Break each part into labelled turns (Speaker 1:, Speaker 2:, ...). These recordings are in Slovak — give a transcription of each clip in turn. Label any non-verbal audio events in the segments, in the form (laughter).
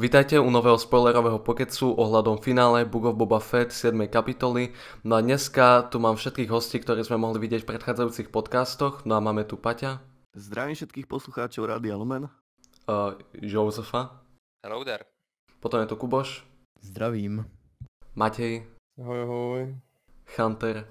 Speaker 1: Vítajte u nového spoilerového pokecu ohľadom finále Book of Boba Fett 7. kapitoly. No a dneska tu mám všetkých hostí, ktoré sme mohli vidieť v predchádzajúcich podcastoch. No a máme tu Paťa. Zdravím všetkých poslucháčov Rady Lumen. Uh, Josefa. Hello there. Potom je tu Kuboš. Zdravím. Matej. Ahoj, ahoj. Hunter.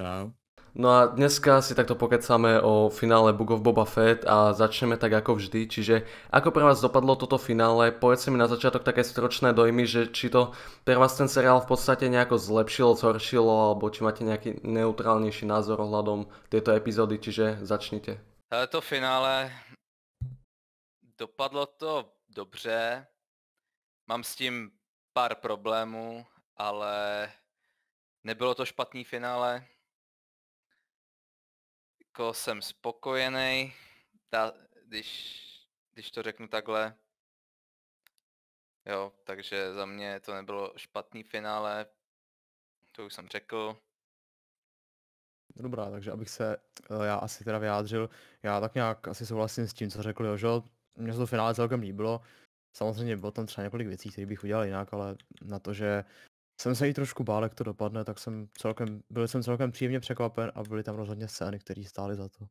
Speaker 1: Čau. No a dneska si takto pokecáme o finále Book of Boba Fett a začneme tak ako vždy, čiže ako pre vás dopadlo toto finále, povedzte mi na začiatok také stročné dojmy, že či to pre vás ten seriál v podstate nejako zlepšilo, zhoršilo, alebo či máte nejaký neutrálnejší názor ohľadom tejto epizódy, čiže začnite.
Speaker 2: To finále dopadlo to dobře, mám s tím pár problémů, ale nebylo to špatný finále, jako jsem spokojený, ta, když, když to řeknu takhle. Jo, takže za mě to nebylo špatný finále, to už jsem řekl.
Speaker 3: Dobrá, takže abych se eh, já asi teda vyjádřil, já tak nějak asi souhlasím s tím, co řekl Jožo, mně se to finále celkem líbilo, samozřejmě bylo tam třeba několik věcí, které bych udělal jinak, ale na to, že jsem se jí trošku bál, jak to dopadne, tak jsem celkem, byl jsem celkem příjemně překvapen a byly tam rozhodně scény, které stály za to.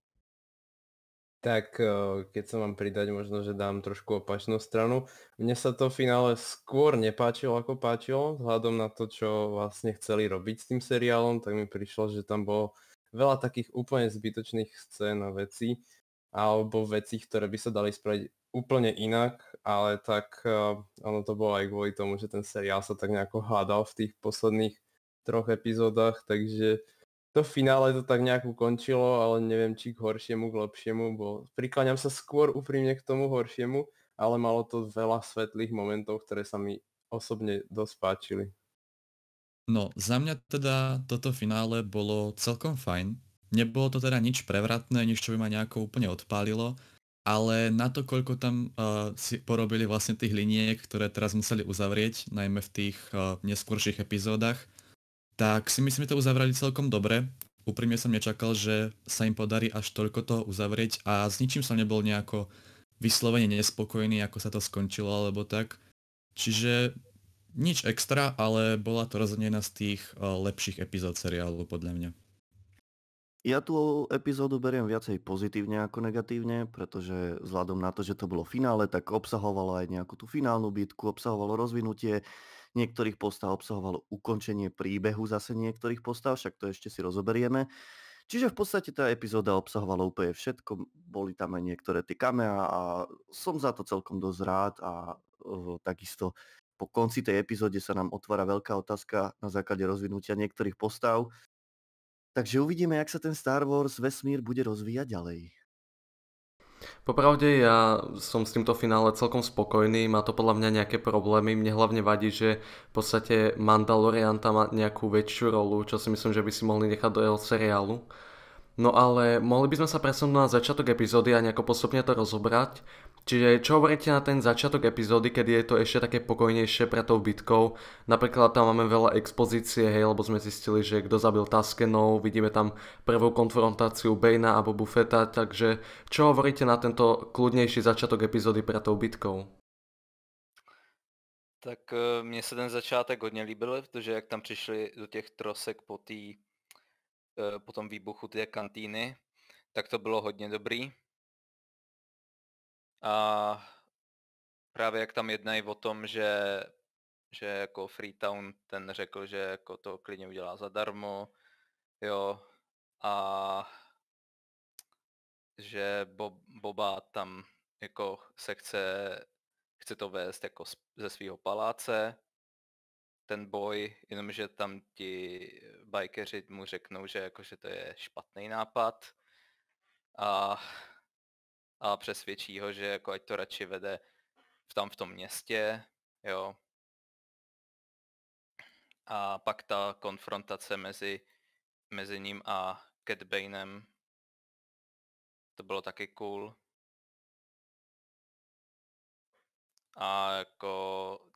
Speaker 4: Tak eh, keď sa mám pridať, možno, že dám trošku opačnú stranu. Mne sa to v finále skôr nepáčilo, ako páčilo, vzhľadom na to, čo vlastne chceli robiť s tým seriálom, tak mi prišlo, že tam bolo veľa takých úplne zbytočných scén a vecí, alebo vecí, ktoré by sa dali spraviť úplne inak ale tak uh, ono to bolo aj kvôli tomu, že ten seriál sa tak nejako hľadal v tých posledných troch epizódach, takže to finále to tak nejako končilo, ale neviem, či k horšiemu, k lepšiemu, bo prikláňam sa skôr úprimne k tomu horšiemu, ale malo to veľa svetlých momentov, ktoré sa mi osobne dosť páčili.
Speaker 5: No, za mňa teda toto finále bolo celkom fajn. Nebolo to teda nič prevratné, nič, čo by ma nejako úplne odpálilo, ale na to, koľko tam uh, si porobili vlastne tých liniek, ktoré teraz museli uzavrieť, najmä v tých uh, neskôrších epizódach, tak si myslím, že to uzavrali celkom dobre. Úprimne som nečakal, že sa im podarí až toľko toho uzavrieť a s ničím som nebol nejako vyslovene nespokojný, ako sa to skončilo alebo tak. Čiže nič extra, ale bola to rozhodne jedna z tých uh, lepších epizód seriálu podľa mňa.
Speaker 6: Ja tú epizódu beriem viacej pozitívne ako negatívne, pretože vzhľadom na to, že to bolo finále, tak obsahovalo aj nejakú tú finálnu bitku, obsahovalo rozvinutie niektorých postav, obsahovalo ukončenie príbehu zase niektorých postav, však to ešte si rozoberieme. Čiže v podstate tá epizóda obsahovala úplne všetko, boli tam aj niektoré tie kamea a som za to celkom dosť rád a uh, takisto po konci tej epizóde sa nám otvára veľká otázka na základe rozvinutia niektorých postav, Takže uvidíme, jak sa ten Star Wars vesmír bude rozvíjať ďalej.
Speaker 1: Popravde ja som s týmto finále celkom spokojný, má to podľa mňa nejaké problémy, mne hlavne vadí, že v podstate Mandalorian tam má nejakú väčšiu rolu, čo si myslím, že by si mohli nechať do jeho seriálu. No ale mohli by sme sa presunúť na začiatok epizódy a nejako postupne to rozobrať. Čiže čo hovoríte na ten začiatok epizódy, kedy je to ešte také pokojnejšie pre tou bitkou? Napríklad tam máme veľa expozície, hej, lebo sme zistili, že kto zabil Taskenov, vidíme tam prvú konfrontáciu Bejna a bufeta. takže čo hovoríte na tento kľudnejší začiatok epizódy pre tou bitkou?
Speaker 2: Tak e, mne sa ten začátek hodne líbil, pretože jak tam prišli do tých trosek po, tý, e, po tom výbuchu té kantíny, tak to bylo hodne dobrý. A právě jak tam jednají o tom, že, že jako Freetown ten řekl, že jako to klidně udělá zadarmo, jo, a že Bob, Boba tam jako se chce, chce to vést jako ze svého paláce, ten boj, jenomže tam ti bajkeři mu řeknou, že, jako, že to je špatný nápad. A a přesvědčí ho, že jako ať to radši vede v tam v tom městě, jo. A pak ta konfrontace mezi, mezi ním a Cat Bainem, to bylo taky cool. A jako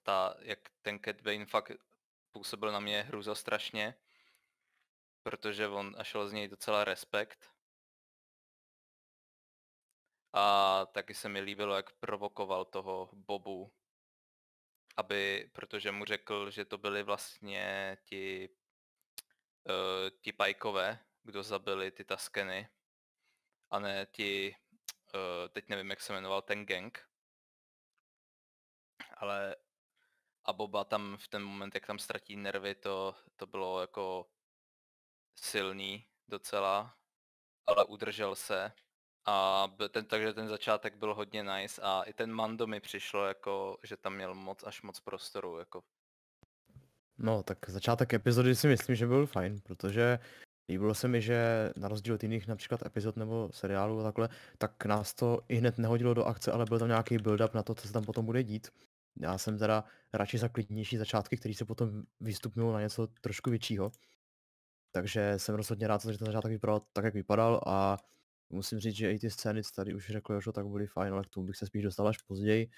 Speaker 2: ta, jak ten Cat Bane fakt působil na mě hruzo strašně, protože on a šel z něj docela respekt. A taky se mi líbilo, jak provokoval toho Bobu, aby, protože mu řekl, že to byli vlastně ti, uh, ti pajkové, kdo zabili ty taskeny, a ne ti, uh, teď nevím, jak se jmenoval ten gang, ale a Boba tam v ten moment, jak tam ztratí nervy, to, to bylo jako silný docela, ale udržel se a ten, takže ten začátek byl hodně nice a i ten Mando mi přišlo jako, že tam měl moc až moc prostoru jako.
Speaker 3: No tak začátek epizody si myslím, že byl fajn, protože líbilo se mi, že na rozdíl od jiných například epizod nebo seriálů a takhle, tak nás to i hned nehodilo do akce, ale byl tam nějaký build-up na to, co se tam potom bude dít. Já jsem teda radši za klidnější začátky, který se potom vystupnul na něco trošku většího. Takže jsem rozhodně rád, že ten začátek vypadal tak, jak vypadal a Musím říct, že i ty scény, co tady už řekl Jožo, tak byly fajn, ale k tomu bych se spíš dostal až později.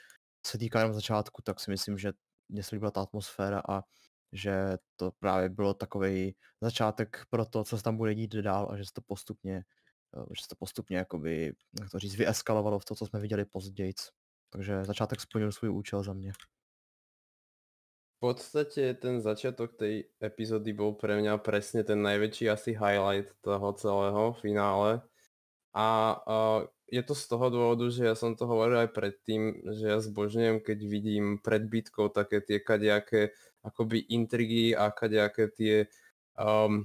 Speaker 3: Co se týká jenom začátku, tak si myslím, že mě se líbila ta atmosféra a že to právě bylo takový začátek pro to, co se tam bude dít dál a že se to postupně, eh, že se to postupně jakoby, jak to říct, vyeskalovalo v to, co jsme viděli později. Takže začátek splnil svůj účel za mě.
Speaker 4: V podstate ten začiatok tej epizódy bol pre mňa presne ten najväčší asi highlight toho celého finále, a uh, je to z toho dôvodu, že ja som to hovoril aj predtým, že ja zbožňujem, keď vidím pred bitkou také tie kadejaké akoby intrigy a kadejaké tie um,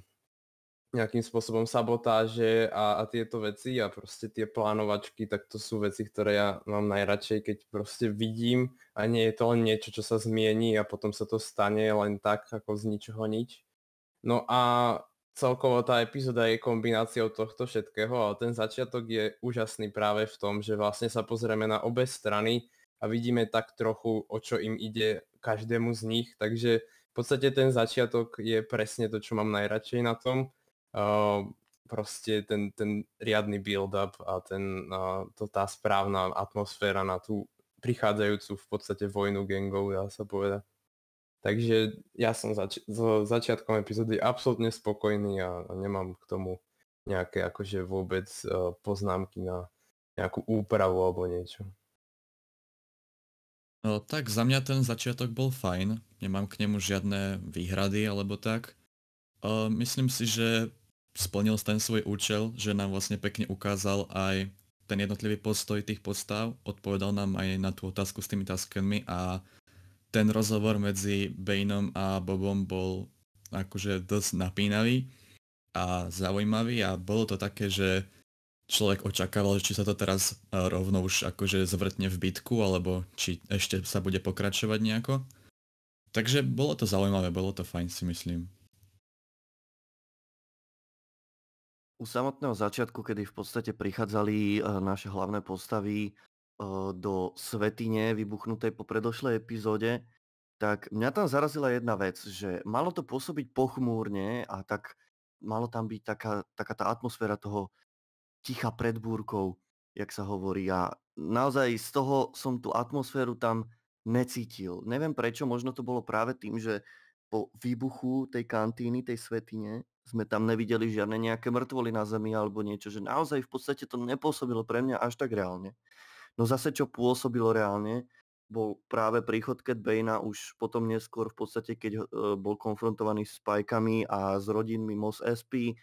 Speaker 4: nejakým spôsobom sabotáže a, a tieto veci a proste tie plánovačky, tak to sú veci, ktoré ja mám najradšej, keď proste vidím a nie je to len niečo, čo sa zmieni a potom sa to stane len tak, ako z ničoho nič. No a celkovo tá epizóda je kombináciou tohto všetkého, ale ten začiatok je úžasný práve v tom, že vlastne sa pozrieme na obe strany a vidíme tak trochu, o čo im ide každému z nich, takže v podstate ten začiatok je presne to, čo mám najradšej na tom. Uh, proste ten, ten riadny build-up a ten, uh, to, tá správna atmosféra na tú prichádzajúcu v podstate vojnu gangov, dá sa povedať. Takže ja som zač- so začiatkom epizódy absolútne spokojný a, nemám k tomu nejaké akože vôbec uh, poznámky na nejakú úpravu alebo niečo.
Speaker 5: No, tak za mňa ten začiatok bol fajn, nemám k nemu žiadne výhrady alebo tak. Uh, myslím si, že splnil ten svoj účel, že nám vlastne pekne ukázal aj ten jednotlivý postoj tých postav, odpovedal nám aj na tú otázku s tými taskenmi a ten rozhovor medzi Bainom a Bobom bol akože dosť napínavý a zaujímavý a bolo to také, že človek očakával, či sa to teraz e, rovno už akože zvrtne v bitku, alebo či ešte sa bude pokračovať nejako. Takže bolo to zaujímavé, bolo to fajn si myslím.
Speaker 6: U samotného začiatku, kedy v podstate prichádzali e, naše hlavné postavy Eh, do svetine vybuchnutej po predošlej epizóde, tak mňa tam zarazila jedna vec, že malo to pôsobiť pochmúrne a tak malo tam byť taká, taká tá atmosféra toho ticha pred búrkou, jak sa hovorí. A naozaj z toho som tú atmosféru tam necítil. Neviem prečo, možno to bolo práve tým, že po výbuchu tej kantíny, tej svetine, sme tam nevideli žiadne nejaké mŕtvoly na zemi alebo niečo, že naozaj v podstate to nepôsobilo pre mňa až tak reálne. No zase čo pôsobilo reálne, bol práve príchod Cat Bane už potom neskôr v podstate, keď e, bol konfrontovaný s spajkami a s rodinmi Mos SP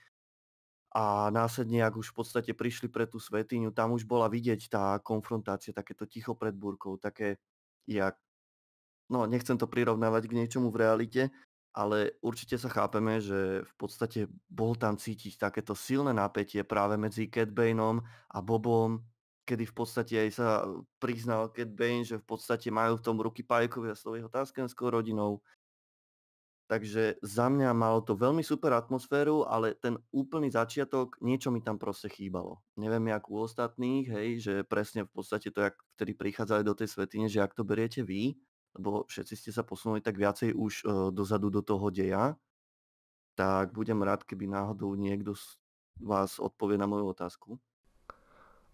Speaker 6: a následne, ak už v podstate prišli pre tú svetiňu, tam už bola vidieť tá konfrontácia, takéto ticho pred búrkou, také, jak, no nechcem to prirovnávať k niečomu v realite, ale určite sa chápeme, že v podstate bol tam cítiť takéto silné napätie práve medzi Cat Bainom a Bobom, kedy v podstate aj sa priznal Cat Bane, že v podstate majú v tom ruky pajkovia s tou jeho taskenskou rodinou. Takže za mňa malo to veľmi super atmosféru, ale ten úplný začiatok, niečo mi tam proste chýbalo. Neviem, jak u ostatných, hej, že presne v podstate to, jak vtedy prichádzali do tej svetine, že ak to beriete vy, lebo všetci ste sa posunuli tak viacej už e, dozadu do toho deja, tak budem
Speaker 1: rád, keby náhodou niekto vás odpovie na moju otázku.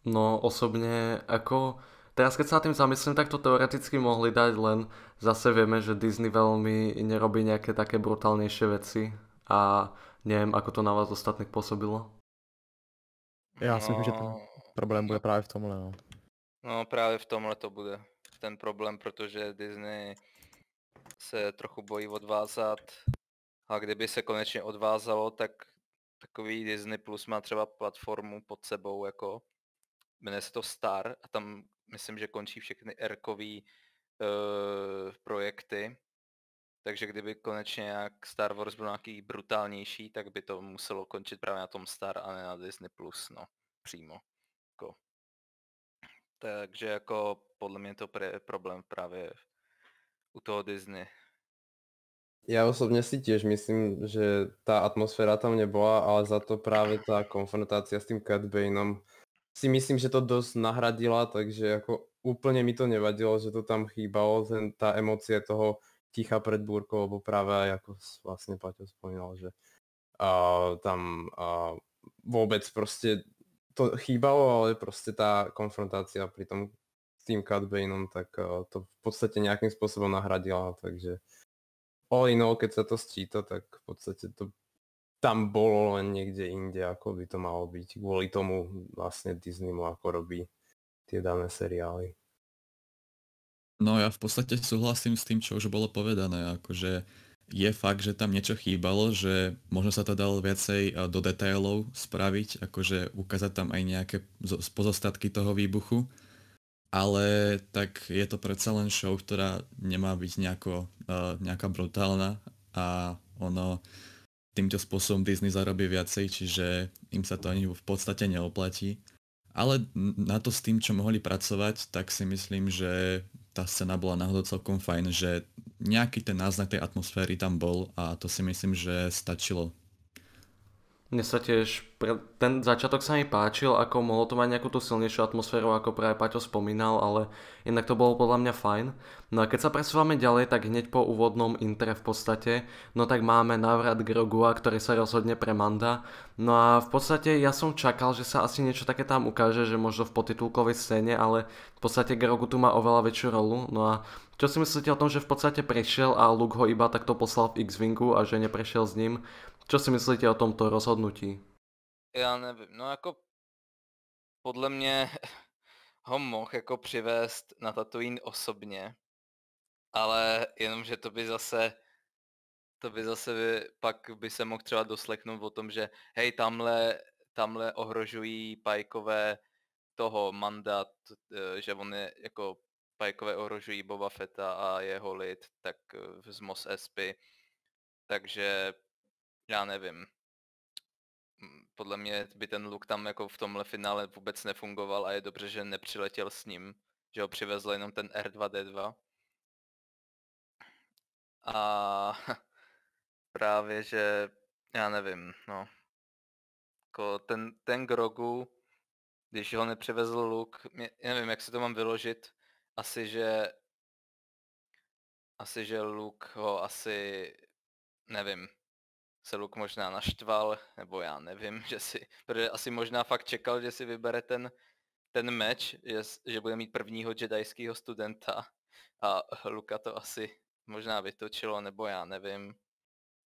Speaker 1: No osobne, ako teraz keď sa nad tým zamyslím, tak to teoreticky mohli dať, len zase vieme, že Disney veľmi nerobí nejaké také brutálnejšie veci a neviem, ako to na vás ostatných pôsobilo. Ja si myslím, že ten no. problém bude
Speaker 3: práve v tomhle. No,
Speaker 2: no práve v tomhle to bude ten problém, protože Disney se trochu bojí odvázat a kdyby se konečně odvázalo, tak takový Disney Plus má třeba platformu pod sebou jako jmenuje se to Star a tam myslím, že končí všechny r uh, eh, projekty. Takže kdyby konečně jak Star Wars byl nějaký brutálnější, tak by to muselo končit právě na tom Star a ne na Disney+, Plus, no, přímo. Jako. Takže jako podle mě to je problém právě u toho Disney.
Speaker 4: Ja osobne si tiež myslím, že tá atmosféra tam nebola, ale za to práve tá konfrontácia s tým Cat Bainom si myslím, že to dosť nahradila, takže ako úplne mi to nevadilo, že to tam chýbalo, ten, tá emócia toho ticha pred búrkou, lebo práve aj ako vlastne Paťo spomínal, že uh, tam uh, vôbec proste to chýbalo, ale proste tá konfrontácia pri tom s tým Cutbainom, tak uh, to v podstate nejakým spôsobom nahradila, takže all in all, keď sa to sčíta, tak v podstate to tam bolo len niekde inde, ako by to malo byť. Kvôli tomu vlastne Disney mu ako robí tie dané seriály.
Speaker 5: No ja v podstate súhlasím s tým, čo už bolo povedané, akože je fakt, že tam niečo chýbalo, že možno sa to dalo viacej eh, do detailov spraviť, akože ukázať tam aj nejaké pozostatky toho výbuchu, ale tak je to predsa len show, ktorá nemá byť nejako, eh, nejaká brutálna a ono týmto spôsobom Disney zarobí viacej, čiže im sa to ani v podstate neoplatí. Ale na to s tým, čo mohli pracovať, tak si myslím, že tá scéna bola náhodou celkom fajn, že nejaký ten náznak tej atmosféry tam bol a to si myslím, že stačilo
Speaker 1: mne sa tiež, pre, ten začiatok sa mi páčil, ako mohlo to mať nejakú tú silnejšiu atmosféru, ako práve Paťo spomínal, ale inak to bolo podľa mňa fajn. No a keď sa presúvame ďalej, tak hneď po úvodnom intre v podstate, no tak máme návrat Grogua, ktorý sa rozhodne pre Manda. No a v podstate ja som čakal, že sa asi niečo také tam ukáže, že možno v potitulkovej scéne, ale v podstate Grogu tu má oveľa väčšiu rolu. No a čo si myslíte o tom, že v podstate prešiel a Luke ho iba takto poslal v X-Wingu a že neprešiel s ním? Čo si myslíte o tomto rozhodnutí?
Speaker 2: Já nevím, no jako podle mě (laughs) ho mohl ako přivést na Tatooine osobně, ale jenomže to by zase to by zase by, pak by se mohl třeba doslechnout o tom, že hej, tamhle, tamhle ohrožují pajkové toho mandát, eh, že on je jako pajkové ohrožují Boba Feta a jeho lid, tak eh, z Mos Espy. Takže já nevím, podle mě by ten luk tam jako v tomhle finále vůbec nefungoval a je dobře, že nepřiletěl s ním, že ho přivezl jenom ten R2D2. A (laughs) právě, že já nevím, no. Jako ten, ten Grogu, když ho nepřivezl luk, mě, nevím, jak se to mám vyložit, asi, že asi, že luk ho asi, nevím, se Luk možná naštval, nebo já nevím, že si, protože asi možná fakt čekal, že si vybere ten, ten meč, že, že bude mít prvního jedajského studenta a Luka to asi možná vytočilo, nebo já nevím,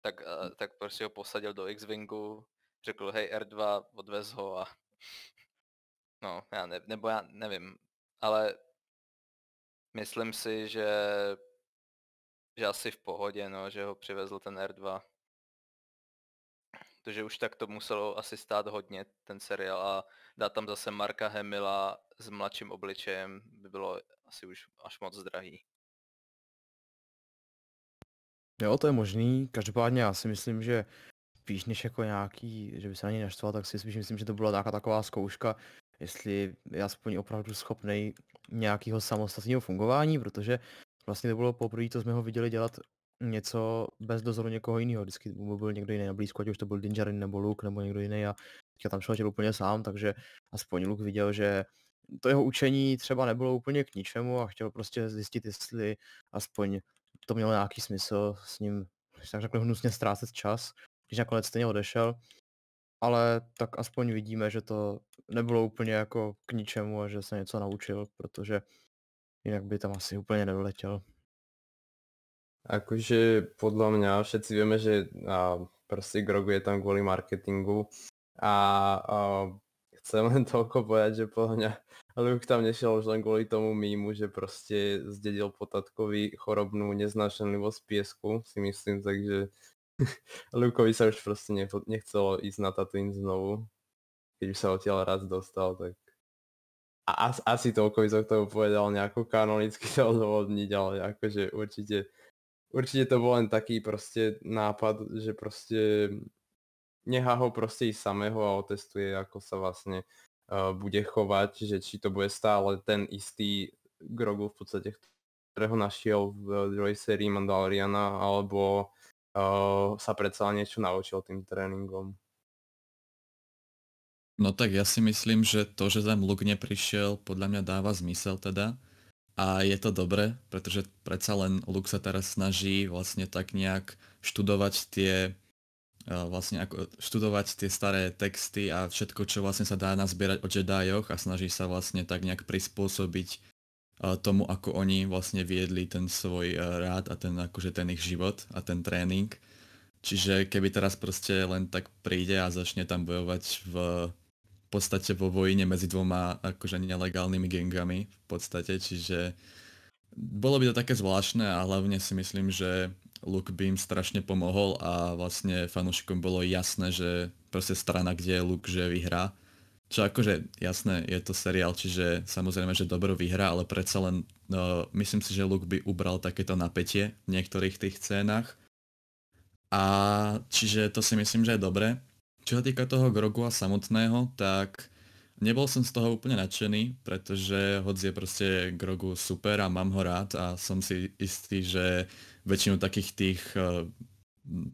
Speaker 2: tak, hm. tak prostě ho posadil do X-Wingu, řekl hej R2, odvez ho a (laughs) no, já ne, nebo já nevím, ale myslím si, že, že asi v pohodě, no, že ho přivezl ten R2 protože už tak to muselo asi stát hodně ten seriál a dát tam zase Marka Hemila s mladším obličejem by bylo asi už až moc drahý.
Speaker 3: Jo, to je možný. Každopádně já si myslím, že spíš než jako nějaký, že by se na něj naštval, tak si spíš myslím, že to byla nějaká taková zkouška, jestli je aspoň opravdu schopnej nějakého samostatného fungování, protože vlastně to bylo poprvé, co jsme ho viděli dělat něco bez dozoru někoho jiného. Vždycky mu byl někdo jiný na blízku, ať už to byl Dinjarin nebo Luke nebo někdo jiný a teďka tam šel úplně sám, takže aspoň Luke viděl, že to jeho učení třeba nebylo úplně k ničemu a chtěl prostě zjistit, jestli aspoň to mělo nějaký smysl s ním, tak řekl, hnusně ztrácet čas, když nakonec stejně odešel. Ale tak aspoň vidíme, že to nebylo úplně jako k ničemu a že se něco naučil, protože jinak by tam asi úplně nedoletěl.
Speaker 4: Akože podľa mňa všetci vieme, že a, proste Grogu je tam kvôli marketingu a, a chcem len toľko povedať, že podľa mňa Luke tam nešiel už len kvôli tomu mýmu, že proste zdedil po tatkovi chorobnú neznášenlivosť piesku, si myslím, takže (laughs) Lukovi sa už proste nechcelo ísť na Tatooine znovu. Keď už sa odtiaľ raz dostal, tak a as, asi toľko by som k tomu povedal nejako kanonicky to odôvodniť, ale akože určite určite to bol len taký proste nápad, že proste nechá ho proste ísť samého a otestuje, ako sa vlastne uh, bude chovať, že či to bude stále ten istý Grogu v podstate, ktorého našiel v e, druhej sérii Mandaloriana, alebo uh, sa predsa niečo naučil tým tréningom.
Speaker 5: No tak ja si myslím, že to, že tam Luke neprišiel, podľa mňa dáva zmysel teda, a je to dobre, pretože predsa len Luke sa teraz snaží vlastne tak nejak študovať tie e, vlastne ako študovať tie staré texty a všetko, čo vlastne sa dá nazbierať o Jedioch a snaží sa vlastne tak nejak prispôsobiť e, tomu, ako oni vlastne viedli ten svoj e, rád a ten, akože ten ich život a ten tréning. Čiže keby teraz proste len tak príde a začne tam bojovať v podstate vo vojne medzi dvoma akože nelegálnymi gangami v podstate, čiže bolo by to také zvláštne a hlavne si myslím, že Luke by im strašne pomohol a vlastne fanúšikom bolo jasné, že proste strana, kde je Luke, že vyhrá. Čo akože, jasné, je to seriál, čiže samozrejme, že dobro vyhrá, ale predsa len, no, myslím si, že Luke by ubral takéto napätie v niektorých tých scénach. A čiže to si myslím, že je dobré. Čo sa týka toho Grogua samotného, tak nebol som z toho úplne nadšený, pretože hoď je proste Grogu super a mám ho rád a som si istý, že väčšinu takých tých eh,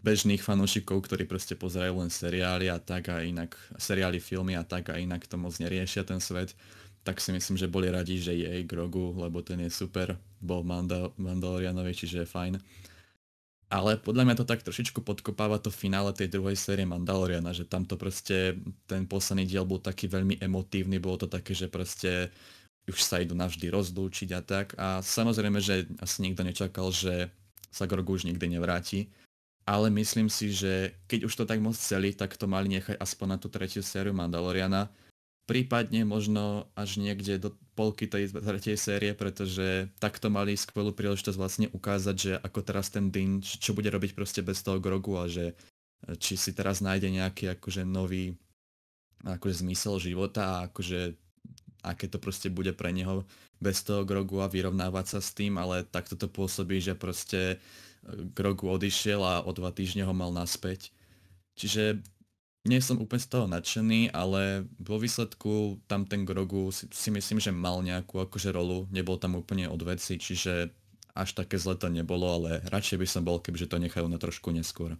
Speaker 5: bežných fanúšikov, ktorí proste pozerajú len seriály a tak a inak, seriály, filmy a tak a inak to moc neriešia ten svet, tak si myslím, že boli radi, že je Grogu, lebo ten je super, bol Mandal- Mandalorianovi, čiže je fajn. Ale podľa mňa to tak trošičku podkopáva to finále tej druhej série Mandaloriana, že tamto proste ten posledný diel bol taký veľmi emotívny, bolo to také, že proste už sa idú navždy rozlúčiť a tak. A samozrejme, že asi nikto nečakal, že sa Grogu už nikdy nevráti. Ale myslím si, že keď už to tak moc chceli, tak to mali nechať aspoň na tú tretiu sériu Mandaloriana, prípadne možno až niekde do polky tej tretej série, pretože takto mali skvelú príležitosť vlastne ukázať, že ako teraz ten Din, čo bude robiť proste bez toho Grogu a že e, či si teraz nájde nejaký akože nový akože zmysel života a akože aké to proste bude pre neho bez toho Grogu a vyrovnávať sa s tým, ale takto to pôsobí, že proste e, Grogu odišiel a o dva týždne ho mal naspäť. Čiže nie som úplne z toho nadšený, ale vo výsledku tam ten Grogu si, si myslím, že mal nejakú akože rolu, nebol tam úplne od veci, čiže až také zle to nebolo, ale radšej by som bol, kebyže to nechajú na trošku neskôr.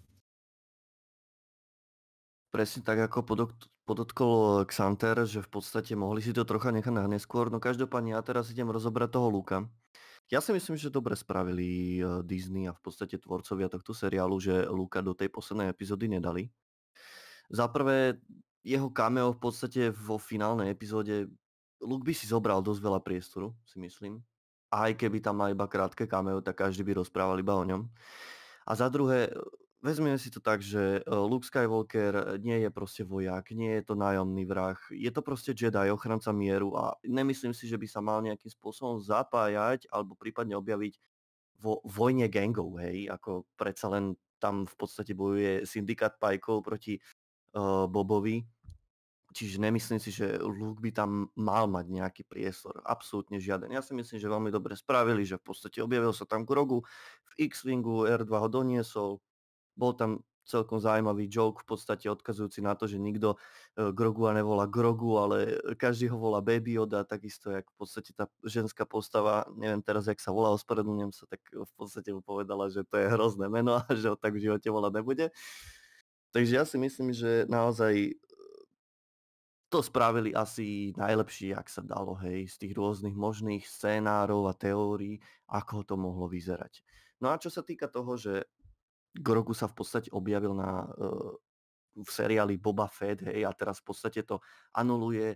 Speaker 6: Presne tak, ako podotkol eh, Xanter, že v podstate mohli si to trocha nechať na neskôr, no každopádne ja teraz idem rozobrať toho Luka. Ja si myslím, že dobre spravili eh, Disney a v podstate tvorcovia tohto seriálu, že Luka do tej poslednej epizódy nedali za prvé, jeho cameo v podstate vo finálnej epizóde Luke by si zobral dosť veľa priestoru, si myslím. A aj keby tam mal iba krátke cameo, tak každý by rozprával iba o ňom. A za druhé, vezmeme si to tak, že e, Luke Skywalker nie je proste vojak, nie je to nájomný vrah, je to proste Jedi, ochranca mieru a nemyslím si, že by sa mal nejakým spôsobom zapájať alebo prípadne objaviť vo vojne gangov, hej, ako predsa len tam v podstate bojuje syndikát pajkov proti uh, Bobovi. Čiže nemyslím si, že Luke by tam mal mať nejaký priestor. Absolútne žiaden. Ja si myslím, že veľmi dobre spravili, že v podstate objavil sa tam Grogu, v X-Wingu R2 ho doniesol, bol tam celkom zaujímavý joke, v podstate odkazujúci na to, že nikto Grogu eh, a nevolá Grogu, ale každý ho volá Baby Yoda, takisto jak v podstate tá ženská postava, neviem teraz, jak sa volá, ospravedlňujem sa, tak v podstate mu povedala, že to je hrozné meno a že ho tak v živote volať nebude. Uh, Takže ja si myslím, že naozaj e, to spravili asi najlepšie, ak sa dalo, hej, z tých rôznych možných scénárov a teórií, ako to mohlo vyzerať. No a čo sa týka toho, že Grogu sa v podstate objavil na, uh, v seriáli Boba Fett, hej, a teraz v podstate to anuluje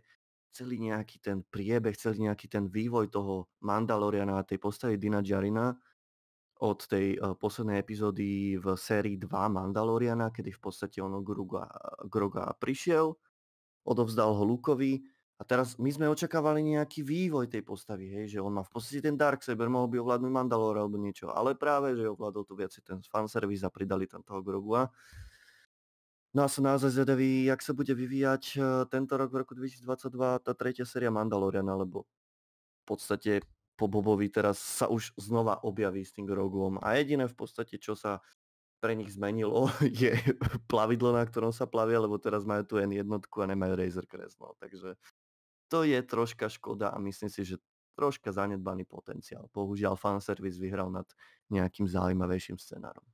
Speaker 6: celý nejaký ten priebeh, celý nejaký ten vývoj toho Mandaloriana a tej postavy Dina Jarina, od tej e, poslednej epizódy v sérii 2 Mandaloriana, kedy v podstate ono Groga, Groga prišiel, odovzdal ho Lukovi a teraz my sme očakávali nejaký vývoj tej postavy, hej, že on má v podstate ten Dark Saber, mohol by ovládnuť Mandalore alebo niečo, ale práve, že ovládol tu viacej ten fanservice a pridali tam toho Grogua. No a som naozaj zvedavý, jak sa bude vyvíjať e, tento rok v roku 2022 tá tretia séria Mandaloriana, lebo v podstate po Bobovi teraz sa už znova objaví s tým Groguom a jediné v podstate, čo sa pre nich zmenilo, (laughs) je plavidlo, na ktorom sa plavia, lebo teraz majú tu N1 a nemajú Razer Crest. No. Takže to je troška škoda a myslím si, že troška zanedbaný potenciál. Bohužiaľ fanservice vyhral nad nejakým zaujímavejším scenárom.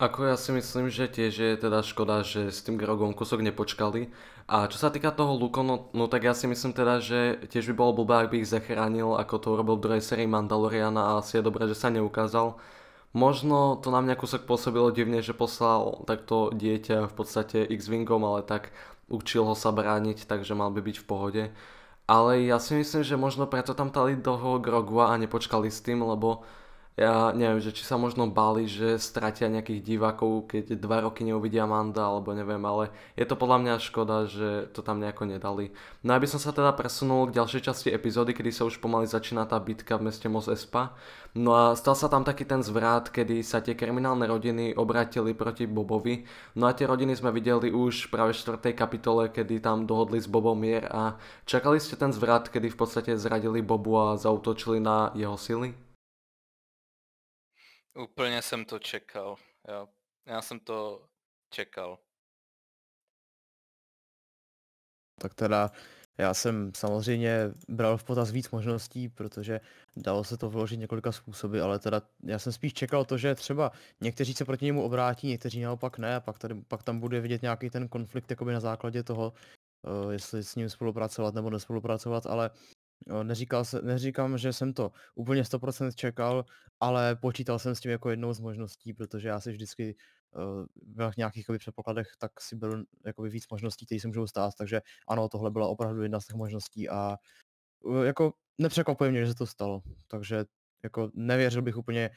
Speaker 1: Ako ja si myslím, že tiež je teda škoda, že s tým Grogom kusok nepočkali. A čo sa týka toho Luko, no, no tak ja si myslím teda, že tiež by bolo blbá, ak by ich zachránil, ako to urobil v druhej sérii Mandaloriana a asi je dobré, že sa neukázal. Možno to na mňa kúsok pôsobilo divne, že poslal takto dieťa v podstate X-Wingom, ale tak učil ho sa brániť, takže mal by byť v pohode. Ale ja si myslím, že možno preto tam tali do Grogua a nepočkali s tým, lebo ja neviem, že či sa možno báli, že stratia nejakých divákov, keď dva roky neuvidia Manda, alebo neviem, ale je to podľa mňa škoda, že to tam nejako nedali. No aby som sa teda presunul k ďalšej časti epizódy, kedy sa už pomaly začína tá bitka v meste Mos Espa. No a stal sa tam taký ten zvrat, kedy sa tie kriminálne rodiny obratili proti Bobovi. No a tie rodiny sme videli už práve v 4. kapitole, kedy tam dohodli s Bobom mier a čakali ste ten zvrat, kedy v podstate zradili Bobu a zautočili na jeho sily?
Speaker 2: Úplne som to čekal. Ja, ja som to čekal.
Speaker 3: Tak teda já jsem samozřejmě bral v potaz víc možností, protože dalo se to vložit několika způsoby, ale teda já jsem spíš čekal to, že třeba někteří se proti němu obrátí, někteří naopak ne, a pak, tady, pak tam bude vidět nějaký ten konflikt jakoby na základě toho, uh, jestli s ním spolupracovat nebo nespolupracovat, ale Jo, neříkal se, neříkám, že jsem to úplně 100% čekal, ale počítal jsem s tím jako jednou z možností, protože já si vždycky v nějakých předpokladech tak si byl jakoby, víc možností, které se můžou stát, takže ano, tohle byla opravdu jedna z těch možností a jako nepřekvapuje mě, že se to stalo, takže jako nevěřil bych úplně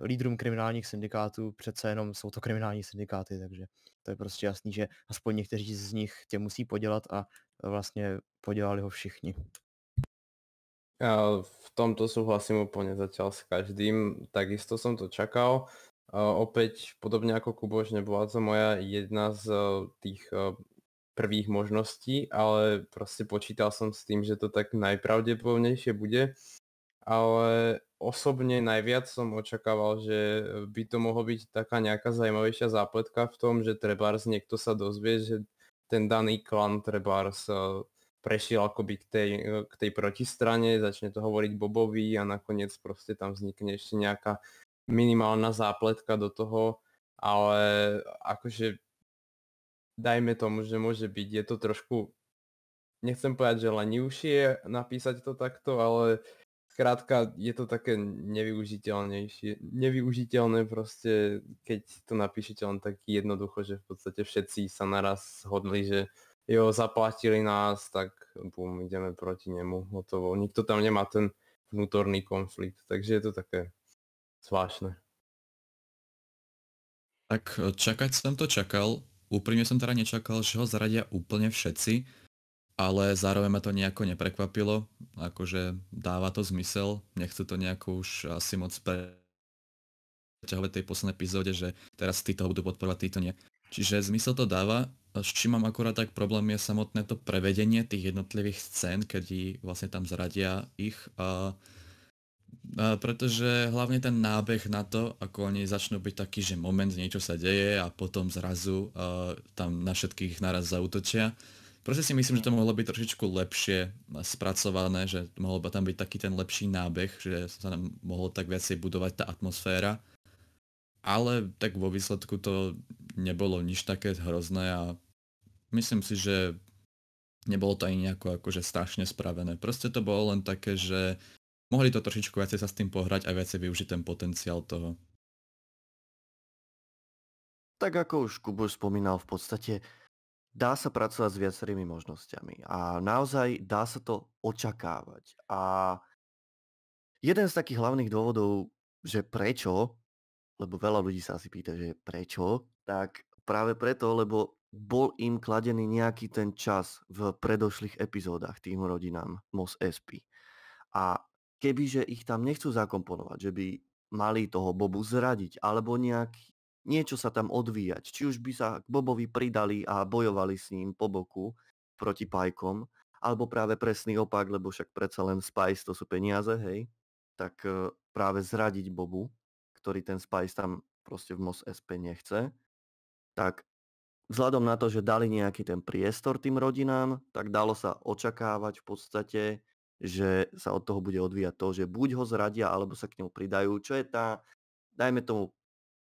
Speaker 3: lídrům kriminálních syndikátů, přece jenom jsou to kriminální syndikáty, takže to je prostě jasný, že aspoň někteří z nich tě musí podělat a vlastně podělali ho všichni.
Speaker 4: V tomto súhlasím úplne zatiaľ s každým. Takisto som to čakal. Opäť, podobne ako Kuboš, nebola to moja jedna z e, tých e, prvých možností, ale proste počítal som s tým, že to tak najpravdepodobnejšie bude. Ale osobne najviac som očakával, že by to mohlo byť taká nejaká zaujímavejšia zápletka v tom, že trebárs niekto sa dozvie, že ten daný klan trebárs e, prešiel akoby k tej, k tej protistrane, začne to hovoriť Bobovi a nakoniec proste tam vznikne ešte nejaká minimálna zápletka do toho, ale akože dajme tomu, že môže byť, je to trošku, nechcem povedať, že lenivšie napísať to takto, ale zkrátka je to také nevyužiteľnejšie, nevyužiteľné proste, keď to napíšete len tak jednoducho, že v podstate všetci sa naraz zhodli, že jo, zaplatili nás, tak bum, ideme proti nemu, hotovo. Nikto tam nemá ten vnútorný konflikt, takže je to také zvláštne.
Speaker 5: Tak e, čakať som to čakal, úprimne som teda nečakal, že ho zaradia úplne všetci, ale zároveň ma to nejako neprekvapilo, akože dáva to zmysel, nechce to nejako už asi moc preťahovať tej poslednej epizóde, že teraz títo ho budú podporovať, títo nie. Čiže zmysel to dáva, s čím mám akurát tak problém je samotné to prevedenie tých jednotlivých scén, keď vlastne tam zradia ich. A, a pretože hlavne ten nábeh na to, ako oni začnú byť taký, že moment, niečo sa deje a potom zrazu a, tam na všetkých naraz zautočia. Proste si myslím, že to mohlo byť trošičku lepšie spracované, že mohol by tam byť taký ten lepší nábeh, že sa nám mohlo tak viacej budovať tá atmosféra ale tak vo výsledku to nebolo nič také hrozné a myslím si, že nebolo to ani nejako akože strašne spravené. Proste to bolo len také, že mohli to trošičku viacej sa s tým pohrať a viacej využiť ten potenciál toho.
Speaker 6: Tak ako už Kubo spomínal, v podstate dá sa pracovať s viacerými možnosťami a naozaj dá sa to očakávať. A jeden z takých hlavných dôvodov, že prečo lebo veľa ľudí sa asi pýta, že prečo, tak práve preto, lebo bol im kladený nejaký ten čas v predošlých epizódach tým rodinám Mos SP. A kebyže ich tam nechcú zakomponovať, že by mali toho Bobu zradiť, alebo nejak niečo sa tam odvíjať. Či už by sa k Bobovi pridali a bojovali s ním po boku proti Pajkom, alebo práve presný opak, lebo však predsa len Spice to sú peniaze, hej, tak eh, práve zradiť Bobu ktorý ten Spice tam proste v MOS SP nechce, tak vzhľadom na to, že dali nejaký ten priestor tým rodinám, tak dalo sa očakávať v podstate, že sa od toho bude odvíjať to, že buď ho zradia, alebo sa k nemu pridajú, čo je tá, dajme tomu,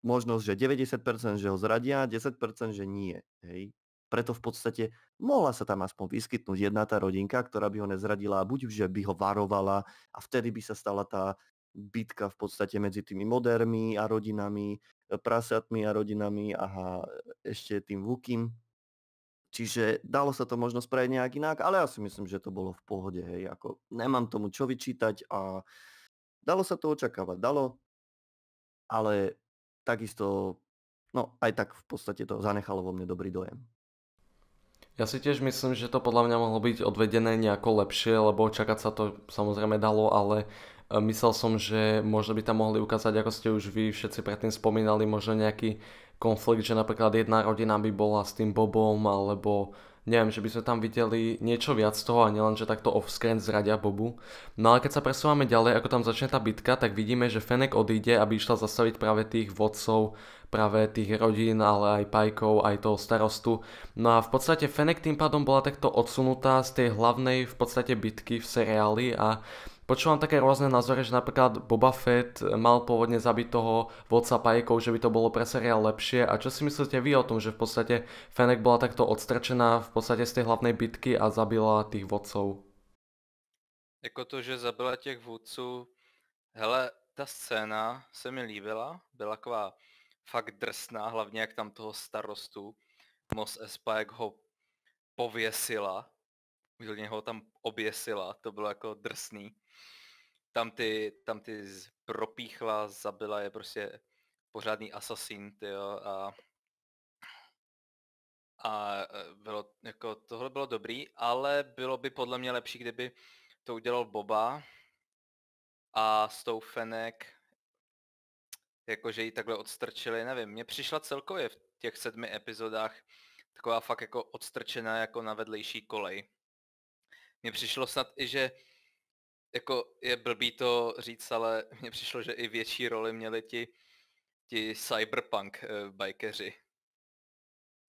Speaker 6: možnosť, že 90%, že ho zradia, 10%, že nie. Hej. Preto v podstate mohla sa tam aspoň vyskytnúť jedna tá rodinka, ktorá by ho nezradila a buď že by ho varovala a vtedy by sa stala tá bitka v podstate medzi tými modermi a rodinami, e, prasiatmi a rodinami a e, ešte tým vukým. Čiže dalo sa to možno spraviť nejak inak, ale ja si myslím, že to bolo v pohode. Hej. Ako, nemám tomu čo vyčítať a dalo sa to očakávať, dalo, ale takisto, no aj tak v podstate to zanechalo vo mne dobrý dojem.
Speaker 1: Ja si tiež myslím, že to podľa mňa mohlo byť odvedené nejako lepšie, lebo čakať sa to samozrejme dalo, ale E, myslel som, že možno by tam mohli ukázať, ako ste už vy všetci predtým spomínali, možno nejaký konflikt, že napríklad jedna rodina by bola s tým Bobom, alebo neviem, že by sme tam videli niečo viac toho a nielen, že takto off-screen zradia Bobu. No ale keď sa presúvame ďalej, ako tam začne tá bitka, tak vidíme, že Fenek odíde, aby išla zastaviť práve tých vodcov, práve tých rodín, ale aj pajkov, aj toho starostu. No a v podstate Fenek tým pádom bola takto odsunutá z tej hlavnej v podstate bitky v seriáli a Počúvam také rôzne názory, že napríklad Boba Fett mal pôvodne zabiť toho vodca pajekov, že by to bolo pre seriál lepšie. A čo si myslíte vy o tom, že v podstate Fennec bola takto odstrčená v podstate z tej hlavnej bitky a zabila tých vodcov?
Speaker 2: Jako to, že zabila těch vůdců, hele, ta scéna se mi líbila, byla taková fakt drsná, hlavně jak tam toho starostu Mos Espa, jak ho pověsila, úžilně ho tam oběsila, to bylo jako drsný tam ty, tam ty propíchla, zabila je prostě pořádný asasín, tyjo, a, a e, bylo, jako, tohle bylo dobrý, ale bylo by podle mě lepší, kdyby to udělal Boba a s tou Fenek, jakože ji takhle odstrčili, nevím, mně přišla celkově v těch sedmi epizodách taková fakt jako odstrčená jako na vedlejší kolej. Mně přišlo snad i, že jako je blbý to říct, ale (laughs) mně přišlo, že i větší roli měli ti, ti cyberpunk eh, bajkeři.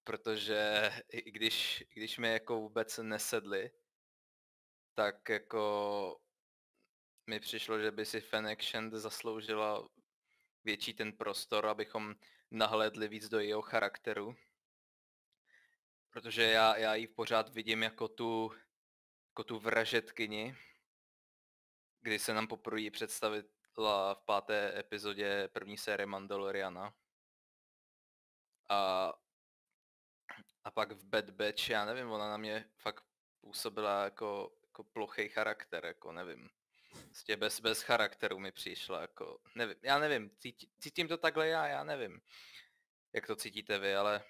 Speaker 2: Protože i když, když mi jako vůbec nesedli, tak jako mi přišlo, že by si Action zasloužila větší ten prostor, abychom nahlédli víc do jeho charakteru. Protože já, já ji pořád vidím jako tu, jako tu vražetkyni, kdy se nám poprvé představila v páté epizodě první série Mandaloriana. A, a pak v Bad Batch, já nevím, ona na mě fakt působila jako, jako plochý charakter, jako nevím. Prostě bez, bez charakteru mi přišla, jako nevím, já nevím, cíti, cítím to takhle já, já nevím, jak to cítíte vy, ale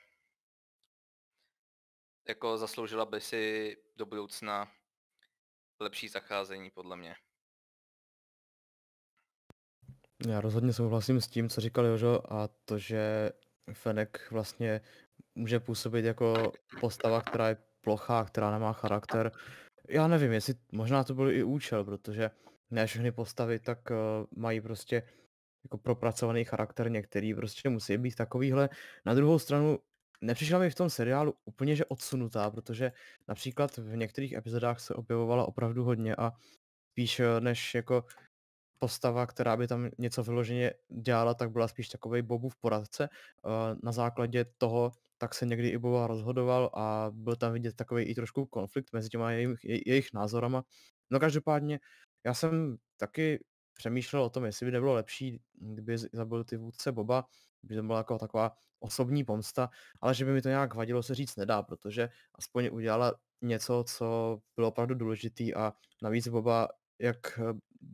Speaker 2: jako zasloužila by si do budoucna lepší zacházení podle mě.
Speaker 3: Já rozhodně souhlasím s tím, co říkal Jožo a to, že Fenek vlastně může působit jako postava, která je plochá, která nemá charakter. Já nevím, jestli možná to byl i účel, protože ne všechny postavy tak uh, mají prostě jako propracovaný charakter, některý prostě musí být takovýhle. Na druhou stranu nepřišla mi v tom seriálu úplně, že odsunutá, protože například v některých epizodách se objevovala opravdu hodně a spíš eh, než jako postava, která by tam něco vyloženě dělala, tak byla spíš takový Bobův poradce. Na základě toho tak se někdy i Boba rozhodoval a byl tam vidět takový i trošku konflikt mezi těma jejich, jejich názorama. No každopádně já jsem taky přemýšlel o tom, jestli by nebylo lepší, kdyby zabil ty vůdce Boba, by to byla jako taková osobní pomsta, ale že by mi to nějak vadilo se říct nedá, protože aspoň udělala něco, co bylo opravdu důležitý a navíc Boba, jak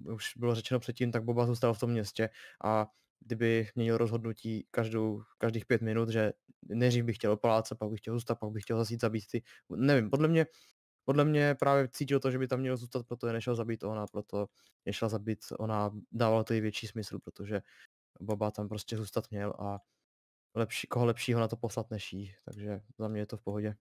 Speaker 3: už bylo řečeno předtím, tak Boba zůstal v tom městě a kdyby měnil rozhodnutí každou, každých pět minut, že nejdřív bych chtěl se, pak bych chtěl zůstat, pak bych chtěl zasít zabít ty, nevím, podle mě, podle mě právě cítil to, že by tam měl zůstat, proto je nešel zabít ona, proto je šla zabít ona, dávalo to i větší smysl, protože Boba tam prostě zůstat měl a lepší, koho lepšího na to poslat než jí, takže za mě je to v pohodě.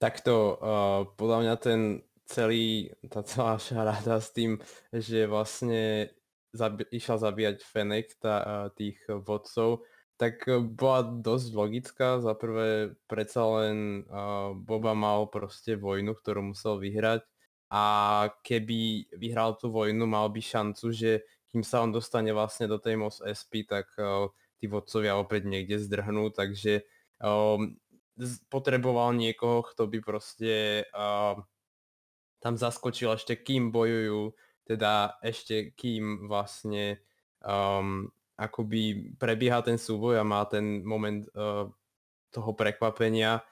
Speaker 4: Takto, uh, eh, podľa mňa ten celý, tá celá šaráda s tým, že vlastne zabi- išla zabíjať Fenek tá, tých vodcov, tak e, bola dosť logická. Za prvé, predsa len uh, Boba mal proste vojnu, ktorú musel vyhrať a keby vyhral tú vojnu, mal by šancu, že kým sa on dostane vlastne do tej Mos SP, tak uh, tí vodcovia opäť niekde zdrhnú, takže um, potreboval niekoho, kto by proste uh, tam zaskočil ešte kým bojujú, teda ešte kým vlastne um, akoby prebieha ten súboj a má ten moment uh, toho prekvapenia.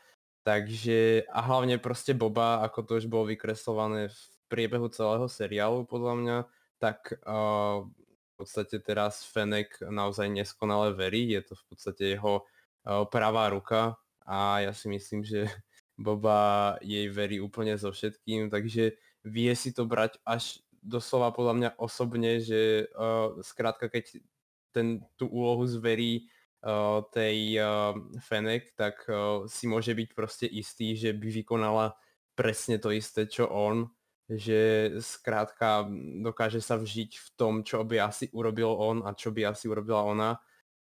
Speaker 4: Takže a hlavne proste Boba, ako to už bolo vykreslované v priebehu celého seriálu podľa mňa, tak uh, v podstate teraz Fenek naozaj neskonale verí, je to v podstate jeho uh, pravá ruka a ja si myslím, že Boba jej verí úplne so všetkým, takže vie si to brať až doslova podľa mňa osobne, že uh, skrátka keď ten, tú úlohu zverí uh, tej uh, eh, Fenek, tak uh, si môže byť proste istý, že by vykonala presne to isté, čo on, že skrátka dokáže sa vžiť v tom, čo by asi urobil on a čo by asi urobila ona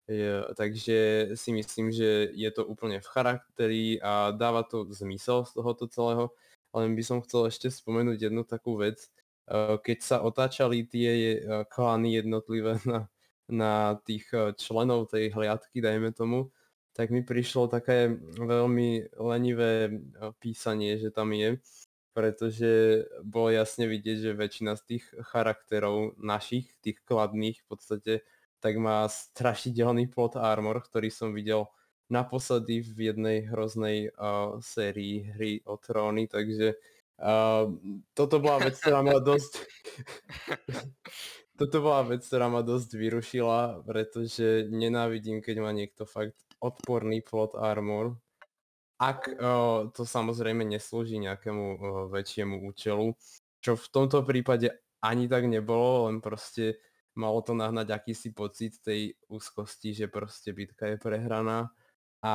Speaker 4: Jo, takže si myslím, že je to úplne v charakteri a dáva to zmysel z tohoto celého. Ale by som chcel ešte spomenúť jednu takú vec. E, keď sa otáčali tie e, klany jednotlivé (laughs) na, na tých e, členov tej hliadky, dajme tomu, tak mi prišlo také veľmi lenivé písanie, že tam je, pretože bolo jasne vidieť, že väčšina z tých charakterov našich, tých kladných v podstate tak má strašidelný plot armor, ktorý som videl naposledy v jednej hroznej uh, sérii hry o tróny, takže uh, toto bola vec, ktorá ma dosť (laughs) toto bola vec, ktorá ma dosť vyrušila, pretože nenávidím, keď má niekto fakt odporný plot armor, ak uh, to samozrejme neslúži nejakému uh, väčšiemu účelu, čo v tomto prípade ani tak nebolo, len proste malo to nahnať akýsi pocit tej úzkosti, že proste bitka je prehraná a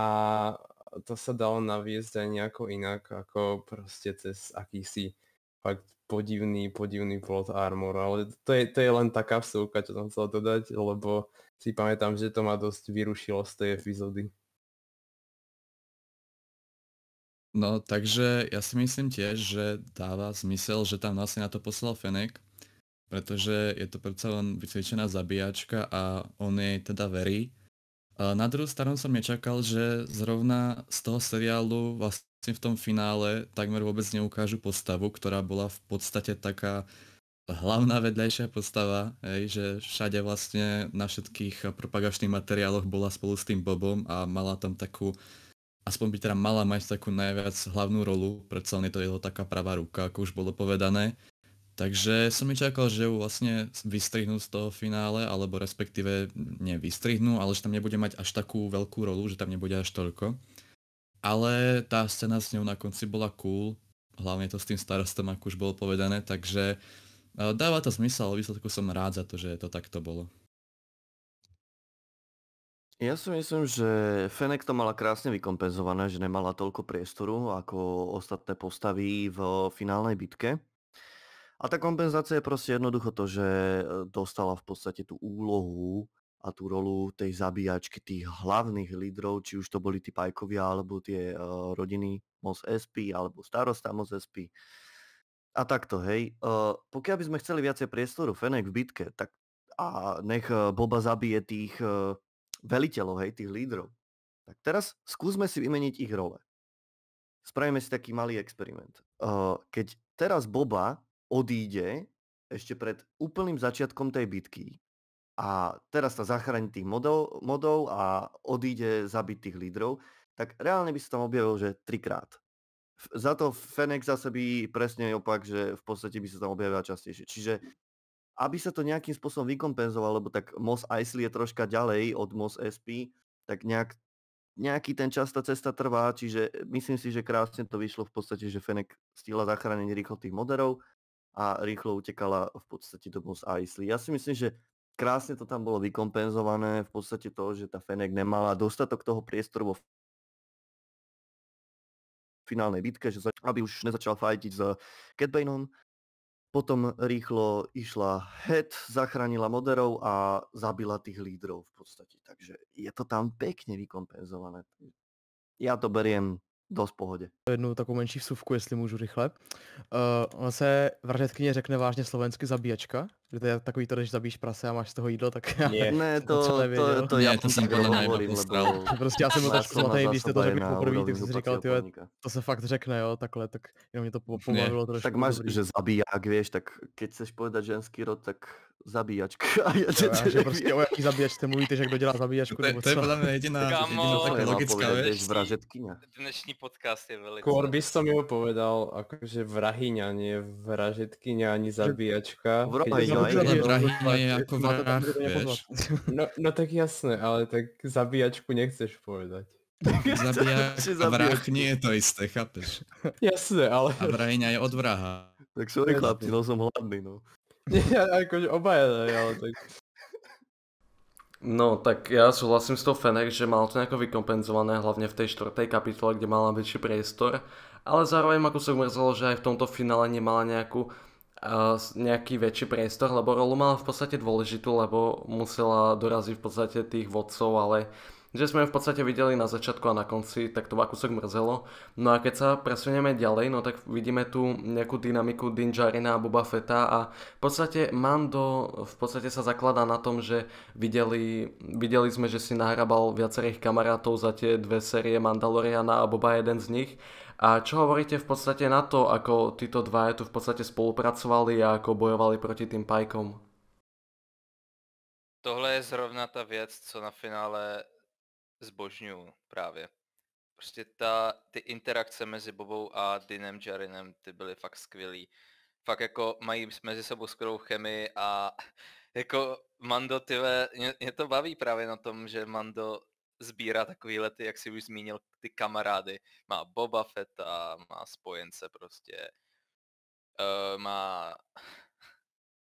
Speaker 4: to sa dalo naviesť aj nejako inak, ako proste cez akýsi fakt podivný, podivný plot armor, ale to je, to je len taká vsúka, čo som chcel dodať, lebo si pamätám, že to ma dosť vyrušilo z tej epizódy. No, takže ja si myslím tiež, že dáva zmysel, že
Speaker 5: tam vlastne na to poslal Fenek, pretože je to predsa len vycvičená zabíjačka a on jej teda verí. Na druhú stranu som nečakal, že zrovna z toho seriálu vlastne v tom finále takmer vôbec neukážu postavu, ktorá bola v podstate taká hlavná vedľajšia postava, hej, že všade vlastne na všetkých propagačných materiáloch bola spolu s tým Bobom a mala tam takú, aspoň by teda mala mať takú najviac hlavnú rolu, predsa je to jeho taká pravá ruka, ako už bolo povedané. Takže som mi čakal, že ju vlastne vystrihnú z toho finále, alebo respektíve nevystrihnú, ale že tam nebude mať až takú veľkú rolu, že tam nebude až toľko. Ale tá scéna s ňou na konci bola cool, hlavne to s tým starostom, ako už bolo povedané, takže e, dáva to zmysel, výsledku som rád za to, že to takto bolo.
Speaker 6: Ja si myslím, že Fenek to mala krásne vykompenzované, že nemala toľko priestoru ako ostatné postavy v finálnej bitke. A tá kompenzácia je proste jednoducho to, že eh, dostala v podstate tú úlohu a tú rolu tej zabíjačky tých hlavných lídrov, či už to boli tí pajkovia, alebo tie uh, rodiny MOS SP, alebo starosta MOS SP. A takto, hej. Uh, pokiaľ by sme chceli viacej priestoru, Fenek v bitke, tak a nech uh, Boba zabije tých uh, veliteľov, hej, tých lídrov. Tak teraz skúsme si vymeniť ich role. Spravíme si taký malý experiment. Uh, keď teraz Boba odíde ešte pred úplným začiatkom tej bitky a teraz sa zachráni tých modov, modov a odíde zabiť tých lídrov, tak reálne by sa tam objavil, že trikrát. F- za to Fenex zase by presne opak, že v podstate by sa tam objavila častejšie. Čiže aby sa to nejakým spôsobom vykompenzovalo, lebo tak Mos Eisley je troška ďalej od Mos SP, tak nejak, nejaký ten čas tá cesta trvá, čiže myslím si, že krásne to vyšlo v podstate, že Fenek stíla zachrániť rýchlo tých moderov a rýchlo utekala v podstate domov z Aisly. Ja si myslím, že krásne to tam bolo vykompenzované, v podstate to, že tá Fenek nemala dostatok toho priestoru vo finálnej bitke, že aby už nezačal fajtiť s Catbainom. Potom rýchlo išla head, zachránila moderov a zabila tých lídrov v podstate. Takže je to tam pekne vykompenzované. Ja to
Speaker 3: beriem dost pohodě. Jednu takovou menší vsuvku, jestli můžu rychle. Uh, ona se vražetkyně řekne vážně slovensky zabíjačka že to je takový to, když zabíš prase a máš z toho jídlo, tak já ne, to, to, to, to,
Speaker 6: já to jsem podle mě
Speaker 3: (laughs) Prostě já jsem byl tak zmatý, když jste to řekl poprvé, tak jsi si říkal, ty. to se fakt řekne, jo, takhle, tak jenom mě to pomohlo trošku. Tak máš,
Speaker 6: že zabíják, víš, tak keď chceš povedat ženský rod, tak zabíjačka. (laughs) že prostě o jaký
Speaker 4: zabíjačce
Speaker 3: mluvíte, že kdo dělá zabíjačku, nebo co? To je
Speaker 4: podle mě jediná, logická věc. Dnešní podcast je velice... Kôr by to měl povedal, akože vrahyňa, nie vražetkyňa, ani zabíjačka. No, drahý drahýna je ako vrah, vieš. No, no tak jasné, ale tak zabíjačku nechceš povedať. (laughs) Zabíjač a vrah nie je to isté, chápeš? Jasné, ale... A vrahyňa je od vraha. Tak sorry chlapci,
Speaker 1: no som hladný, no.
Speaker 4: Ja, akože obaja, ale tak...
Speaker 1: No, tak ja súhlasím s tou Fener, že mal to nejako vykompenzované, hlavne v tej štvrtej kapitole, kde mala väčší priestor, ale zároveň ako sa mrzelo, že aj v tomto finále nemala nejakú nejaký väčší priestor, lebo rolu mala v podstate dôležitú, lebo musela doraziť v podstate tých vodcov, ale že sme ju v podstate videli na začiatku a na konci, tak to akúsok mrzelo. No a keď sa presunieme ďalej, no tak vidíme tu nejakú dynamiku Din Djarina a Boba Feta a v podstate Mando v podstate sa zakladá na tom, že videli, videli sme, že si nahrabal viacerých kamarátov za tie dve série Mandaloriana a Boba jeden z nich a čo hovoríte v podstate na to, ako títo dvaja tu v podstate spolupracovali a ako bojovali proti tým pajkom?
Speaker 2: Tohle je zrovna ta věc, co na finále zbožňuju právě. Prostě ta, ty interakce mezi Bobou a Dinem Jarinem, ty byly fakt skvělý. Fakt jako mají mezi sebou skvělou chemii a (laughs) jako Mando, ty mě, mě to baví právě na tom, že Mando sbírá takovýhle ty, jak si už zmínil, ty kamarády. Má Boba Fetta, má spojence prostě. E, má,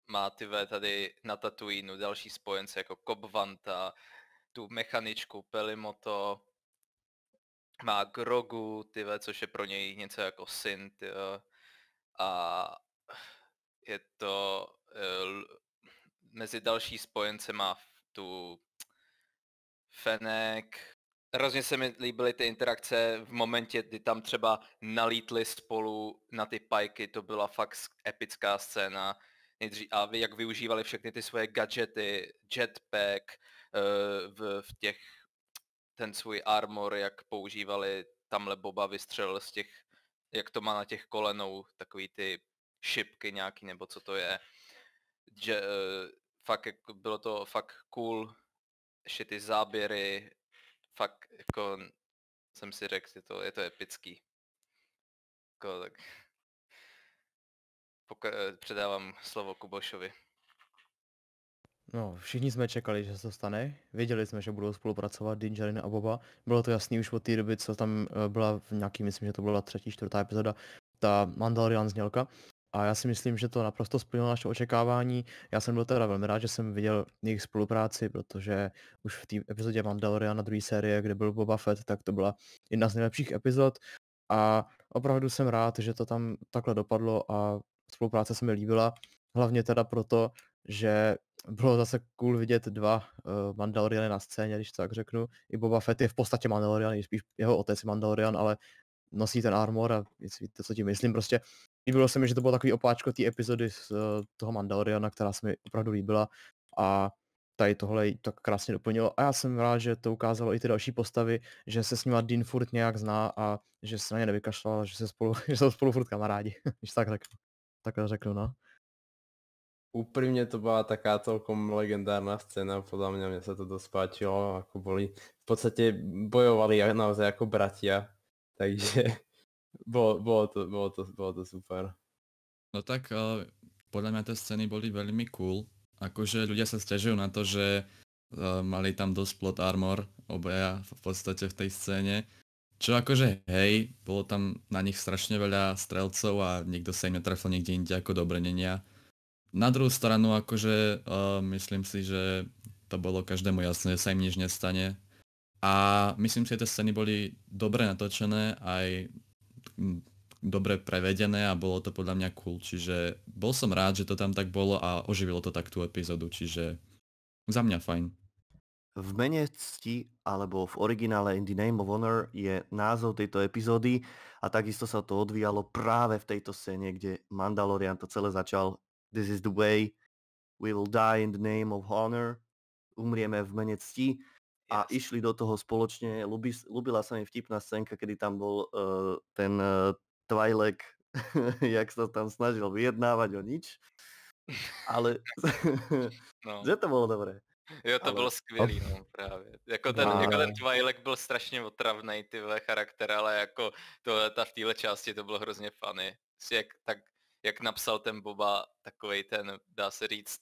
Speaker 2: má ty tady na Tatooinu další spojence jako Kobvanta, tu mechaničku Pelimoto, má Grogu, ty což je pro něj něco jako syn, ty a je to uh, mezi další spojence má tu Fenek. Hrozně se mi líbily ty interakce v momentě, kdy tam třeba nalítli spolu na ty pajky, to byla fakt epická scéna. Nejdřív, a jak využívali všechny ty svoje gadgety, jetpack, eh, v, v těch, ten svůj armor, jak používali, tamhle Boba vystřelil z těch, jak to má na těch kolenou, takový ty šipky nějaký, nebo co to je. Že, eh, fakt, bylo to fakt cool Ještě ty záběry fakt jako jsem si řekl, je to, je to epický. Jako, tak Poka- předávám slovo Kubošovi.
Speaker 3: No, všichni jsme čekali, že se to stane. Věděli jsme, že budou spolupracovat Dingerin a Boba. Bylo to jasný už od té doby, co tam eh, byla v nějaký, myslím, že to byla třetí, čtvrtá epizoda, ta Mandalorian znělka a já si myslím, že to naprosto splnilo naše očekávání. Já jsem byl teda velmi rád, že jsem viděl jejich spolupráci, protože už v té epizodě Mandalorian na druhé série, kde byl Boba Fett, tak to byla jedna z nejlepších epizod a opravdu jsem rád, že to tam takhle dopadlo a spolupráce se mi líbila. Hlavně teda proto, že bylo zase cool vidět dva uh, Mandaloriany na scéně, když to tak řeknu. I Boba Fett je v podstatě Mandalorian, i spíš jeho otec je Mandalorian, ale nosí ten armor a víte, co tím myslím. Prostě líbilo se mi, že to bylo takový opáčko té epizody z eh, toho Mandaloriana, která se mi opravdu líbila a tady tohle tak krásně doplnilo a já jsem rád, že to ukázalo i ty další postavy, že se s nima Dean furt nějak zná a že se na ně nevykašlal, že, se spolu, (laughs) že jsou spolu furt kamarádi, (laughs) když tak řeknu. Takhle řeknu, no.
Speaker 4: Úprimne to bola taká celkom legendárna scéna, podľa mňa mňa sa to dosť páčilo, ako boli, v podstate bojovali naozaj ako bratia, (laughs) takže bolo, bolo, to, bolo, to, bolo to super. No tak uh,
Speaker 5: podľa mňa tie scény boli veľmi cool. Akože ľudia sa stiažujú na to, že uh, mali tam dosť plot armor obaja v podstate v tej scéne. Čo akože hej, bolo tam na nich strašne veľa strelcov a nikto sa im netrafil niekde inde ako do brnenia. Na druhú stranu akože uh, myslím si, že to bolo každému jasné, že sa im nič nestane. A myslím si, že tie scény boli dobre natočené, aj dobre prevedené a bolo to podľa mňa cool. Čiže bol som rád, že to tam tak bolo a oživilo to tak tú epizódu, čiže za mňa fajn. V mene cti, alebo v originále In the Name of Honor je názov tejto
Speaker 6: epizódy a takisto sa to odvíjalo práve v tejto scéne, kde Mandalorian to celé začal This is the way, we will die in the name of honor, umrieme v mene cti a išli do toho spoločne. Lubi, ľubila sa mi vtipná scénka, kedy tam bol uh, ten uh, Twilek, (laughs) jak sa tam snažil vyjednávať o nič. Ale (laughs) no. že to bolo dobré.
Speaker 2: Jo, to ale... bylo skvělý, no právě. Jako ten, no, ale... jako ten Twilek byl strašně otravný, ty charakter, ale jako to, ta v téhle části to bylo hrozně funny. Jak, tak, jak napsal ten Boba takovej ten, dá se říct,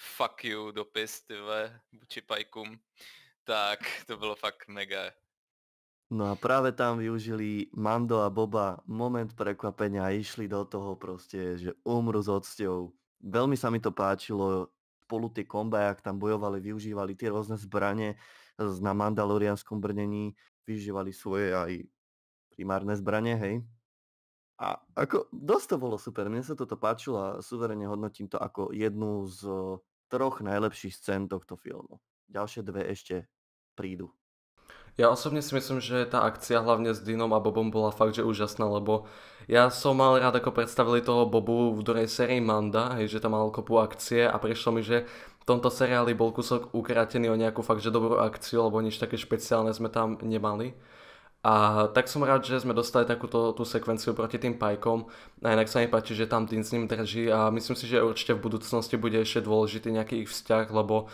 Speaker 2: fuck you dopis, ty vůči pajkům. Tak, to bolo fakt mega.
Speaker 6: No a práve tam využili Mando a Boba moment prekvapenia a išli do toho proste, že umru s odsťou. Veľmi sa mi to páčilo, spolu tie komba, ak tam bojovali, využívali tie rôzne zbranie eh, na mandalorianskom brnení, využívali svoje aj primárne zbranie, hej. A ako, dosť to bolo super, mne sa toto páčilo a suverene hodnotím to ako jednu z troch najlepších scén tohto filmu.
Speaker 1: Ďalšie dve ešte prídu. Ja osobne si myslím, že tá akcia hlavne s Dinom a Bobom bola fakt, že úžasná, lebo ja som mal rád, ako predstavili toho Bobu v druhej sérii Manda, hej, že tam mal kopu akcie a prišlo mi, že v tomto seriáli bol kúsok ukratený o nejakú fakt, že dobrú akciu, lebo nič také špeciálne sme tam nemali. A tak som rád, že sme dostali takúto tú sekvenciu proti tým pajkom. A inak sa mi páči, že tam tým s ním drží a myslím si, že určite v budúcnosti bude ešte dôležitý nejaký ich vzťah, lebo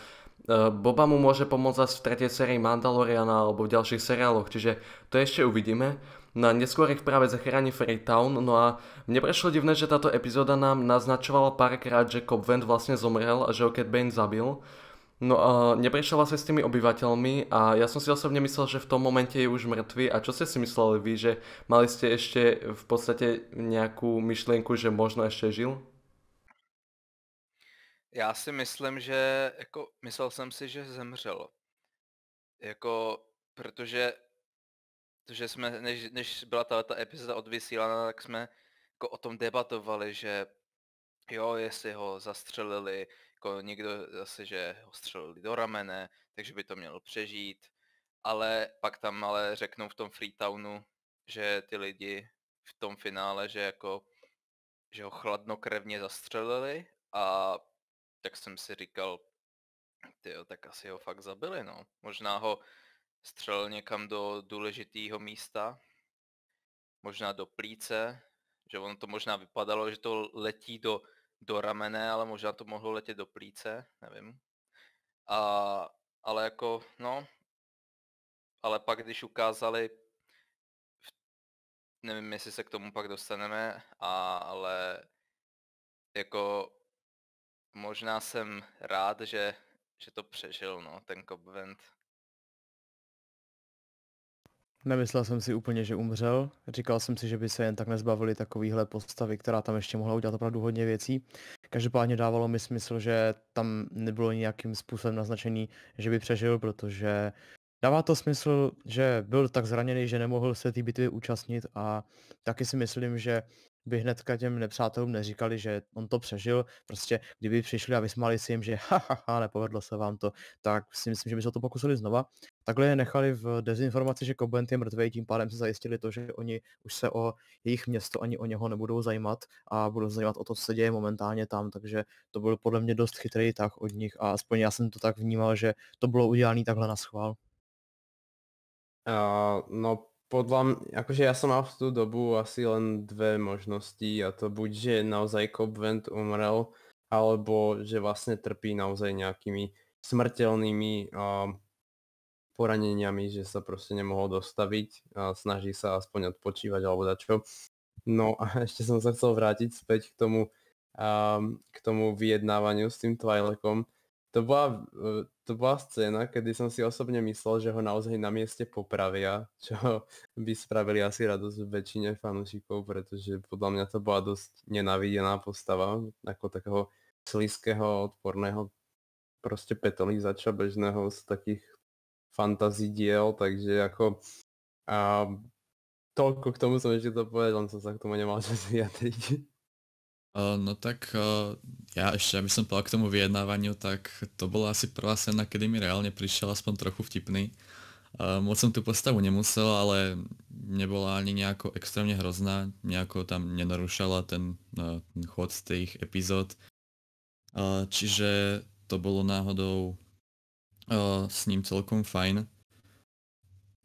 Speaker 1: E, Boba mu môže pomôcť v tretej sérii Mandaloriana alebo v ďalších seriáloch, čiže to ešte uvidíme. No a neskôr ich práve zachráni Freetown, no a mne prešlo divné, že táto epizóda nám naznačovala párkrát, že Cobvent vlastne zomrel a že ho Cat Bane zabil. No a neprišiel vlastne s tými obyvateľmi a ja som si osobne myslel, že v tom momente je už mŕtvy a čo ste si mysleli vy, že mali ste ešte v podstate nejakú myšlienku, že možno ešte žil?
Speaker 2: Já si myslím, že jako myslel jsem si, že zemřel. Jako, protože to, že jsme, než, než byla ta epizoda odvysílána, tak jsme jako o tom debatovali, že jo, jestli ho zastřelili, jako někdo zase, že ho střelili do ramene, takže by to mělo přežít, ale pak tam ale řeknou v tom Freetownu, že ty lidi v tom finále, že jako, že ho chladnokrevně zastřelili a tak jsem si říkal, tyjo, tak asi ho fakt zabili, no. Možná ho střelil někam do důležitého místa, možná do plíce, že ono to možná vypadalo, že to letí do, do ramene, ale možná to mohlo letět do plíce, nevím. A, ale jako, no, ale pak když ukázali, nevím, jestli se k tomu pak dostaneme, a, ale jako možná jsem rád, že, že to přežil, no, ten Cobvent.
Speaker 3: Nemyslel jsem si úplně, že umřel. Říkal jsem si, že by se jen tak nezbavili takovýhle postavy, která tam ještě mohla udělat opravdu hodně věcí. Každopádně dávalo mi smysl, že tam nebylo nějakým způsobem naznačený, že by přežil, protože dává to smysl, že byl tak zraněný, že nemohl se té bitvy účastnit a taky si myslím, že by hnedka těm nepřátelům neříkali, že on to přežil. Prostě kdyby přišli a vysmáli si jim, že ha, ha, nepovedlo se vám to, tak si myslím, že by se o to pokusili znova. Takhle je nechali v dezinformaci, že Coblent je mrtvý, tím pádem se zajistili to, že oni už se o jejich město ani o něho nebudou zajímat a budou zajímat o to, co se děje momentálně tam, takže to byl podle mě dost chytrý tak od nich a aspoň já jsem to tak vnímal, že to bylo udělané takhle na schvál.
Speaker 4: Uh, no podľa mňa, akože ja som mal v tú dobu asi len dve možnosti a to buď, že naozaj Cobvent umrel, alebo že vlastne trpí naozaj nejakými smrteľnými uh, poraneniami, že sa proste nemohol dostaviť a snaží sa aspoň odpočívať alebo dačo. No a (laughs) ešte som sa chcel vrátiť späť k tomu, um, k tomu vyjednávaniu s tým Twilekom, to bola, e, to bola scéna, kedy som si osobne myslel, že ho naozaj na mieste popravia, čo (laughs) by spravili asi radosť väčšine fanúšikov, pretože podľa mňa to bola dosť nenávidená postava, ako takého slízkeho, odporného proste petolízača bežného z takých fantasy diel, takže ako a toľko k tomu som ešte to povedal, len som sa k tomu nemal čas (laughs) vyjadriť. No tak
Speaker 5: ja ešte, aby som povedal k tomu vyjednávaniu, tak to bola asi prvá scéna, kedy mi reálne prišiel aspoň trochu vtipný. Moc som tú postavu nemusel, ale nebola ani nejako extrémne hrozná, nejako tam nenarúšala ten, no, ten chod z tých epizód. Čiže to bolo náhodou s ním celkom fajn.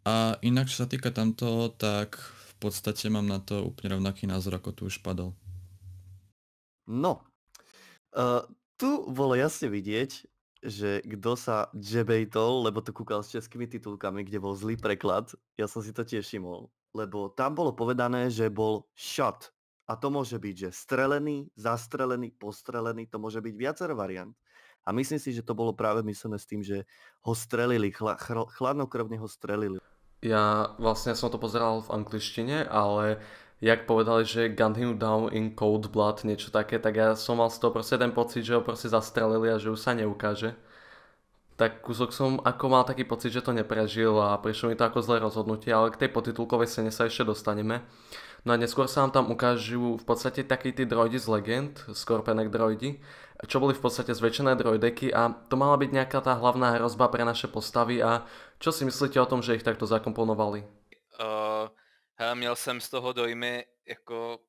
Speaker 5: A inak, čo sa týka tamto, tak v podstate mám na to úplne rovnaký názor, ako tu už padol.
Speaker 6: No, uh, tu bolo jasne vidieť, že kto sa džebejtol, lebo to kúkal s českými titulkami, kde bol zlý preklad. Ja som si to tiež všimol, lebo tam bolo povedané, že bol shot. A to môže byť, že strelený, zastrelený, postrelený, to môže byť viacero variant. A myslím si, že to bolo práve myslené s tým, že ho
Speaker 1: strelili, chla, chladnokrvne ho strelili. Ja vlastne som to pozeral v angličtine, ale jak povedali, že gun him down in cold blood, niečo také, tak ja som mal z toho proste ten pocit, že ho proste zastrelili a že už sa neukáže. Tak kúsok som ako mal taký pocit, že to neprežil a prišlo mi to ako zlé rozhodnutie, ale k tej potitulkovej scéne sa ešte dostaneme. No a neskôr sa vám tam ukážu v podstate takí tí droidi z Legend, Scorpenek droidi, čo boli v podstate zväčšené droideky a to mala byť nejaká tá hlavná hrozba pre naše postavy a čo si myslíte o tom, že ich takto zakomponovali?
Speaker 2: Uh Hele, měl jsem z toho dojmy, jako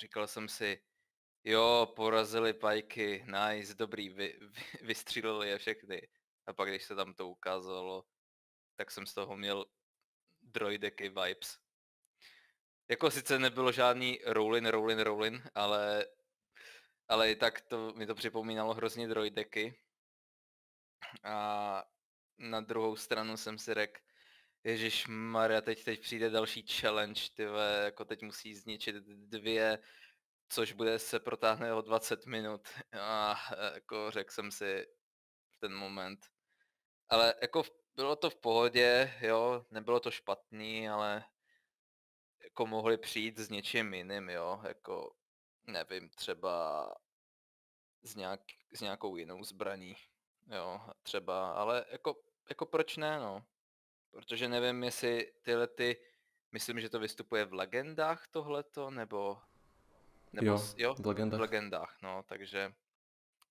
Speaker 2: říkal jsem si, jo, porazili pajky, nice, dobrý, vy, vy, vystřílili je všechny. A pak, když se tam to ukázalo, tak jsem z toho měl droideky vibes. Jako sice nebylo žádný rollin, rollin, rollin, ale, ale i tak to, mi to připomínalo hrozně droideky. A na druhou stranu jsem si řekl, Ježíš Maria, teď, teď přijde další challenge, ty jako teď musí zničit dvě, což bude se protáhne o 20 minut. A ah, jako řekl jsem si v ten moment. Ale jako bylo to v pohodě, jo, nebylo to špatný, ale jako mohli přijít s něčím jiným, jo, jako nevím, třeba s, nějak, s nějakou jinou zbraní, jo, třeba, ale jako, jako proč ne, no. Protože nevím, jestli tyhle ty, myslím, že to vystupuje v legendách tohleto, nebo...
Speaker 4: nebo jo, jo, v legendách. V
Speaker 2: legendách, no, takže...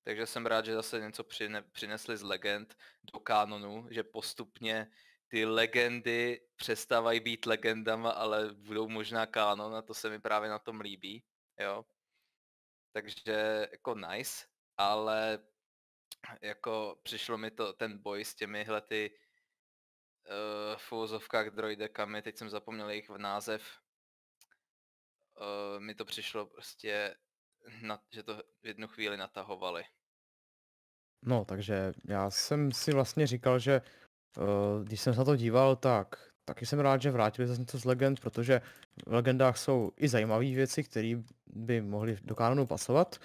Speaker 2: Takže jsem rád, že zase něco přine, přinesli z legend do kanonu, že postupně ty legendy přestávají být legendama, ale budou možná kánon a to se mi právě na tom líbí, jo. Takže jako nice, ale jako přišlo mi to ten boj s těmihle ty uh, v úvozovkách droidekami, teď jsem zapomněl jejich název. Uh, mi to přišlo prostě, na, že to v jednu chvíli natahovali.
Speaker 3: No, takže já jsem si vlastně říkal, že uh, když jsem se na to díval, tak taky jsem rád, že vrátili zase něco z legend, protože v legendách jsou i zajímavé věci, které by mohly do kanonu pasovat.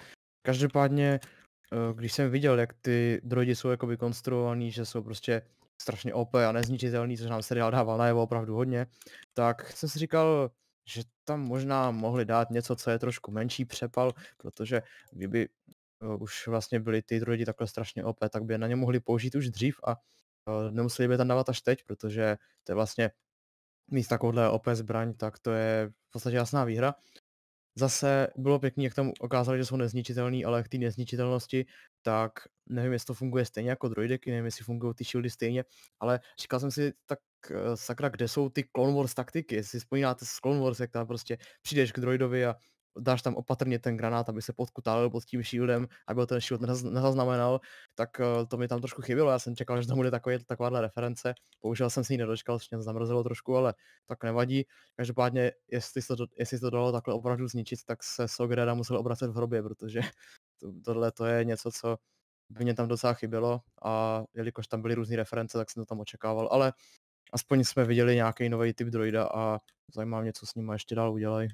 Speaker 3: Každopádně, eh, když jsem viděl, jak ty droidy jsou jakoby konstruovaný, že jsou prostě strašně OP a nezničitelný, což nám seriál dával najevo opravdu hodně, tak jsem si říkal, že tam možná mohli dát něco, co je trošku menší přepal, protože kdyby eh, už vlastně byly ty druhé takhle strašně OP, tak by je na ně mohli použít už dřív a eh, nemuseli by je tam dávat až teď, protože to je vlastně mít takovouhle OP zbraň, tak to je v podstatě jasná výhra zase bylo pěkný, jak tam ukázali, že jsou nezničitelný, ale k té nezničitelnosti, tak nevím, jestli to funguje stejně jako droideky, nevím, jestli fungují ty shieldy stejně, ale říkal jsem si, tak eh, sakra, kde jsou ty Clone Wars taktiky, jestli vzpomínáte z Clone Wars, jak tam prostě přijdeš k droidovi a dáš tam opatrně ten granát, aby se podkutal pod tím shieldem, aby ho ten shield nezaznamenal, tak e, to mi tam trošku chybilo, Já jsem čekal, že tam bude takové, takováhle reference. použil jsem si ji nedočkal, což mě to zamrzelo trošku, ale tak nevadí. Každopádně, jestli se to, jestli to dalo takhle opravdu zničit, tak se Sogreda musel obracet v hrobě, protože (laughs) to, tohle to je něco, co by mě tam docela chybělo a jelikož tam byly různé reference, tak jsem to tam očekával, ale aspoň jsme viděli nějaký nový typ droida a zajímá
Speaker 4: mě, co s ním ještě dál udělají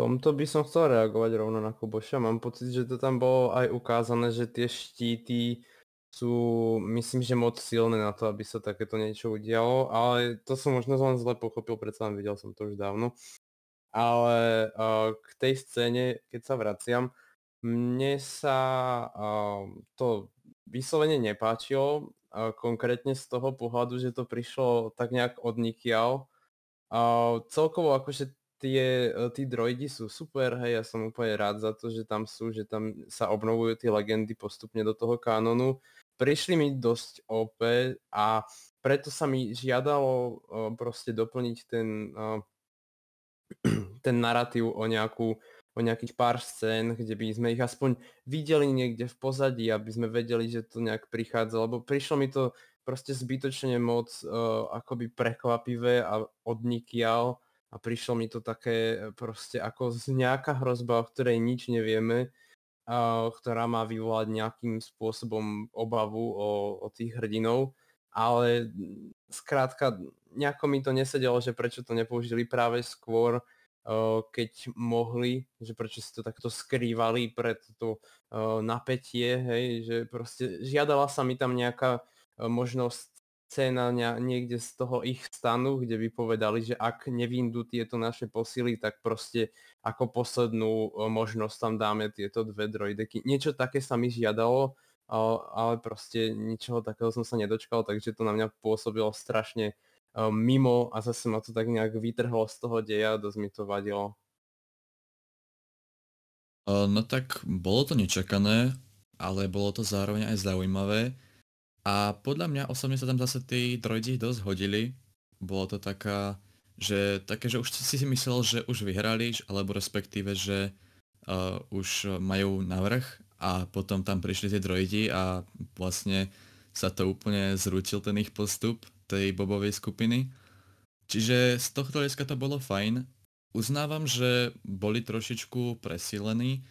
Speaker 4: tomto by som chcel reagovať rovno na Kuboša. Mám pocit, že to tam bolo aj ukázané, že tie štíty sú, myslím, že moc silné na to, aby sa takéto niečo udialo, ale to som možno len zle pochopil, predsa len videl som to už dávno. Ale uh, k tej scéne, keď sa vraciam, mne sa uh, to vyslovene nepáčilo, uh, konkrétne z toho pohľadu, že to prišlo tak nejak odnikiaľ. Uh, celkovo akože tie, e, tí droidi sú super, hej, ja som úplne rád za to, že tam sú, že tam sa obnovujú tie legendy postupne do toho kanonu. Prišli mi dosť OP a preto sa mi žiadalo e, proste doplniť ten, e, (clears throat) ten narratív o nejakú o nejakých pár scén, kde by sme ich aspoň videli niekde v pozadí, aby sme vedeli, že to nejak prichádza, lebo prišlo mi to proste zbytočne moc uh, akoby prekvapivé a odnikiaľ a prišlo mi to také e, proste ako z nejaká hrozba, o ktorej nič nevieme, a, ktorá má vyvolať nejakým spôsobom obavu o, o tých hrdinov, ale mm, skrátka nejako mi to nesedelo, že prečo to nepoužili práve skôr, e, keď mohli, že prečo si to takto skrývali pre to e, napätie, hej, že proste žiadala sa mi tam nejaká možnosť cena niekde z toho ich stanu, kde by povedali, že ak nevindú tieto naše posily, tak proste ako poslednú možnosť tam dáme tieto dve droideky. Niečo také sa mi žiadalo, ale proste ničoho takého som sa nedočkal, takže to na mňa pôsobilo strašne mimo a zase ma to tak nejak vytrhlo z toho deja, dosť mi to vadilo.
Speaker 5: No tak bolo to nečakané, ale bolo to zároveň aj zaujímavé. A podľa mňa osobne sa tam zase tí droidi dosť hodili. Bolo to taká, že také, že už si si myslel, že už vyhrali, alebo respektíve, že uh, už majú navrh a potom tam prišli tie droidi a vlastne sa to úplne zrútil ten ich postup tej bobovej skupiny. Čiže z tohto hľadiska to bolo fajn. Uznávam, že boli trošičku presilení,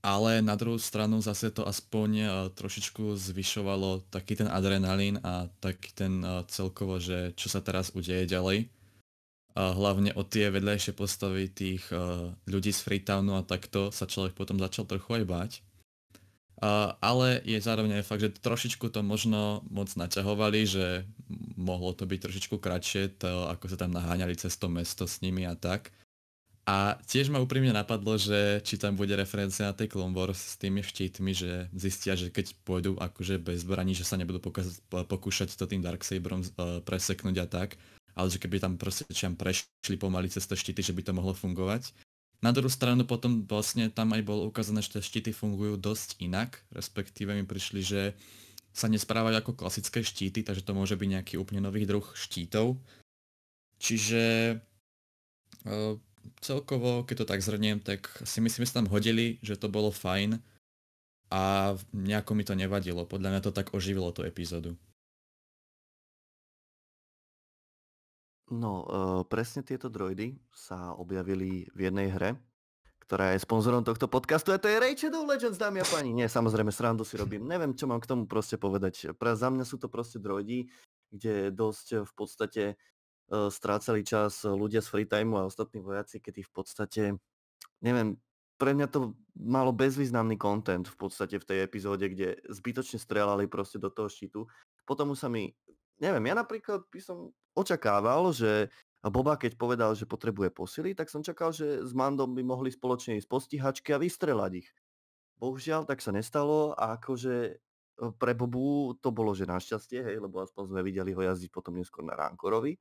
Speaker 5: ale na druhú stranu zase to aspoň e, trošičku zvyšovalo taký ten adrenalín a taký ten e, celkovo, že čo sa teraz udeje ďalej. A e, hlavne o tie vedľajšie postavy tých ľudí z Freetownu a takto sa človek potom začal trochu aj báť. Uh, ale je zároveň aj fakt, že trošičku to možno moc naťahovali, že mohlo to byť trošičku kratšie, to, ako sa tam naháňali cez to mesto s nimi a tak. A tiež ma úprimne napadlo, že či tam bude referencia na tej Clone Wars s tými štítmi, že zistia, že keď pôjdu akože bez zbraní, že sa nebudú pokúšať to tým Darksaberom uh, eh, preseknúť a tak, ale že keby tam proste čiam prešli pomaly cez to štíty, že by to mohlo fungovať. Na druhú stranu potom vlastne tam aj bolo ukázané, že tie štíty fungujú dosť inak, respektíve mi prišli, že sa nesprávajú ako klasické štíty, takže to môže byť nejaký úplne nový druh štítov. Čiže uh, celkovo, keď to tak zhrniem, tak si myslím, že sa tam hodili, že to bolo fajn a nejako mi to nevadilo. Podľa mňa to tak oživilo tú epizódu.
Speaker 6: No, e, presne tieto droidy sa objavili v jednej hre, ktorá je sponzorom tohto podcastu a to je Ray Shadow Legends, dámy a páni. Nie, samozrejme, srandu si robím. Neviem, čo mám k tomu proste povedať. Pre, za mňa sú to proste droidy, kde dosť v podstate E, strácali čas ľudia z Freetimeu a ostatní vojaci, kedy v podstate, neviem, pre mňa to malo bezvýznamný kontent v podstate v tej epizóde, kde zbytočne strelali proste do toho štítu. Potom už sa mi, neviem, ja napríklad by som očakával, že Boba, keď povedal, že potrebuje posily, tak som čakal, že s Mandom by mohli spoločne ísť postihačky a vystrelať ich. Bohužiaľ, tak sa nestalo a akože e, pre Bobu to bolo, že našťastie, hej, lebo aspoň sme videli ho jazdiť potom neskôr na Rankorovi.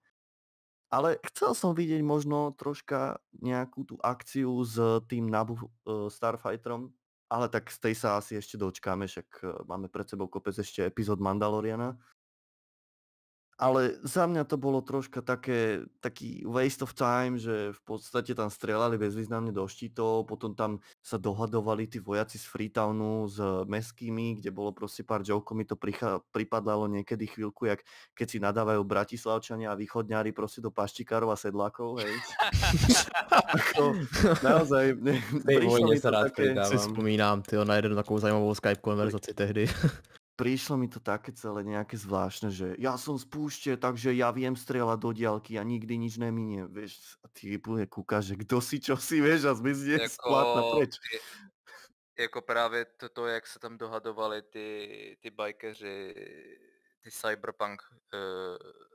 Speaker 6: Ale chcel som vidieť možno troška nejakú tú akciu s tým Nabu uh, Starfighterom, ale tak z tej sa asi ešte dočkáme, však e, máme pred sebou kopec ešte epizód Mandaloriana, ale za mňa to bolo troška také, taký waste of time, že v podstate tam strelali bezvýznamne do štítov, potom tam sa dohadovali tí vojaci z Freetownu s meskými, kde bolo proste pár joke, mi to prichá, pripadalo niekedy chvíľku, jak keď si nadávajú bratislavčania a východňári proste do paštikárov a sedlákov, hej. (laughs) Ako, naozaj, ne, tej vojne sa rád také... Si
Speaker 3: spomínam, tyjo, na jednu takovou zajímavou Skype konverzaci tehdy. (laughs) prišlo mi to také celé nejaké zvláštne, že
Speaker 6: ja som z púšte, takže ja viem strieľať do diálky a nikdy nič neminie. Vieš, a ty úplne kúka, že kto si, čo si, vieš, a zmizne splatná preč.
Speaker 2: jako právě to, to, jak se tam dohadovali ty, ty bikeři, ty cyberpunk uh,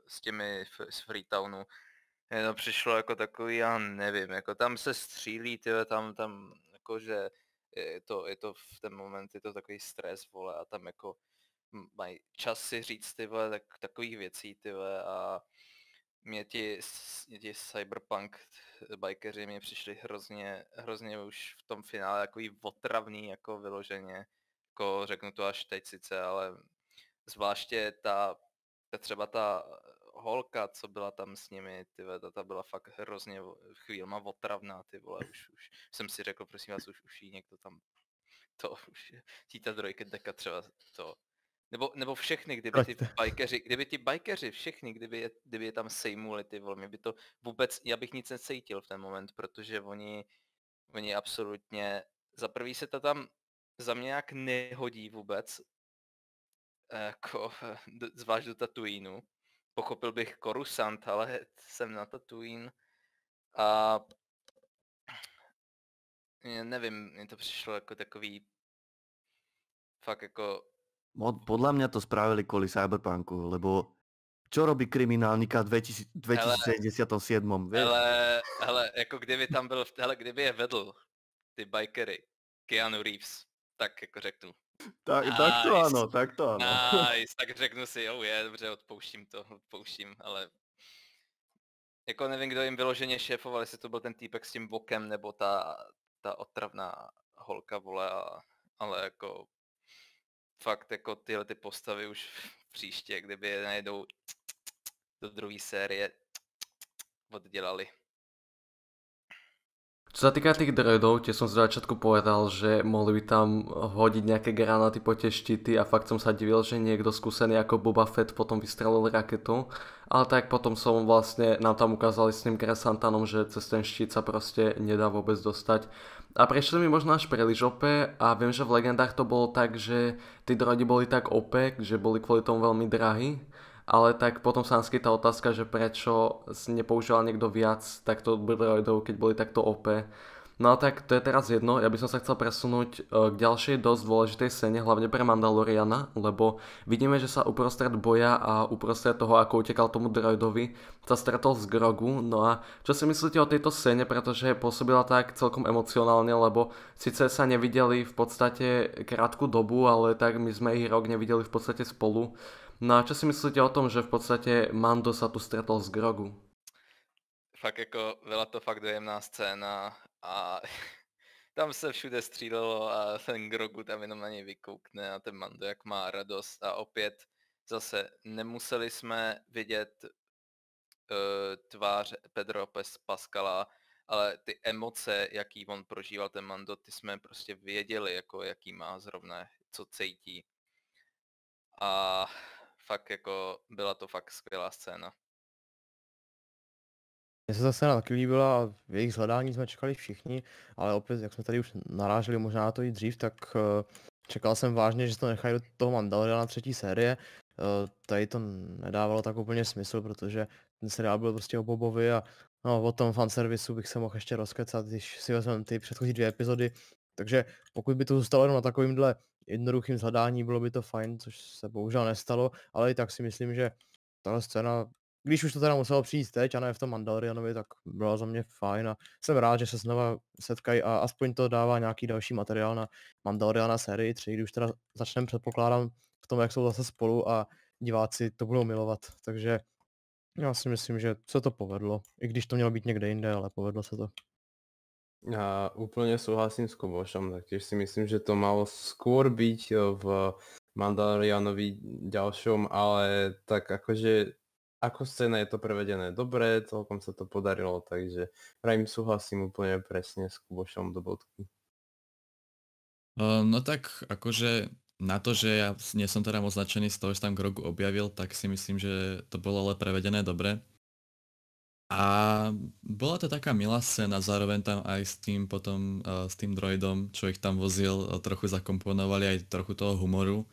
Speaker 2: s těmi z Freetownu, je to no, přišlo jako takový, já nevím, jako tam se střílí, tyhle, tam, tam, jakože je to, je to v ten moment, je to takový stres, vole, a tam jako mají čas si říct ty vole, tak, takových věcí ty vole, a mě ti, mě ti cyberpunk bikeři mi přišli hrozně, hrozně už v tom finále takový otravný jako vyloženě, jako řeknu to až teď sice, ale zvláště ta, ta třeba ta holka, co byla tam s nimi, ty vole, ta, ta byla fakt hrozně chvílma otravná, ty vole, už, už jsem si řekl, prosím vás, už, už jí někdo tam to už je. ta trojka Deka třeba to Nebo, nebo všechny, kdyby ty bikeři, kdyby ti bikeři, všechny, kdyby je, kdyby je tam sejmuli ty vole, by to vůbec, já bych nic necítil v ten moment, protože oni, oni absolutně, za prvý se to tam za mě nějak nehodí vůbec, eh, jako, (laughs) zvlášť do Tatooineu. Pochopil bych Korusant, ale jsem na Tatooine a (clears throat) nevím, mně to přišlo jako takový fakt jako
Speaker 6: podľa mňa to spravili kvôli Cyberpunku, lebo čo robí kriminálnika v 2077? Ale,
Speaker 2: ale jako kdyby tam byl, hele, kdyby je vedl ty bikery, Keanu Reeves, tak jako řeknu.
Speaker 6: Tak, nice. tak to ano, tak to ano.
Speaker 2: Nice, tak řeknu si, jo, je, dobře, odpouštím to, odpouštím, ale jako nevím, kdo jim vyloženě šéfoval, jestli to byl ten týpek s tím bokem, nebo ta, ta otravná holka, vole, a, ale jako fakt jako tyhle ty postavy už (laughs) příště, kdyby je najednou (tsk) do druhé série (tsk) oddělali.
Speaker 1: Čo sa týka tých droidov tie som z začiatku povedal, že mohli by tam hodiť nejaké granáty po tie štity a fakt som sa divil, že niekto skúsený ako Boba Fett potom vystrelil raketu. Ale tak potom som vlastne, nám tam ukázali s tým Gresantanom, že cez ten štít sa proste nedá vôbec dostať. A prešli mi možno až príliš OP a viem, že v legendách to bolo tak, že tí drogy boli tak OP, že boli kvôli tomu veľmi drahí, ale tak potom sa tá otázka, že prečo si nepoužíval niekto viac takto droidov, keď boli takto OP. No a tak to je teraz jedno, ja by som sa chcel presunúť e, k ďalšej dosť dôležitej scéne, hlavne pre Mandaloriana, lebo vidíme, že sa uprostred boja a uprostred toho, ako utekal tomu droidovi, sa stretol z Grogu. No a čo si myslíte o tejto scéne, pretože pôsobila tak celkom emocionálne, lebo síce sa nevideli v podstate krátku dobu, ale tak my sme ich rok nevideli v podstate spolu. No a čo si myslíte o tom, že v podstate Mando sa tu stretol z Grogu?
Speaker 2: Fakt ako veľa to fakt dojemná scéna a (laughs) tam se všude střílelo a ten Grogu tam jenom na něj vykoukne a ten Mando jak má radost a opět zase nemuseli jsme vidět uh, tvář Pedro Pes Pascala, ale ty emoce, jaký on prožíval ten Mando, ty jsme prostě věděli, jako jaký má zrovna, co cítí. A fakt jako byla to fakt skvělá scéna.
Speaker 3: Mně se zase taky líbila a jejich zhledání jsme čekali všichni, ale opět, jak jsme tady už naráželi možná to i dřív, tak eh, čekal jsem vážně, že to nechají do toho na třetí série. Eh, tady to nedávalo tak úplně smysl, protože ten seriál byl prostě o Bobovi a no, o tom fanservisu bych se mohl ještě rozkecat, když si vezmeme ty předchozí dvě epizody. Takže pokud by to zůstalo jenom na takovýmhle jednoduchým zhledání, bylo by to fajn, což se bohužel nestalo, ale i tak si myslím, že tahle scéna když už to teda muselo přijít teď a ne v tom Mandalorianovi, tak byla za mě fajn a jsem rád, že se znova setkají a aspoň to dává nějaký další materiál na Mandaloriana sérii 3, když už teda začneme předpokládám v tom, jak jsou zase spolu a diváci to budou milovat, takže já si myslím, že se to povedlo, i když to mělo být někde jinde, ale povedlo se to.
Speaker 4: Já úplně souhlasím s Kobošem, takže si myslím, že to malo skôr být eh, v Mandalorianovi ďalšom, ale tak akože ako scéna je to prevedené dobre, celkom sa to podarilo, takže Rajm súhlasím úplne presne s Kubošom do bodky.
Speaker 5: No tak akože na to, že ja nie som teda moc značený z toho, že tam Grogu objavil, tak si myslím, že to bolo ale prevedené dobre. A bola to taká milá scéna, zároveň tam aj s tým potom, s tým droidom, čo ich tam vozil, trochu zakomponovali aj trochu toho humoru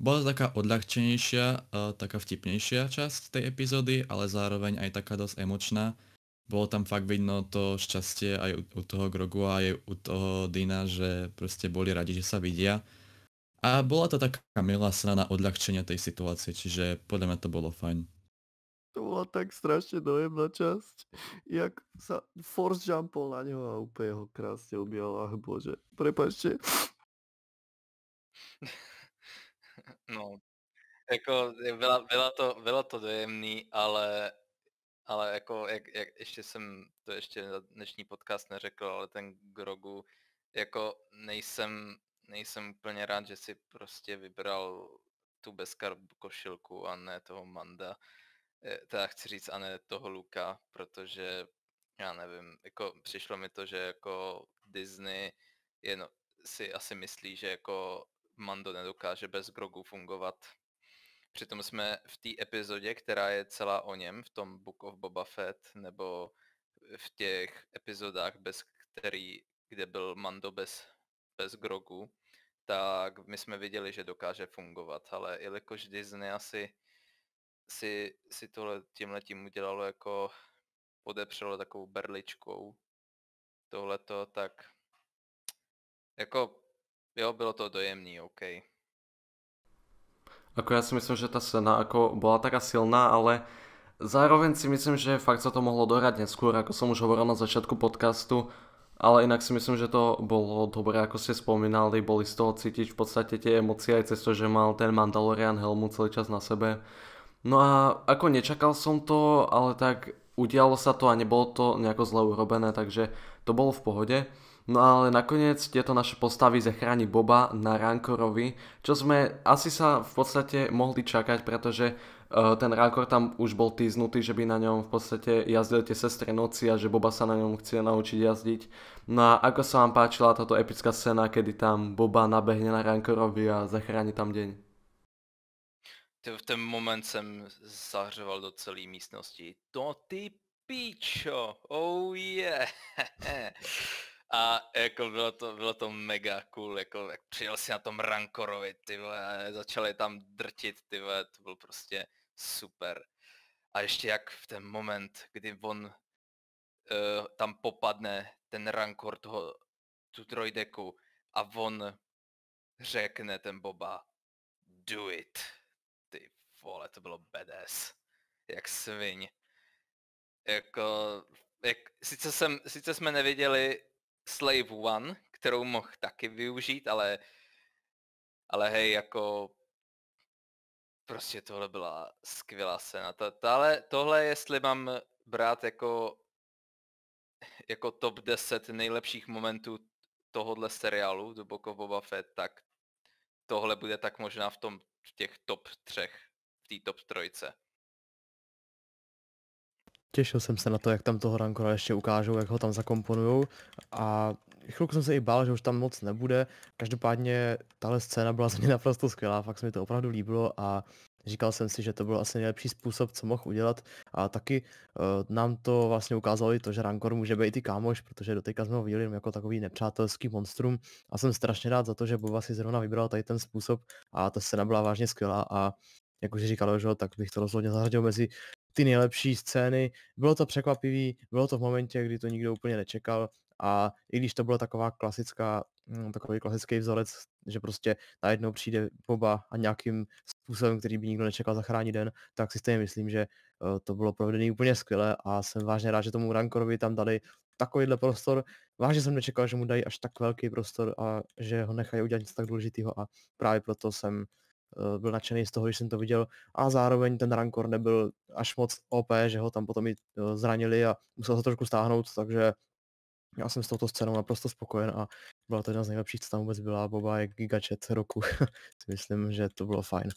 Speaker 5: bola to taká odľahčenejšia, e, taká vtipnejšia časť tej epizódy, ale zároveň aj taká dosť emočná. Bolo tam fakt vidno to šťastie aj u toho Grogu a aj u toho Dina, že proste boli radi, že sa vidia. A bola to taká milá strana odľahčenia tej situácie, čiže podľa mňa to bolo fajn.
Speaker 6: To bola tak strašne dojemná časť, jak sa force jumpol na neho a úplne ho krásne objal, ach bože, prepačte. (laughs)
Speaker 2: No, jako veľa, veľa, to, bylo to dojemný, ale, ale jako, jak, jak, ještě jsem to ještě na dnešní podcast neřekl, ale ten Grogu, jako nejsem, nejsem úplně rád, že si prostě vybral tu bezkarbu košilku a ne toho Manda, e, teda chci říct a ne toho Luka, protože já nevím, jako přišlo mi to, že jako Disney jen si asi myslí, že jako Mando nedokáže bez grogu fungovat. Přitom jsme v té epizodě, která je celá o něm, v tom Book of Boba Fett, nebo v těch epizodách, bez který, kde byl Mando bez, bez grogu, tak my jsme viděli, že dokáže fungovat, ale jelikož Disney asi si, si tohle tímhletím udělalo jako podepřelo takovou berličkou tohleto, tak jako Jo, bylo to dojemný, OK.
Speaker 1: Ako ja si myslím, že tá scéna ako bola taká silná, ale zároveň si myslím, že fakt sa to mohlo dohrať neskôr, ako som už hovoril na začiatku podcastu, ale inak si myslím, že to bolo dobré, ako ste spomínali, boli z toho cítiť v podstate tie emócie aj cez to, že mal ten Mandalorian helmu celý čas na sebe. No a ako nečakal som to, ale tak udialo sa to a nebolo to nejako zle urobené, takže to bolo v pohode. No ale nakoniec tieto naše postavy zachráni Boba na Rankorovi, čo sme asi sa v podstate mohli čakať, pretože uh, ten Rankor tam už bol týznutý, že by na ňom v podstate jazdili tie sestre noci a že Boba sa na ňom chce naučiť jazdiť. No a ako sa vám páčila táto epická scéna, kedy tam Boba nabehne na Rankorovi a zachráni tam deň?
Speaker 2: v ten moment som zahřeval do celé místnosti. To no ty píčo, oh yeah. (laughs) a jako bylo to, bylo to mega cool, jako jak přijel si na tom Rankorovi, ty vole, a začali tam drtit, ty vole, to bylo prostě super. A ještě jak v ten moment, kdy on uh, tam popadne ten Rankor toho, tu trojdeku a on řekne ten Boba, do it. Ty vole, to bylo badass. Jak sviň. Jako, jak, sice, jsem, sice jsme neviděli Slave One, kterou mohl taky využít, ale, ale hej, jako prostě tohle byla skvělá scéna. ale tohle, jestli mám brát jako, jako top 10 nejlepších momentů tohohle seriálu, do Book of Boba Fett, tak tohle bude tak možná v tom v těch top třech, v té top trojce.
Speaker 3: Těšil jsem se na to, jak tam toho Rankora ještě ukážou, jak ho tam zakomponujou a chvilku jsem se i bál, že už tam moc nebude. Každopádně tahle scéna byla za mě naprosto skvělá, fakt se mi to opravdu líbilo a říkal jsem si, že to byl asi nejlepší způsob, co mohl udělat a taky uh, nám to vlastně ukázalo i to, že Rankor může být i kámoš, protože doteďka jsme ho viděli jako takový nepřátelský monstrum a jsem strašně rád za to, že Boba si zrovna vybral tady ten způsob a ta scéna byla vážně skvělá a jak už říkal že tak bych to rozhodně zařadil mezi ty nejlepší scény. Bylo to překvapivý, bylo to v momentě, kdy to nikdo úplně nečekal a i když to byla taková klasická, mm, takový klasický vzorec, že prostě najednou přijde Boba a nějakým způsobem, který by nikdo nečekal, zachrání den, tak si stejně myslím, že eh, to bylo provedené úplně skvěle a jsem vážně rád, že tomu Rankorovi tam dali takovýhle prostor. Vážně jsem nečekal, že mu dají až tak velký prostor a že ho nechají udělat něco tak důležitého a právě proto jsem Eh, byl nadšený z toho, když jsem to viděl a zároveň ten Rankor nebyl až moc OP, že ho tam potom i eh, zranili a musel se trošku stáhnout, takže já jsem s touto scénou naprosto spokojen a byla to jedna z nejlepších, co tam vůbec byla, Boba je gigačet roku, (laughs) myslím, že to bylo fajn.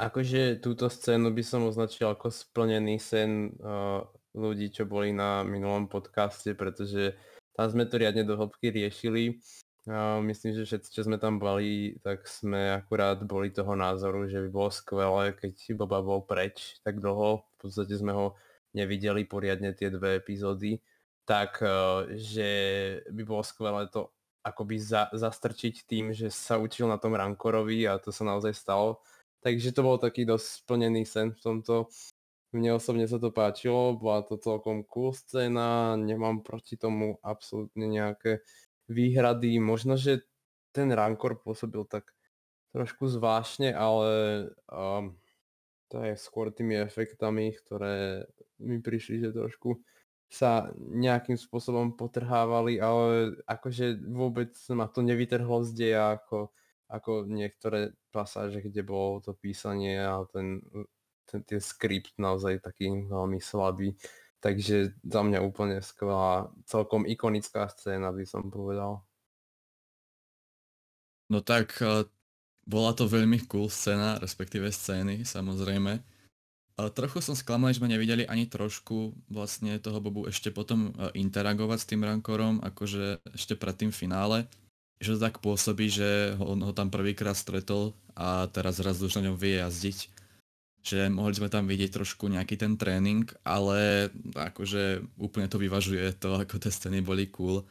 Speaker 4: Akože túto scénu by som označil ako splnený sen uh, ľudí, čo boli na minulom podcaste, pretože tam sme to riadne do hĺbky riešili. Myslím, že všetci, čo sme tam boli, tak sme akurát boli toho názoru, že by bolo skvelé, keď Boba bol preč tak dlho. V podstate sme ho nevideli poriadne tie dve epizódy. Tak, e, že by bolo skvelé to akoby za, zastrčiť tým, že sa učil na tom Rankorovi a to sa naozaj stalo. Takže to bol taký dosť splnený sen v tomto. Mne osobne sa to páčilo, bola to celkom cool scéna, nemám proti tomu absolútne nejaké výhrady. Možno, že ten Rankor pôsobil tak trošku zvláštne, ale um, to je skôr tými efektami, ktoré mi prišli, že trošku sa nejakým spôsobom potrhávali, ale akože vôbec ma to nevytrhlo z deja ako, ako niektoré pasáže, kde bolo to písanie a ten, ten, ten skript naozaj taký veľmi slabý. Uh, Takže za mňa úplne skvelá, celkom ikonická scéna by som povedal. No tak e, bola to veľmi cool scéna,
Speaker 5: respektíve scény samozrejme. A e, trochu som sklamal, že sme nevideli ani trošku vlastne toho Bobu ešte potom e, interagovať s tým Rankorom, akože ešte pred tým finále. Že to tak pôsobí, že on ho tam prvýkrát stretol a teraz raz už na ňom vie jazdiť že mohli sme tam vidieť trošku nejaký ten tréning, ale akože úplne to vyvažuje to, ako tie scény boli cool,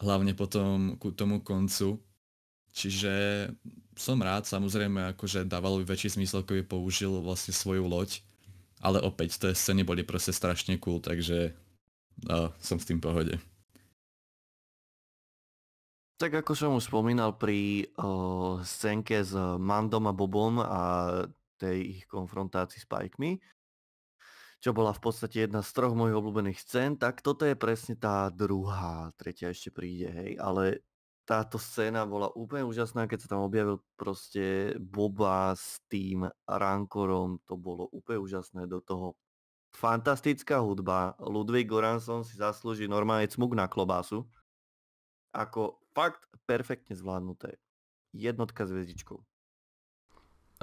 Speaker 5: hlavne potom ku tomu koncu. Čiže som rád, samozrejme, akože dávalo by väčší zmysel, keby použil vlastne svoju loď, ale opäť tie scény boli proste strašne cool, takže no, som s tým pohode.
Speaker 6: Tak ako som už spomínal pri o, scénke s Mandom a Bobom a tej ich konfrontácii s Pikemi, čo bola v podstate jedna z troch mojich obľúbených scén, tak toto je presne tá druhá, tretia ešte príde, hej, ale táto scéna bola úplne úžasná, keď sa tam objavil proste Boba s tým Rankorom, to bolo úplne úžasné do toho. Fantastická hudba, Ludvík Goranson si zaslúži normálne cmuk na klobásu, ako fakt perfektne zvládnuté. Jednotka s hviezdičkou.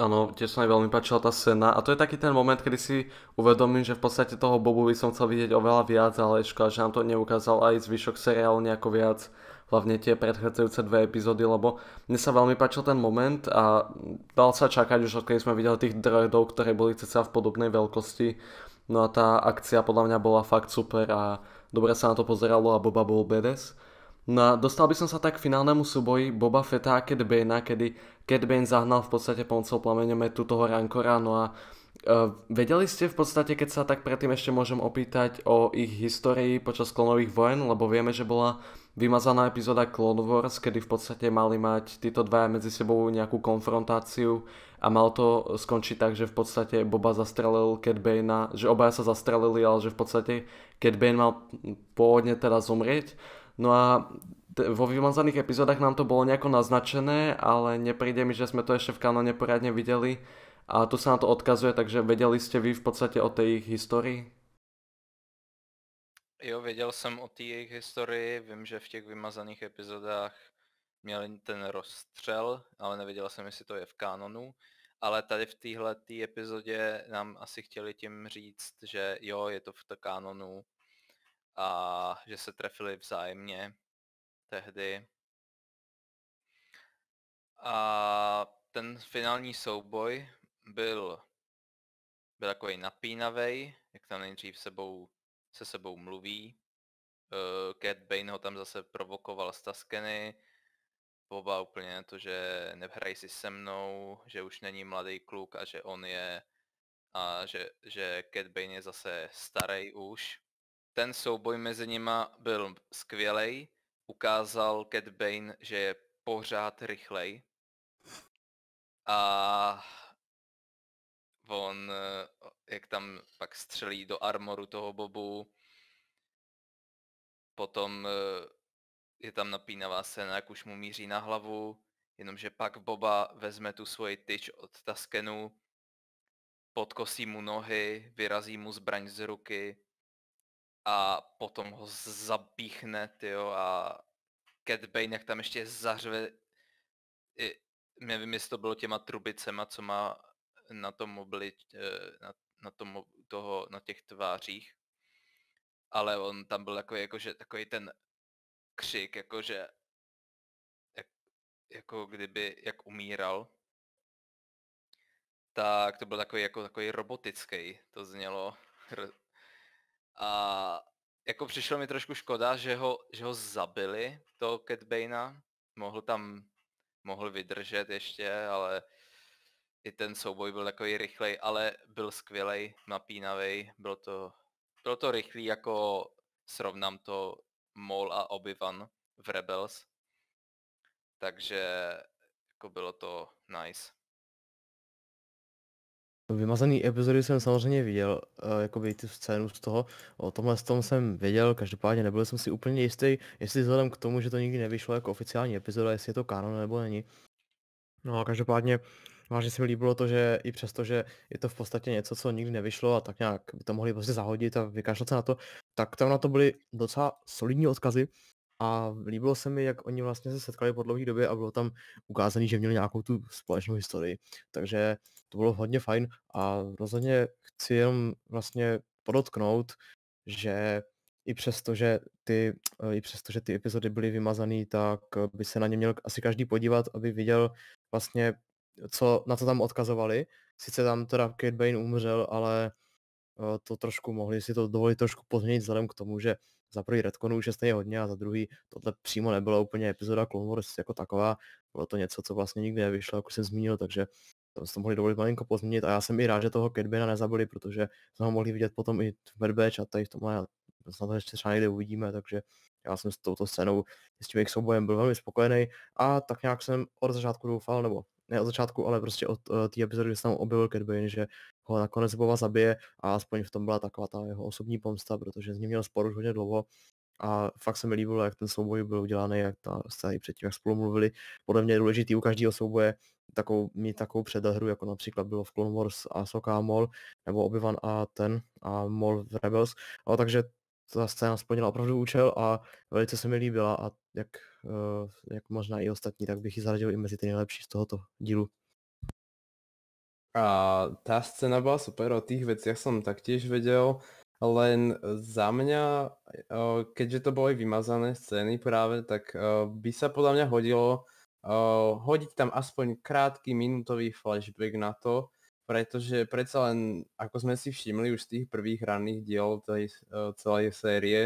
Speaker 1: Áno, tiež sa mi veľmi páčila tá scéna a to je taký ten moment, kedy si uvedomím, že v podstate toho Bobu by som chcel vidieť oveľa viac, ale škoda, že nám to neukázal aj zvyšok seriálu nejako viac, hlavne tie predchádzajúce dve epizódy, lebo mne sa veľmi páčil ten moment a dal sa čakať už odkedy sme videli tých droidov, ktoré boli ceca v podobnej veľkosti, no a tá akcia podľa mňa bola fakt super a dobre sa na to pozeralo a Boba bol bedes. No a dostal by som sa tak k finálnemu súboji Boba Fetta a Cat Bane, kedy Cat Bane zahnal v podstate pomocou plameňometu toho Rancora, no a Uh, vedeli ste v podstate, keď sa tak predtým ešte môžem opýtať o ich histórii počas klonových vojen, lebo vieme, že bola vymazaná epizóda Clone Wars, kedy v podstate mali mať títo dvaja medzi sebou nejakú konfrontáciu a mal to skončiť tak, že v podstate Boba zastrelil Cat Bane, že obaja sa zastrelili, ale že v podstate Cat Bane mal pôvodne teda zomrieť No a vo vymazaných epizódach nám to bolo nejako naznačené, ale nepríde mi, že sme to ešte v kanone poriadne videli a tu sa na to odkazuje, takže vedeli ste vy v podstate o tej ich histórii?
Speaker 2: Jo, věděl jsem o té jejich historii, vím, že v těch vymazaných epizodách měli ten rozstřel, ale nevěděl jsem, jestli to je v kánonu. Ale tady v téhle epizodě nám asi chtěli tím říct, že jo, je to v kánonu, a že se trefili vzájemně tehdy. A ten finální souboj byl, byl takový napínavý, jak tam nejdřív sebou, se sebou mluví. Uh, e, Cat Bane ho tam zase provokoval z Taskeny. Boba úplně na to, že nehraj si se mnou, že už není mladý kluk a že on je a že, že Cat Bane je zase starý už ten souboj mezi nima byl skvělej, ukázal Cat Bane, že je pořád rychlej. A on, eh, jak tam pak střelí do armoru toho bobu, potom eh, je tam napínavá scéna, jak už mu míří na hlavu, jenomže pak Boba vezme tu svoji tyč od Taskenu, podkosí mu nohy, vyrazí mu zbraň z ruky a potom ho zabíchne, tyjo, a Cat Bane, jak tam ještě zařve, i, nevím, jestli to bylo těma trubicema, co má na tom mobili. Eh, na, na, tom, toho, na těch tvářích, ale on tam byl takový, jakože, takový ten křik, jakože, jak, jako kdyby, jak umíral, tak to byl takový, jako takový robotický, to znělo a jako přišlo mi trošku škoda, že ho, že ho zabili, Cat Bane Mohl tam, mohl vydržet ještě, ale i ten souboj byl takový rychlej, ale byl skvělej, napínavý, bylo to, bylo to rychlý, jako srovnám to Maul a obi v Rebels. Takže jako bylo to nice.
Speaker 3: Vymazaný epizody jsem samozřejmě viděl, uh, jakoby tu scénu z toho, o tomhle z tom jsem věděl, každopádně nebyl jsem si úplně jistý, jestli vzhledem k tomu, že to nikdy nevyšlo jako oficiální epizoda, jestli je to kanon nebo není. No a každopádně vážně se mi líbilo to, že i přesto, že je to v podstatě něco, co nikdy nevyšlo a tak nějak by to mohli prostě zahodit a vykašlat se na to, tak tam na to byly docela solidní odkazy, a líbilo se mi, jak oni vlastně se setkali po dlouhé době a bylo tam ukázané, že měli nějakou tu společnou historii. Takže to bylo hodně fajn a rozhodně chci jenom vlastně podotknout, že i přesto, že ty, i přesto, že ty epizody byly vymazané, tak by se na ně měl asi každý podívat, aby viděl vlastně, co, na co tam odkazovali. Sice tam teda Kate Bane umřel, ale eh, to trošku mohli si to dovolit trošku pozměnit vzhledem k tomu, že za prvý už je stejně hodně a za druhý tohle přímo nebyla úplně epizoda Clone Wars jako taková, bylo to něco, co vlastně nikdy nevyšlo, jako jsem zmínil, takže tam se to mohli dovolit malinko pozměnit a já jsem i rád, že toho Kedbina nezabili, protože jsme ho mohli vidět potom i v Bad Batch a tady v tomhle snad to ještě třeba někde uvidíme, takže já jsem s touto scénou, s tím jejich soubojem byl velmi spokojený a tak nějak jsem od začátku doufal, nebo ne od začátku, ale prostě od uh, té epizody, kdy se tam objevil Catbane, že ho nakonec Boba zabije a aspoň v tom byla taková ta jeho osobní pomsta, protože z ním měl spor už hodně dlouho a fakt se mi líbilo, jak ten souboj byl udělaný, jak ta i předtím, jak spolu mluvili. Podle mě je důležitý u každého souboje takovou, mít takovou předehru, jako například bylo v Clone Wars a Soka a Mol, nebo Obi-Wan a ten a Mol v Rebels. A no, takže ta scéna splnila opravdu účel a velice se mi líbila a jak, eh, jak možná i ostatní, tak bych ji zaradil i mezi ty nejlepší z tohoto dílu.
Speaker 4: A tá scéna bola super, o tých veciach som taktiež vedel, len za mňa, eh, keďže to boli vymazané scény práve, tak eh, by sa podľa mňa hodilo hodiť tam aspoň krátky minútový flashback na to, pretože predsa len, ako sme si všimli už z tých prvých ranných diel tej eh, celej série,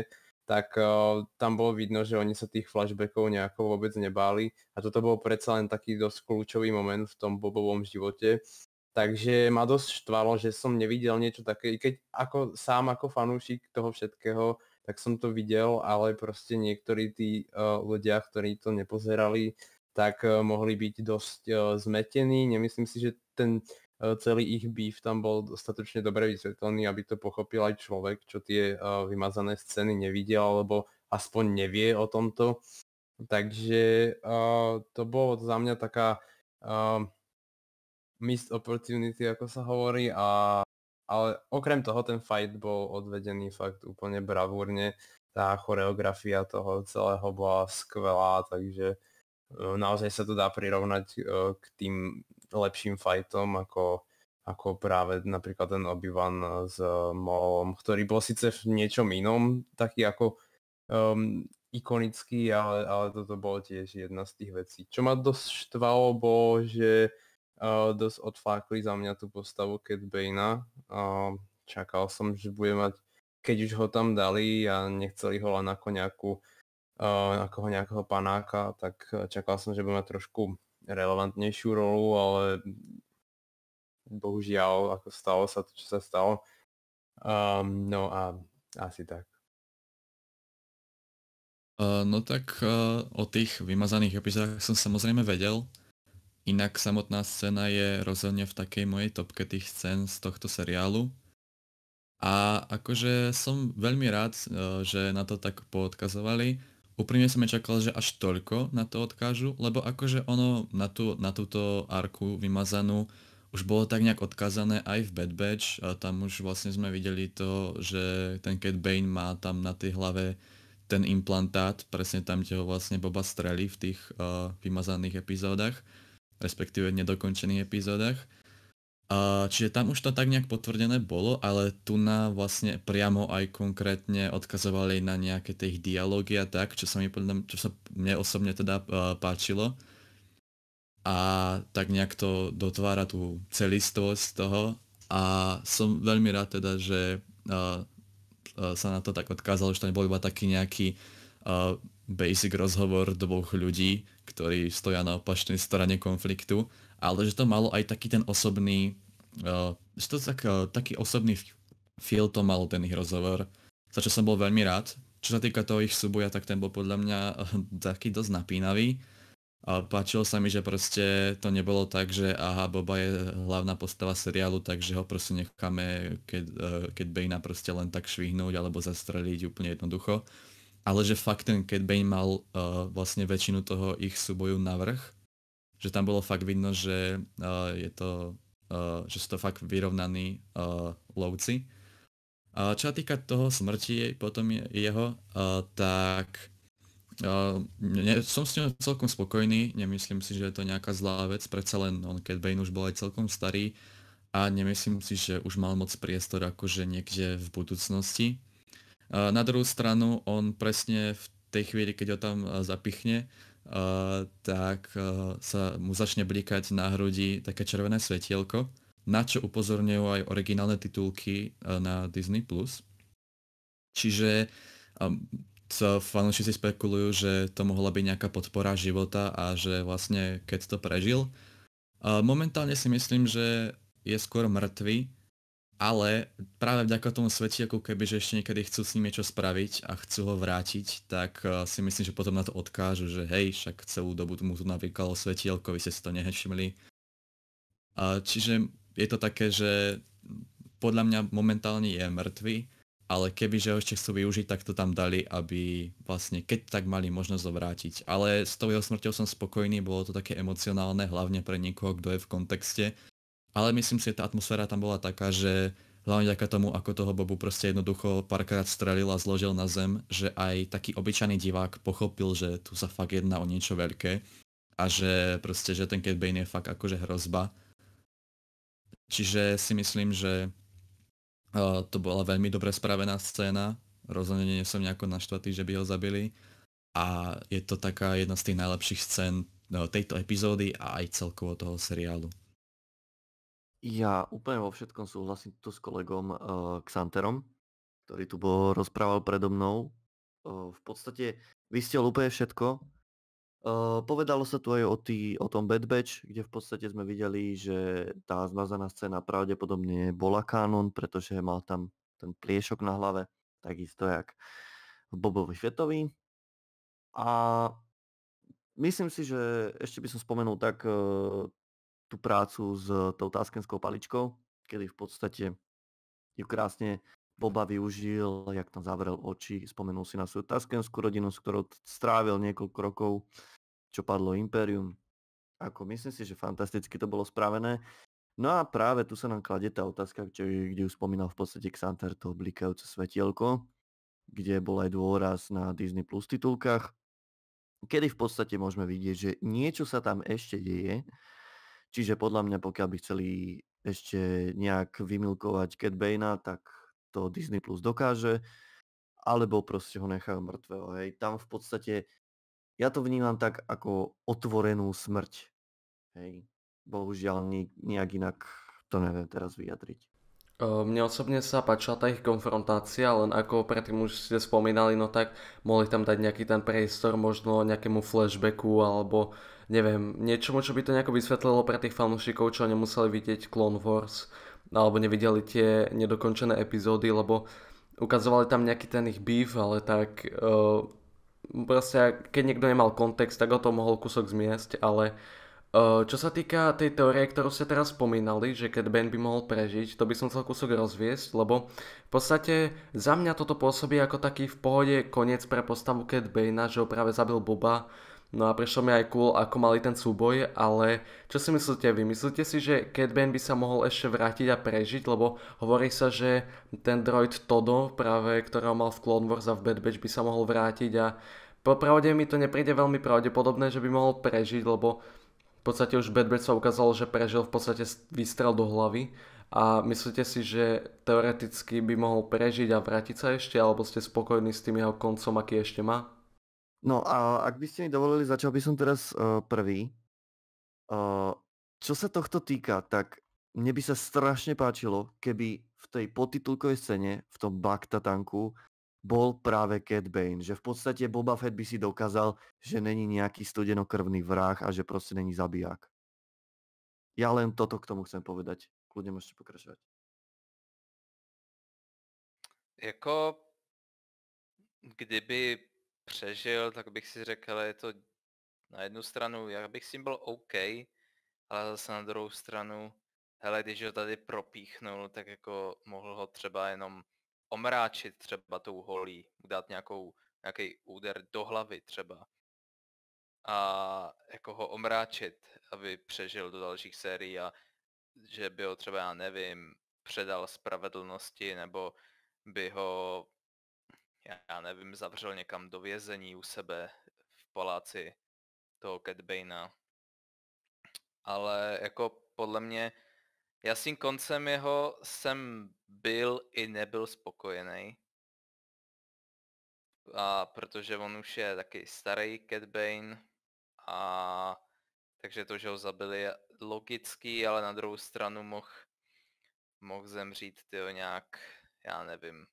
Speaker 4: tak uh, tam bolo vidno, že oni sa tých flashbackov nejako vôbec nebáli a toto bol predsa len taký dosť kľúčový moment v tom Bobovom živote. Takže ma dosť štvalo, že som nevidel niečo také, i keď ako, sám ako fanúšik toho všetkého, tak som to videl, ale proste niektorí tí uh, ľudia, ktorí to nepozerali, tak uh, mohli byť dosť uh, zmetení. Nemyslím si, že ten E, celý ich býv tam bol dostatočne dobre vysvetlený, aby to pochopil aj človek, čo tie e, vymazané scény nevidel, alebo aspoň nevie o tomto. Takže e, to bolo za mňa taká missed opportunity, ako sa hovorí, a, ale okrem toho ten fight bol odvedený fakt úplne bravúrne. Tá choreografia toho celého bola skvelá, takže naozaj sa to dá prirovnať k tým lepším fightom ako, ako práve napríklad ten obi eh, s eh, Maulom, ktorý bol síce v niečom inom, taký ako um, ikonický, ale, ale toto bolo tiež jedna z tých vecí. Čo ma dosť štvalo, bolo, že uh, dosť odflákli za mňa tú postavu Cat Baina. Uh, ehm, čakal som, že bude mať, keď už ho tam dali a nechceli ho len ako nejakú uh, ako nejakého panáka, tak čakal som, že bude trošku relevantnejšiu rolu, ale bohužiaľ, ako stalo sa to, čo sa stalo. Um, no a asi tak.
Speaker 5: Uh, no tak uh, o tých vymazaných epizódach som samozrejme vedel. Inak samotná scéna je rozhodne v takej mojej topke tých scén z tohto seriálu. A akože som veľmi rád, uh, že na to tak poodkazovali, úprimne som nečakal, že až toľko na to odkážu, lebo akože ono na, tú, na túto arku vymazanú už bolo tak nejak odkazané aj v Bad Batch a tam už vlastne sme videli to, že ten Cat Bane má tam na tej hlave ten implantát, presne tam, kde ho vlastne Boba streli v tých uh, vymazaných epizódach, respektíve nedokončených epizódach čiže tam už to tak nejak potvrdené bolo, ale tu na vlastne priamo aj konkrétne odkazovali na nejaké tie ich dialógy a tak, čo sa, mi čo sa mne osobne teda e, páčilo. A tak nejak to dotvára tú celistvosť toho a som veľmi rád teda, že uh, uh, sa na to tak odkázalo, že to nebol iba taký nejaký uh, basic rozhovor dvoch ľudí, ktorí stoja na opačnej strane konfliktu, ale že to malo aj taký ten osobný, uh, že to tak, uh, taký osobný feel to malo ten ich rozhovor, za čo som bol veľmi rád. Čo sa týka toho ich súboja, tak ten bol podľa mňa uh, taký dosť napínavý. A páčilo sa mi, že proste to nebolo tak, že aha, Boba je hlavná postava seriálu, takže ho proste necháme, keď, keď Bane proste len tak švihnúť alebo zastreliť úplne jednoducho. Ale že fakt ten keď Bane mal uh, vlastne väčšinu toho ich súboju navrh že tam bolo fakt vidno, že uh, je to, uh, že sú to fakt vyrovnaní uh, lovci. Uh, čo sa týka toho smrti potom je, jeho, uh, tak uh, ne, som s ňou celkom spokojný, nemyslím si, že je to nejaká zlá vec, predsa len on, keď Bane už bol aj celkom starý a nemyslím si, že už mal moc priestor akože niekde v budúcnosti. Uh, na druhú stranu, on presne v tej chvíli, keď ho tam zapichne, tak sa mu začne blikať na hrudi také červené svetielko, na čo upozorňujú aj originálne titulky na Disney+. Čiže fanúšici spekulujú, že to mohla byť nejaká podpora života a že vlastne keď to prežil. Momentálne si myslím, že je skôr mŕtvy, ale práve vďaka tomu svedčí ako keby, že ešte niekedy chcú s ním niečo spraviť a chcú ho vrátiť, tak eh, si myslím, že potom na to odkážu, že hej, však celú dobu mu tu navýkalo svetielko, vy ste si to nehešimli. Čiže je to také, že podľa mňa momentálne je mŕtvy, ale keby že ho ešte chcú využiť, tak to tam dali, aby vlastne keď tak mali možnosť ho vrátiť. Ale s tou jeho smrťou som spokojný, bolo to také emocionálne, hlavne pre niekoho, kto je v kontexte ale myslím si, že tá atmosféra tam bola taká, že hlavne ďaká tomu, ako toho Bobu proste jednoducho párkrát strelil a zložil na zem, že aj taký obyčajný divák pochopil, že tu sa fakt jedná o niečo veľké a že proste, že ten Cat Bane je fakt akože hrozba. Čiže si myslím, že eh, to bola veľmi dobre spravená scéna, rozhodne nie som nejako naštvatý, že by ho zabili a je to taká jedna z tých najlepších scén eh, tejto epizódy a aj celkovo toho seriálu.
Speaker 6: Ja úplne vo všetkom súhlasím tu s kolegom uh, Xanterom, ktorý tu bol, rozprával predo mnou. Uh, v podstate vystiel úplne všetko. Uh, povedalo sa tu aj o, tý, o tom Bad Batch, kde v podstate sme videli, že tá zmazaná scéna pravdepodobne bola kanon, pretože mal tam ten pliešok na hlave, takisto jak v Bobovi Fetovi. A myslím si, že ešte by som spomenul tak uh, tú prácu s e, tou taskenskou paličkou, kedy v podstate ju krásne Boba využil, jak tam zavrel oči, spomenul si na svoju taskenskú rodinu, s ktorou strávil niekoľko rokov, čo padlo Imperium. Ako myslím si, že fantasticky to bolo spravené. No a práve tu sa nám kladie tá otázka, kde, kde už spomínal v podstate Xanter to blikajúce svetielko, kde bol aj dôraz na Disney Plus titulkách, kedy v podstate môžeme vidieť, že niečo sa tam ešte deje, Čiže podľa mňa, pokiaľ by chceli ešte nejak vymilkovať Cat Bane, tak to Disney Plus dokáže, alebo proste ho nechajú mŕtvého. Hej. Tam v podstate, ja to vnímam tak ako otvorenú smrť.
Speaker 1: Hej. Bohužiaľ,
Speaker 6: nejak inak to neviem teraz vyjadriť.
Speaker 1: Ehm, mne osobne sa páčila tá ich konfrontácia, len ako predtým už ste spomínali, no tak mohli tam dať nejaký ten priestor možno nejakému flashbacku alebo neviem, niečomu, čo by to nejako vysvetlilo pre tých fanúšikov, čo nemuseli vidieť Clone Wars alebo nevideli tie nedokončené epizódy, lebo ukazovali tam nejaký ten ich býv, ale tak uh, proste keď niekto nemal kontext, tak o to mohol kúsok zmiesť, ale uh, Eh, čo sa týka tej teórie, ktorú ste teraz spomínali, že keď Ben by mohol prežiť, to by som chcel kúsok rozviesť, lebo v podstate za mňa toto pôsobí ako taký v pohode koniec pre postavu Cat Bane, že ho práve zabil Boba, No a prišlo mi aj cool, ako mali ten súboj, ale čo si myslíte vy? Myslíte si, že Cat Bane by sa mohol ešte vrátiť a prežiť? Lebo hovorí sa, že ten droid Todo, práve ktorého mal v Clone Wars a v Bad Batch, by sa mohol vrátiť a popravde mi to nepríde veľmi pravdepodobné, že by mohol prežiť, lebo podstate už Bad Bird sa ukázalo, že prežil v podstate výstrel do hlavy a myslíte si, že teoreticky by mohol prežiť a vrátiť sa ešte, alebo ste spokojní s tým jeho koncom, aký ešte má?
Speaker 6: No a ak by ste mi dovolili, začal by som teraz uh, prvý. Uh, čo sa tohto týka, tak mne by sa strašne páčilo, keby v tej potitulkovej scéne, v tom Bakta tanku, bol práve Cat Bane. Že v podstate Boba Fett by si dokázal, že není nejaký studenokrvný vrah a že proste není zabiják. Ja len toto k tomu chcem povedať. Kľudne môžete pokračovať.
Speaker 2: Jako, kdyby přežil, tak bych si řekl, je to na jednu stranu, já bych s tím byl OK, ale zase na druhou stranu, hele, když ho tady propíchnul, tak jako mohl ho třeba jenom omráčit třeba tou holí, dát nějakou, nějaký úder do hlavy třeba a jako ho omráčit, aby přežil do dalších sérií a že by ho třeba, já nevím, předal spravedlnosti nebo by ho, já nevím, zavřel někam do vězení u sebe v paláci toho Catbana. Ale jako podle mě Já s tím koncem jeho jsem byl i nebyl spokojený. A protože on už je taky starý Cat Bane a takže to, že ho zabili je logický, ale na druhou stranu mohl mohl zemřít tyho nějak, já nevím,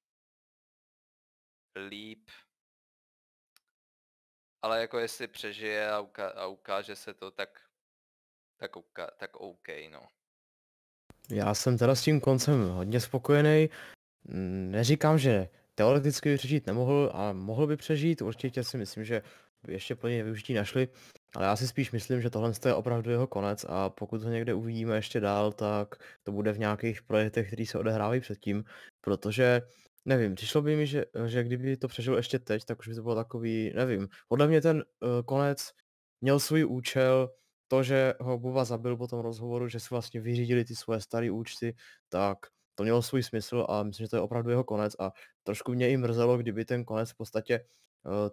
Speaker 2: líp. Ale jako jestli přežije a, uká a ukáže se to, tak tak, tak OK, no.
Speaker 3: Já jsem teda s tím koncem hodně spokojený. Neříkám, že teoreticky by přežít nemohl, ale mohl by přežít. Určitě si myslím, že ještě plně využití našli. Ale já si spíš myslím, že tohle je opravdu jeho konec a pokud ho někde uvidíme ještě dál, tak to bude v nějakých projektech, které se odehrávají předtím, protože nevím, přišlo by mi, že, že kdyby to přežil ještě teď, tak už by to bylo takový, nevím. Podle mě ten uh, konec měl svůj účel, to, že ho Buba zabil po tom rozhovoru, že si vlastně vyřídili ty svoje staré účty, tak to mělo svůj smysl a myslím, že to je opravdu jeho konec a trošku mě i mrzelo, kdyby ten konec v podstatě eh,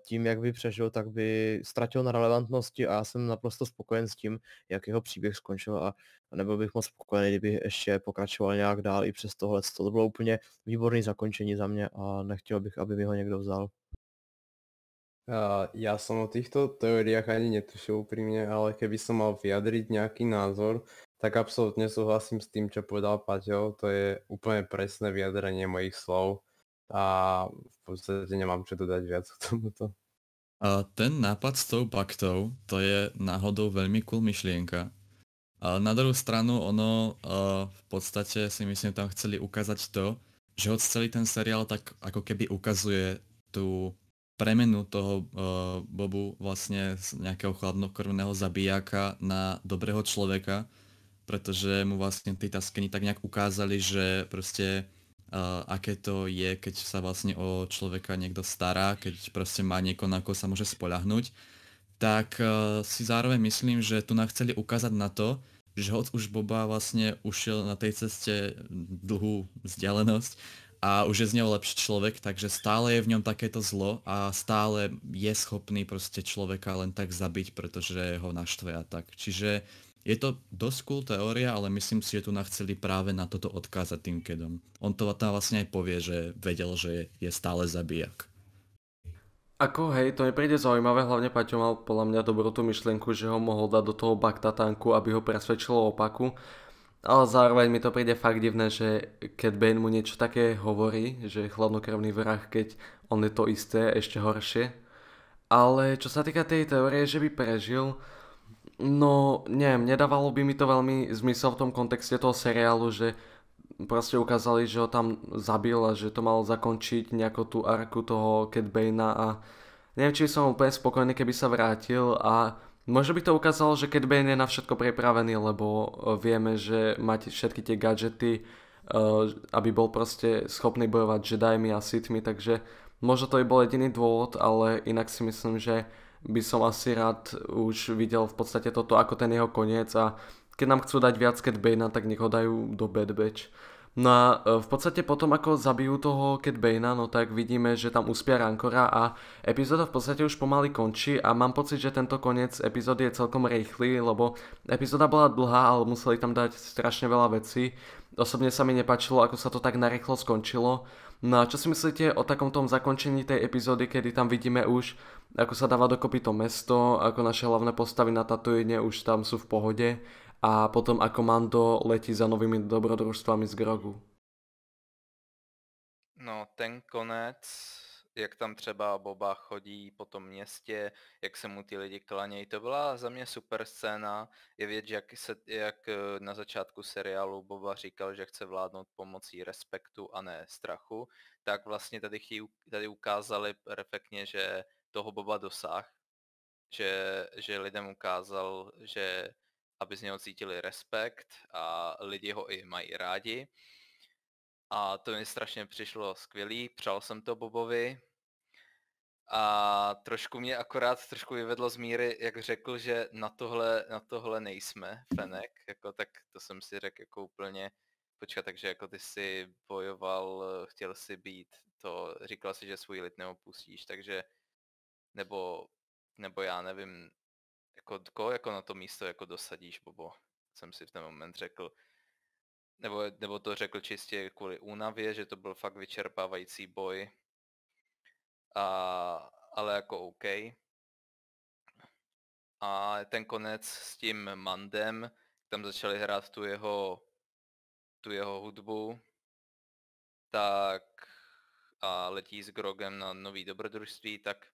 Speaker 3: tím, jak by přežil, tak by ztratil na relevantnosti a já jsem naprosto spokojen s tím, jak jeho příběh skončil a nebyl bych moc spokojený, kdyby ještě pokračoval nějak dál i přes tohle. To bylo úplně výborné zakončení za mě a nechtěl bych, aby mi ho
Speaker 4: někdo vzal. Ja som o týchto teóriách ani netušil úprimne, ale keby som mal vyjadriť nejaký názor, tak absolútne súhlasím s tým, čo povedal Paťo. To je úplne presné vyjadrenie mojich slov a v podstate nemám čo dodať viac k tomuto.
Speaker 5: A ten nápad s tou paktou, to je náhodou veľmi cool myšlienka. A na druhú stranu ono v podstate si myslím tam chceli ukázať to, že hoď celý ten seriál tak ako keby ukazuje tú premenu toho uh, Bobu vlastne z nejakého chladnokrvného zabijáka na dobrého človeka, pretože mu vlastne tí taskeni tak nejak ukázali, že proste uh, aké to je, keď sa vlastne o človeka niekto stará, keď proste má nieko, na koho sa môže spoľahnúť, tak uh, si zároveň myslím, že tu nám chceli ukázať na to, že hoc už Boba vlastne ušiel na tej ceste mm, dlhú vzdialenosť, a už je z neho lepší človek, takže stále je v ňom takéto zlo a stále je schopný proste človeka len tak zabiť, pretože ho naštve a tak. Čiže je to dosť cool teória, ale myslím si, že tu nachceli práve na toto odkázať tým kedom. On to tam vlastne aj povie, že vedel, že je stále zabijak.
Speaker 1: Ako, hej, to mi príde zaujímavé, hlavne Paťo mal podľa mňa dobrú tú myšlienku, že ho mohol dať do toho baktatanku, aby ho presvedčilo opaku, ale zároveň mi to príde fakt divné, že keď Bane mu niečo také hovorí, že je chladnokrvný vrah, keď on je to isté, ešte horšie. Ale čo sa týka tej teórie, že by prežil, no neviem, nedávalo by mi to veľmi zmysel v tom kontexte toho seriálu, že proste ukázali, že ho tam zabil a že to malo zakončiť nejakú tú arku toho Cat Bane a neviem, či som úplne spokojný, keby sa vrátil a Možno by to ukázalo, že keď Ben je na všetko pripravený, lebo e, vieme, že mať všetky tie gadžety, e, aby bol proste schopný bojovať Jediami a Sithmi, takže možno to by bol jediný dôvod, ale inak si myslím, že by som asi rád už videl v podstate toto ako ten jeho koniec a keď nám chcú dať viac Cat Bane, tak nech ho dajú do Bad Batch. No a e, v podstate potom, ako zabijú toho Cat Bane, no tak vidíme, že tam uspia Rancora a epizóda v podstate už pomaly končí a mám pocit, že tento koniec epizódy je celkom rýchly, lebo epizóda bola dlhá, ale museli tam dať strašne veľa vecí. Osobne sa mi nepačilo, ako sa to tak narýchlo skončilo. No a čo si myslíte o takom tom zakončení tej epizódy, kedy tam vidíme už, ako sa dáva dokopy to mesto, ako naše hlavné postavy na Tatooine už tam sú v pohode a potom ako Mando letí za novými dobrodružstvami z Grogu.
Speaker 2: No, ten konec, jak tam třeba Boba chodí po tom městě, jak se mu ty lidi klanějí, to byla za mě super scéna. Je věc, že jak, se, jak eh, na začátku seriálu Boba říkal, že chce vládnout pomocí respektu a ne strachu, tak vlastně tady, tady ukázali perfektně, že toho Boba dosáh, že, že lidem ukázal, že aby z něho cítili respekt a lidi ho i mají rádi. A to mi strašně přišlo skvělý, přál jsem to Bobovi. A trošku mě akorát trošku vyvedlo z míry, jak řekl, že na tohle, na tohle nejsme, Fenek, jako, tak to jsem si řekl jako úplně, počkat, takže jako ty si bojoval, chtěl si být, to říkal si, že svůj lid neopustíš, takže, nebo, nebo já nevím, jako ko, jako na to místo jako dosadíš, Bobo, jsem si v ten moment řekl. Nebo, nebo to řekl čistě kvůli únavě, že to byl fakt vyčerpávající boj. A, ale jako OK. A ten konec s tím Mandem, tam začali hrát tu jeho, tu jeho hudbu, tak a letí s Grogem na nový dobrodružství, tak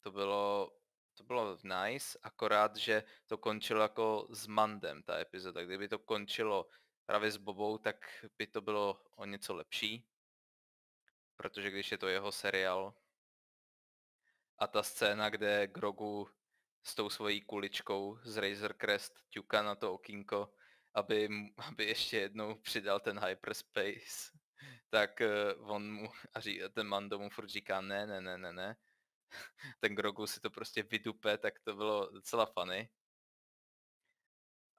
Speaker 2: to bylo to bylo nice, akorát, že to končilo jako s Mandem, ta epizoda. Kdyby to končilo právě s Bobou, tak by to bylo o něco lepší, protože když je to jeho seriál a ta scéna, kde Grogu s tou svojí kuličkou z Razor Crest ťuka na to okýnko, aby, (laughs) aby ještě jednou přidal ten hyperspace, tak eh, on mu a ten Mando mu furt říká ne, ne, ne, ne, ne, (laughs) ten Grogu si to prostě vydupe, tak to bylo docela funny.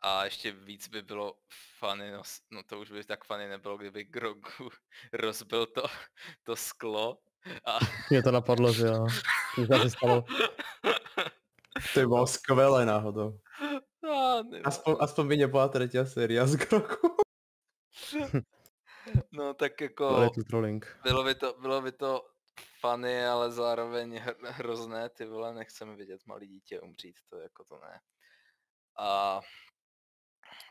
Speaker 2: A ještě víc by bylo funny, no, no to už by tak funny nebylo, kdyby Grogu (laughs) rozbil to, to sklo. A... (laughs)
Speaker 4: Mě to napadlo, že jo. Stalo. To bylo skvělé skvelé náhodou.
Speaker 2: No, aspoň,
Speaker 4: aspoň by nebyla třetí série z Grogu.
Speaker 2: No tak jako... Bylo by to, bylo by to funny, ale zároveň hrozné, ty vole, nechcem vidět malý dítě umřít, to jako to ne. A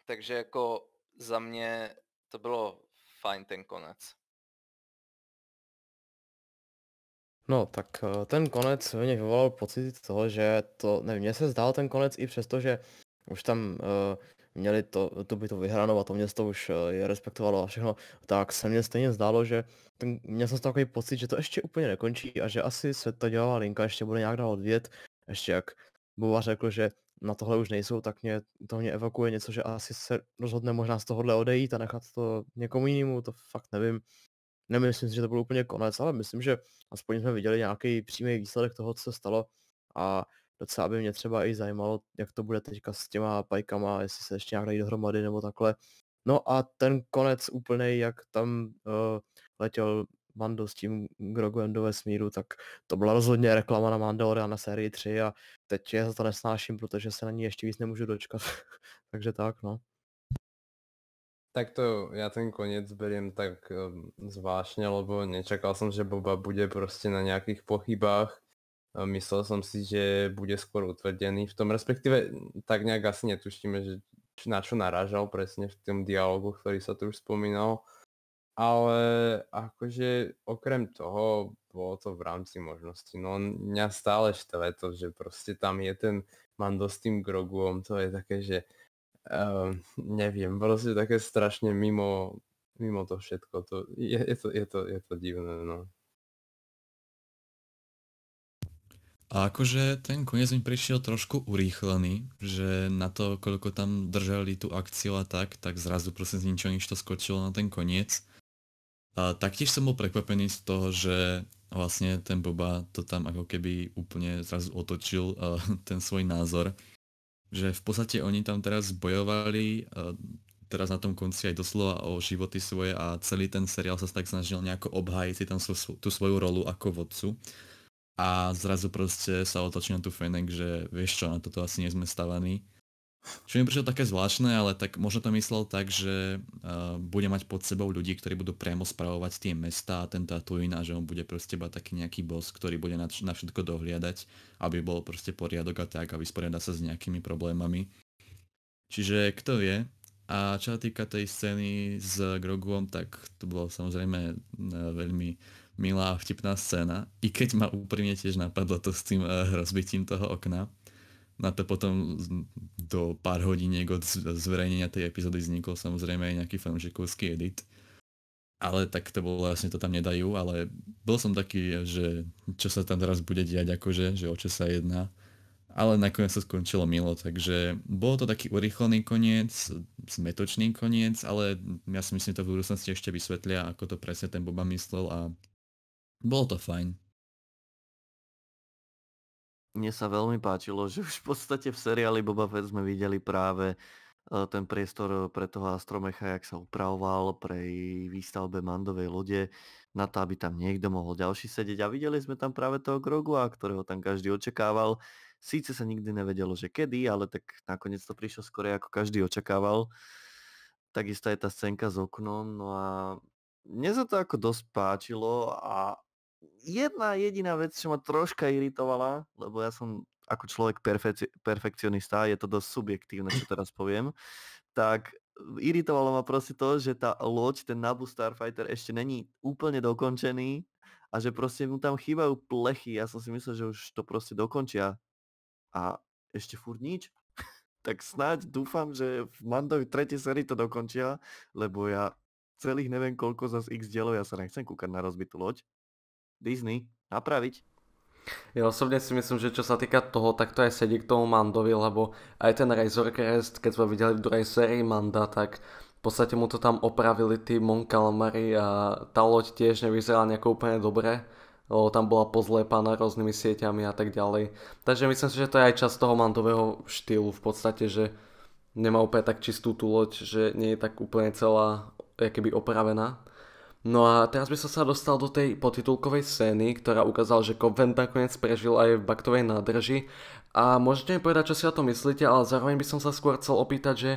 Speaker 2: takže jako za mě to bylo fajn ten konec.
Speaker 3: No, tak eh, ten konec mě vyvolal pocit toho, že to, nevím, mně se zdál ten konec i přesto, že už tam uh, měli to, to by to vyhranou a to město už eh, je respektovalo a všechno, tak se mně stejně zdálo, že ten, měl jsem takový pocit, že to ještě úplně nekončí a že asi se ta dělová linka ještě bude nějak dál odvět, ještě jak Bova řekl, že na tohle už nejsou, tak mě, to mě evakuje něco, že asi se rozhodne možná z tohohle odejít a nechat to někomu jinému, to fakt nevím. Nemyslím si, že to byl úplně konec, ale myslím, že aspoň jsme viděli nějaký přímý výsledek toho, co se stalo a docela by mě třeba i zajímalo, jak to bude teďka s těma pajkama, jestli se ještě nějak dají dohromady nebo takhle. No a ten konec úplnej, jak tam uh, letěl Mando s tím Groguem do vesmíru, tak to byla rozhodně reklama na na sérii 3 a teď je za to nesnáším, protože se na ní ještě víc nemůžu dočkat. (laughs) Takže tak, no.
Speaker 4: Tak to, ja ten koniec beriem tak um, eh, zvláštne, lebo nečakal som, že Boba bude proste na nejakých pochybách myslel som si, že bude skôr utvrdený v tom, respektíve tak nejak asi netuštíme, že na čo narážal presne v tom dialogu, ktorý sa tu už spomínal. Ale akože okrem toho bolo to v rámci možnosti. No mňa stále štve to, že proste tam je ten Mando s tým Groguom, to je také, že um, neviem, proste také strašne mimo, mimo to všetko. To, je, je, to, je, to, je to divné, no.
Speaker 5: A akože ten koniec mi prišiel trošku urýchlený, že na to, koľko tam držali tú akciu a tak, tak zrazu proste z ničoho nič to skočilo na ten koniec. A taktiež som bol prekvapený z toho, že vlastne ten Boba to tam ako keby úplne zrazu otočil uh, (laughs) ten svoj názor. Že v podstate oni tam teraz bojovali uh, teraz na tom konci aj doslova o životy svoje a celý ten seriál sa tak snažil nejako obhájiť si tam tú svoju rolu ako vodcu a zrazu proste sa otočí na tú Fennec, že vieš čo, na toto asi nie sme stavaní. Čo mi prišlo také zvláštne, ale tak možno to myslel tak, že uh, bude mať pod sebou ľudí, ktorí budú priamo spravovať tie mesta a ten Tatooine a že on bude proste iba taký nejaký boss, ktorý bude na, na všetko dohliadať, aby bol proste poriadok a tak a vysporiada sa s nejakými problémami. Čiže kto vie. A čo sa týka tej scény s Groguom, tak to bolo samozrejme uh, veľmi milá a vtipná scéna, i keď ma úprimne tiež napadlo to s tým uh, rozbitím toho okna. Na to potom do pár hodiniek od zverejnenia tej epizódy vznikol samozrejme aj nejaký fanúšikovský edit. Ale tak to bolo, vlastne to tam nedajú, ale bol som taký, že čo sa tam teraz bude diať, akože, že o čo sa jedná ale nakoniec sa skončilo milo, takže bol to taký urychlený koniec, smetočný koniec, ale ja si myslím, že to v budúcnosti ešte vysvetlia, ako to presne ten Boba myslel a bolo to fajn.
Speaker 6: Mne sa veľmi páčilo, že už v podstate v seriáli Boba Fett sme videli práve eh, ten priestor eh, pre toho astromecha, jak sa upravoval pre výstavbe mandovej lode, na to, aby tam niekto mohol ďalší sedieť. A videli sme tam práve toho Grogua, ktorého tam každý očakával. Síce sa nikdy nevedelo, že kedy, ale tak nakoniec to prišlo skore, ako každý očakával. Takisto je tá scénka s oknom, no a mne sa to ako dosť páčilo a jedna jediná vec, čo ma troška iritovala, lebo ja som ako človek perfec- perfekcionista, je to dosť subjektívne, čo teraz poviem, tak iritovalo ma proste to, že tá loď, ten Nabu Starfighter ešte není úplne dokončený a že proste mu tam chýbajú plechy. Ja som si myslel, že už to proste dokončia a ešte furt nič. (laughs) tak snáď dúfam, že v Mandovi 3. sérii to dokončia, lebo ja
Speaker 1: celých neviem koľko zas x dielov, ja sa nechcem kúkať na rozbitú loď. Disney napraviť. Ja osobne si myslím, že čo sa týka toho, tak to aj sedí k tomu Mandovi, lebo aj ten Razor Crest, keď sme videli v druhej sérii Manda, tak v podstate mu to tam opravili tí Mon Calamari a tá loď tiež nevyzerala nejako úplne dobre, lebo tam bola pozlepaná rôznymi sieťami a tak ďalej. Takže myslím si, že to je aj časť toho Mandového štýlu v podstate, že nemá úplne tak čistú tú loď, že nie je tak úplne celá keby opravená. No a teraz by som sa dostal do tej potitulkovej scény, ktorá ukázala, že Cobvent nakoniec prežil aj v baktovej nádrži. A môžete mi povedať, čo si o tom myslíte, ale zároveň by som sa skôr chcel opýtať, že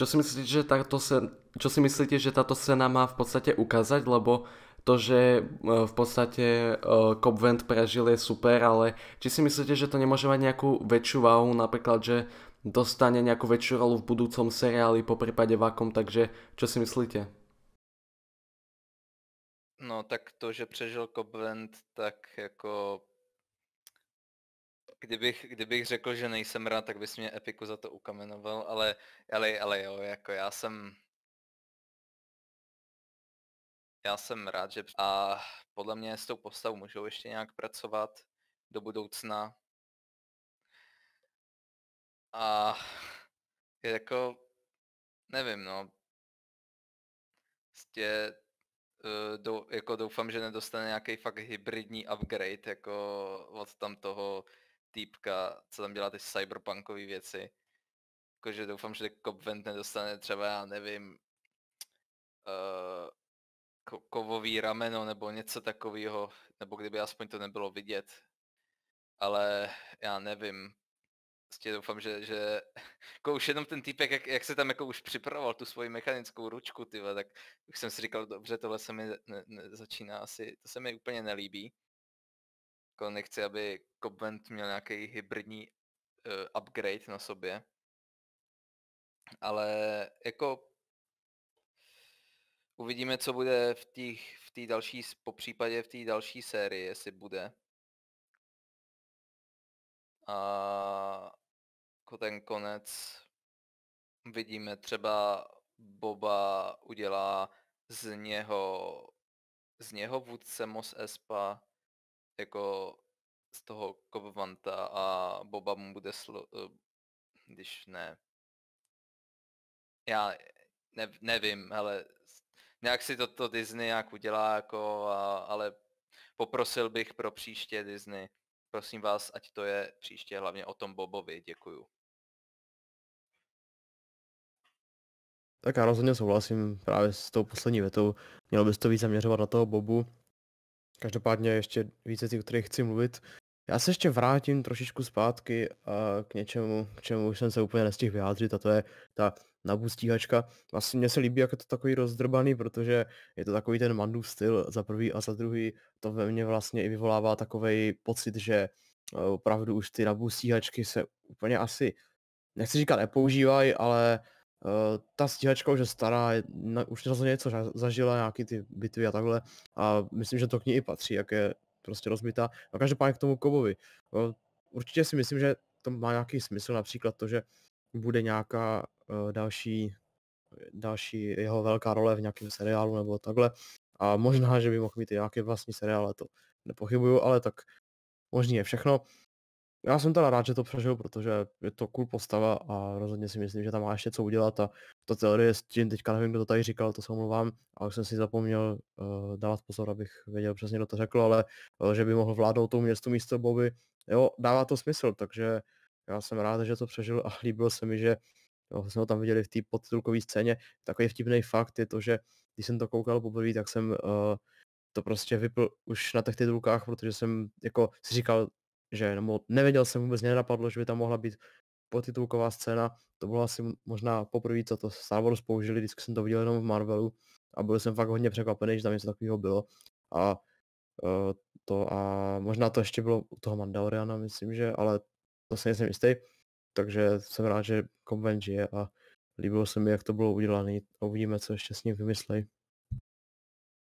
Speaker 1: čo si myslíte, že táto, scéna, čo si myslíte, že táto scéna má v podstate ukázať, lebo to, že e, v podstate e, Cobvent prežil je super, ale či si myslíte, že to nemôže mať nejakú väčšiu váhu, napríklad, že dostane nejakú väčšiu rolu v budúcom seriáli, po prípade vakom, takže čo si myslíte?
Speaker 2: No tak to, že přežil Cobland, tak jako... Kdybych, kdybych řekl, že nejsem rád, tak bys mě Epiku za to ukamenoval, ale, ale, ale jo, jako já jsem... Já jsem rád, že... A podle mě s tou postavou můžou ještě nějak pracovat do budoucna. A jako... Nevím, no. Prostě Eh, dou, jako doufám, že nedostane nějaký fakt hybridní upgrade jako od tam toho týpka, co tam dělá ty cyberpunkové věci. Jakože doufám, že Copvent nedostane třeba, já nevím, uh, ko- kovový rameno nebo něco takového, nebo kdyby aspoň to nebylo vidět. Ale já nevím, prostě doufám, že, že (laughs) jako už jenom ten týpek, jak, jak, se tam jako už připravoval tu svoji mechanickou ručku, tyhle, tak už jsem si říkal, dobře, tohle se mi ne, ne, začíná asi, to se mi úplně nelíbí. Jako nechci, aby Cobvent měl nějaký hybridní uh, upgrade na sobě. Ale jako uvidíme, co bude v té v tý další, po případě v té další sérii, jestli bude a ten konec vidíme třeba Boba udělá z něho, z něho vůdce Mos Espa jako z toho Kovanta a Boba mu bude slo... E, když ne. Já ne, nevím, ale nějak si toto to Disney jak udělá jako, a, ale poprosil bych pro příště Disney, prosím vás, ať to je příště hlavně o tom Bobovi. Děkuju.
Speaker 3: Tak já rozhodně souhlasím právě s tou poslední větou. Mělo bys to víc zaměřovat na toho Bobu. Každopádně ještě více věcí, o kterých chci mluvit. Já se ještě vrátím trošičku zpátky eh, k něčemu, k čemu už jsem se úplně nestihl vyjádřit a to je ta Nabu stíhačka. Vlastně mně se líbí, jak je to takový rozdrbaný, protože je to takový ten mandu styl za prvý a za druhý. To ve mně vlastně i vyvolává takový pocit, že eh, opravdu už ty Nabu stíhačky se úplně asi, nechci říkat nepoužívají, ale eh, ta stíhačka už je stará, už rozhodně něco zažila, nějaký ty bitvy a takhle. A myslím, že to k ní i patří, jak je prostě rozbitá. No každopádně k tomu Kobovi. No, určitě si myslím, že to má nějaký smysl, například to, že bude nějaká uh, další, další jeho velká role v nějakém seriálu nebo takhle. A možná, že by mohl mít i nějaký vlastní seriál, ale to nepochybuju, ale tak možný je všechno. Já jsem teda rád, že to přežil, protože je to cool postava a rozhodně si myslím, že tam má ještě co udělat a ta teorie s tím, teďka nevím, kdo to tady říkal, to se omluvám, ale jsem si zapomněl uh, dávat pozor, abych věděl přesně, kdo to řekl, ale uh, že by mohl vládnout tomu městu místo Bobby, jo, dává to smysl, takže Já jsem rád, že to přežil a líbilo se mi, že jo, jsme ho tam viděli v té podtitulkové scéně. Takový vtipný fakt je to, že když jsem to koukal poprvé, tak jsem uh, to prostě vypl už na těch titulkách, protože jsem jako si říkal, že nebo nevěděl jsem vůbec, nenapadlo, že by tam mohla být podtitulková scéna. To bylo asi možná poprvé, co to Star Wars použili, vždycky jsem to viděl jenom v Marvelu a byl jsem fakt hodně překvapený, že tam něco takového bylo. A uh, to a možná to ještě bylo u toho Mandaloriana, myslím, že, ale to si nejsem jistý, takže jsem rád, že konvent žije a líbilo se mi, jak to bylo udělané uvidíme, co ještě s ním vymyslej.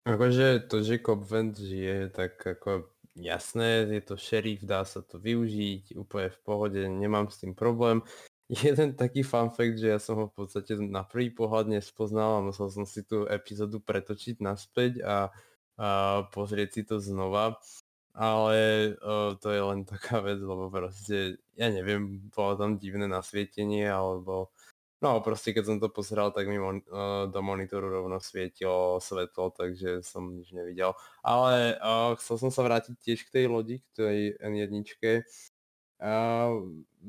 Speaker 4: Akože to, že konvent žije, tak ako jasné, je to šerif, dá sa to využiť, úplne v pohode, nemám s tým problém. (laughs) Jeden taký fun fact, že ja som ho v podstate na prvý pohľad nespoznal a musel som si tú epizódu pretočiť naspäť a, a pozrieť si to znova ale o, to je len taká vec, lebo proste, ja neviem, bolo tam divné nasvietenie, alebo No proste keď som to pozeral, tak mi mon- do monitoru rovno svietilo svetlo, takže som nič nevidel. Ale o, chcel som sa vrátiť tiež k tej lodi, k tej N1. A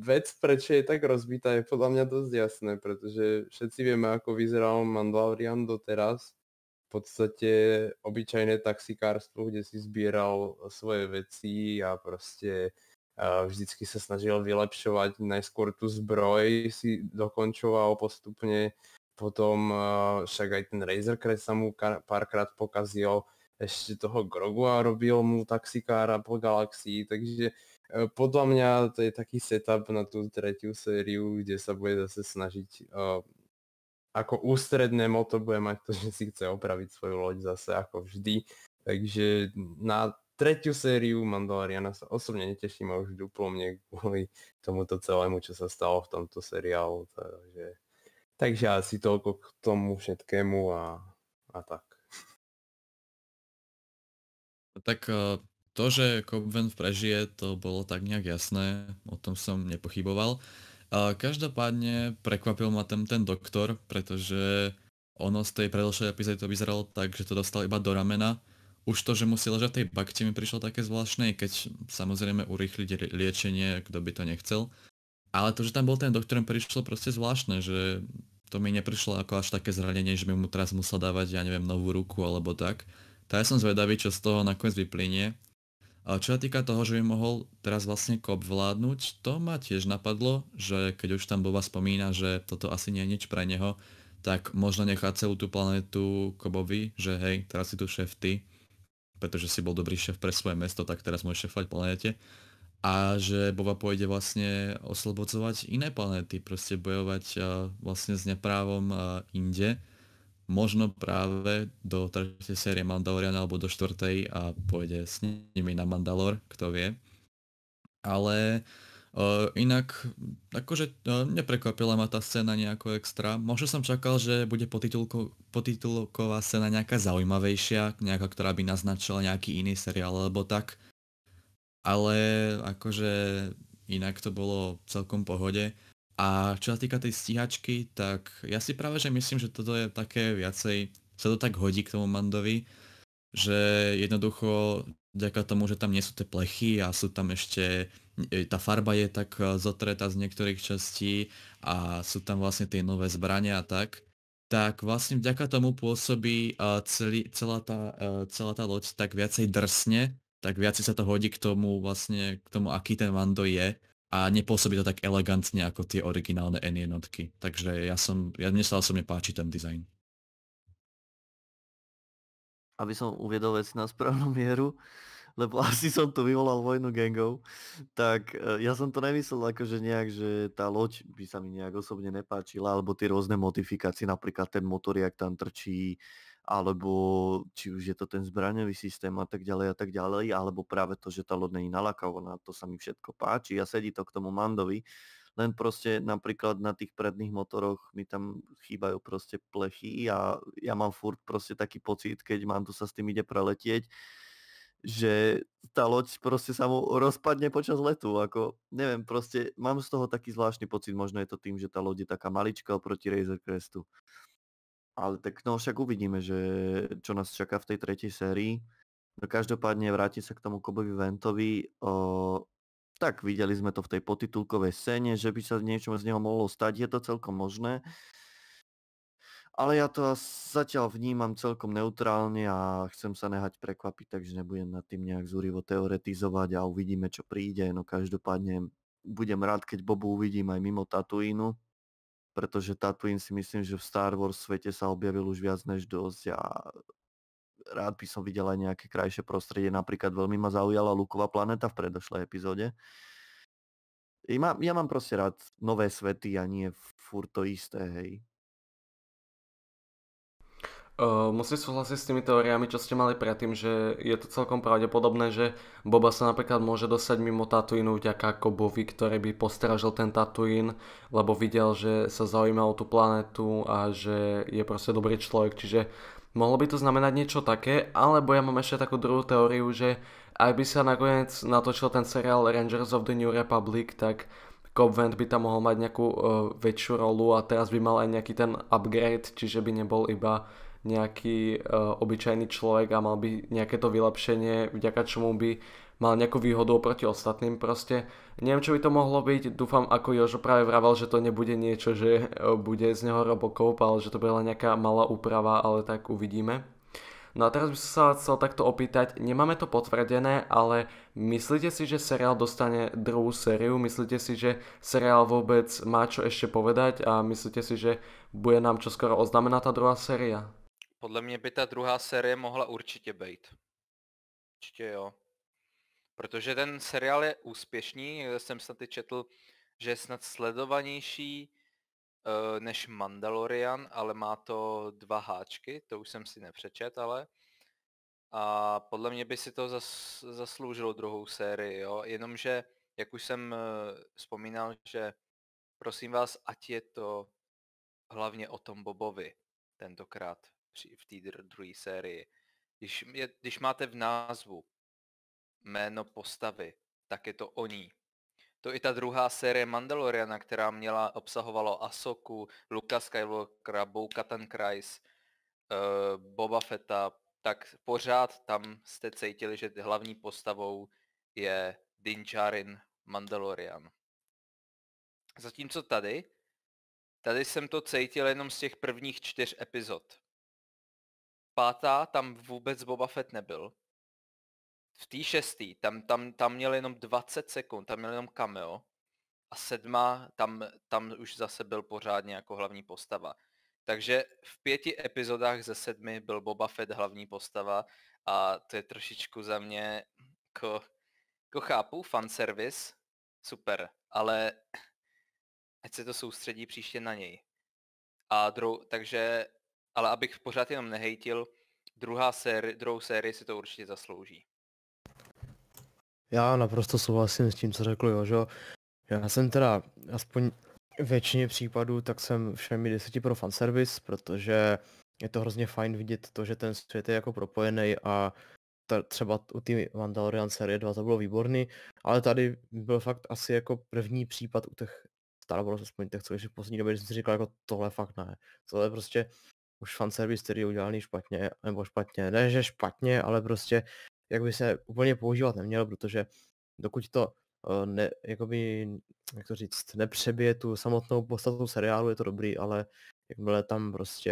Speaker 4: vec, prečo je tak rozbitá, je podľa mňa dosť jasné, pretože všetci vieme, ako vyzeral Mandalorian doteraz podstate obyčajné taxikárstvo, kde si zbieral svoje veci a proste vždycky sa snažil vylepšovať. Najskôr tu zbroj si dokončoval postupne, potom však aj ten Razer Crest sa mu párkrát pokazil, ešte toho grogu a robil mu taxikára po galaxii, takže e, podľa mňa to je taký setup na tú tretiu sériu, kde sa bude zase snažiť e, ako ústredné moto bude mať to, (laughs) že si chce opraviť svoju loď zase ako vždy. Takže na tretiu sériu Mandaloriana sa osobne neteším a už duplomne kvôli tomuto celému, čo sa stalo v tomto seriálu. Takže, takže asi toľko k tomu všetkému a, a tak. Tak e, to, že Cobb
Speaker 5: prežije, to bolo tak nejak jasné, o tom som nepochyboval. A každopádne prekvapil ma ten, ten doktor, pretože ono z tej predlšej epizódy to vyzeralo tak, že to dostal iba do ramena. Už to, že musí ležať tej bakte mi prišlo také zvláštne, keď samozrejme urýchliť liečenie, kto by to nechcel. Ale to, že tam bol ten doktor, mi prišlo proste zvláštne, že to mi neprišlo ako až také zranenie, že by mu teraz musel dávať, ja neviem, novú ruku alebo tak. Tak ja som zvedavý, čo z toho nakoniec vyplynie. Čo sa týka toho, že by mohol teraz vlastne kop vládnuť, to ma tiež napadlo, že keď už tam Boba spomína, že toto asi nie je nič pre neho, tak možno nechá celú tú planetu Kobovi, že hej, teraz si tu šéf ty, pretože si bol dobrý šéf pre svoje mesto, tak teraz môžeš šéfovať planete. A že Boba pôjde vlastne oslobodzovať iné planéty, proste bojovať vlastne s neprávom inde možno práve do tretej série Mandalorian alebo do štvrtej a pôjde s nimi na Mandalor, kto vie. Ale Uh, inak, akože uh, neprekvapila ma tá scéna nejako extra. Možno som čakal, že bude potitulková scéna nejaká zaujímavejšia, nejaká, ktorá by naznačila nejaký iný seriál alebo tak. Ale akože inak to bolo v celkom pohode. A čo sa týka tej stíhačky, tak ja si práve že myslím, že toto je také viacej, sa to tak hodí k tomu Mandovi, že jednoducho vďaka tomu, že tam nie sú tie plechy a sú tam ešte, e, tá farba je tak e, zotretá z niektorých častí a sú tam vlastne tie nové zbrania a tak, tak vlastne vďaka tomu pôsobí e, celý, celá, tá, celá tá loď tak viacej drsne, tak viacej sa to hodí k tomu vlastne, k tomu, aký ten Mando je a nepôsobí to tak elegantne ako tie originálne N jednotky. Takže ja som, ja mne sa osobne páči ten dizajn.
Speaker 6: Aby som uviedol veci na správnu mieru, lebo (laughs) asi som tu vyvolal vojnu gangov, tak e, ja som to nemyslel ako, že nejak, že tá loď by sa mi nejak osobne nepáčila, alebo tie rôzne modifikácie, napríklad ten motor, jak tam trčí, alebo či už je to ten zbraňový systém a tak ďalej a tak ďalej, alebo práve to, že tá loď není nalakavovaná, to sa mi všetko páči a sedí to k tomu Mandovi, len proste napríklad na tých predných motoroch mi tam chýbajú proste plechy a ja mám furt proste taký pocit, keď mám tu sa s tým ide preletieť, že tá loď proste sa mu rozpadne počas letu, ako neviem, proste mám z toho taký zvláštny pocit, možno je to tým, že tá loď je taká malička oproti Razer Crestu. Ale tak no však uvidíme, že čo nás čaká v tej tretej sérii. No každopádne vráti sa k tomu Kobovi Ventovi. O, tak videli sme to v tej potitulkovej scéne, že by sa niečo z neho mohlo stať. Je to celkom možné. Ale ja to zatiaľ vnímam celkom neutrálne a chcem sa nehať prekvapiť, takže nebudem nad tým nejak zúrivo teoretizovať a uvidíme, čo príde. No každopádne budem rád, keď Bobu uvidím aj mimo Tatuínu, pretože Tatooine si myslím, že v Star Wars svete sa objavil už viac než dosť a rád by som videl aj nejaké krajšie prostredie. Napríklad veľmi ma zaujala Luková planeta v predošlej epizóde. Ja mám, ja mám proste rád nové svety a
Speaker 1: nie furt to isté, hej. Uh, súhlasiť s tými teóriami, čo ste mali predtým, že je to celkom pravdepodobné, že Boba sa napríklad môže dostať mimo Tatooineu vďaka Kobovi, ktorý by postražil ten Tatuín, lebo videl, že sa zaujíma o tú planetu a že je proste dobrý človek, čiže mohlo by to znamenať niečo také, alebo ja mám ešte takú druhú teóriu, že aj by sa nakoniec natočil ten seriál Rangers of the New Republic, tak Cobvent by tam mohol mať nejakú uh, väčšiu rolu a teraz by mal aj nejaký ten upgrade, čiže by nebol iba nejaký uh, obyčajný človek a mal by nejaké to vylepšenie, vďaka čomu by mal nejakú výhodu oproti ostatným proste. Neviem, čo by to mohlo byť, dúfam, ako Jožo práve vravel, že to nebude niečo, že e, bude z neho Robocop, ale že to bude len nejaká malá úprava, ale tak uvidíme. No a teraz by som sa chcel takto opýtať, nemáme to potvrdené, ale myslíte si, že seriál dostane druhú sériu? Myslíte si, že seriál vôbec má čo ešte povedať a myslíte si, že bude nám čoskoro oznamená tá druhá séria?
Speaker 2: Podle mě by ta druhá série mohla určitě být. Určitě jo. Protože ten seriál je úspěšný, někde jsem snad i četl, že je snad sledovanější uh, než Mandalorian, ale má to dva háčky, to už jsem si nepřečet, ale. A podle mě by si to zas, zasloužilo druhou sérii, jo. Jenomže, jak už jsem uh, vzpomínal, že prosím vás, ať je to hlavně o tom Bobovi tentokrát v té druhé sérii. Když, je, když máte v názvu jméno postavy, tak je to o ní. To i ta druhá série Mandaloriana, která měla, obsahovalo Asoku, Luka Skywalker, Bo-Katan Kreis, uh, eh, Boba Fetta, tak pořád tam jste cítili, že hlavní postavou je Din Djarin Mandalorian. Zatímco tady, tady jsem to cítil jenom z těch prvních čtyř epizod pátá tam vůbec Boba Fett nebyl. V té šestý, tam, tam, tam měl jenom 20 sekund, tam měl jenom cameo. A sedma, tam, tam už zase byl pořádně jako hlavní postava. Takže v pěti epizodách ze sedmi byl Boba Fett hlavní postava a to je trošičku za mě, jako, jako chápu, fanservice, super, ale ať se to soustředí příště na něj. A druhou, takže ale abych pořád jenom nehejtil, druhá série, druhou sérii si to určitě zaslouží.
Speaker 3: Já naprosto souhlasím s tím, co řekl Jožo. Já jsem teda aspoň většině případů, tak jsem všemi deseti pro fanservice, protože je to hrozně fajn vidět to, že ten svět je jako propojený a ta, třeba u té Mandalorian série 2 to bylo výborný, ale tady byl fakt asi jako první případ u těch Star Wars, aspoň těch, co ještě v poslední době, když jsem si říkal, jako tohle fakt ne. Tohle prostě už fanservice, který je udělaný špatně, nebo špatně, ne že špatně, ale prostě jak by se úplně používat neměl, protože dokud to eh, ne, jakoby, jak to říct, nepřebije tu samotnou podstatu seriálu, je to dobrý, ale jakmile tam prostě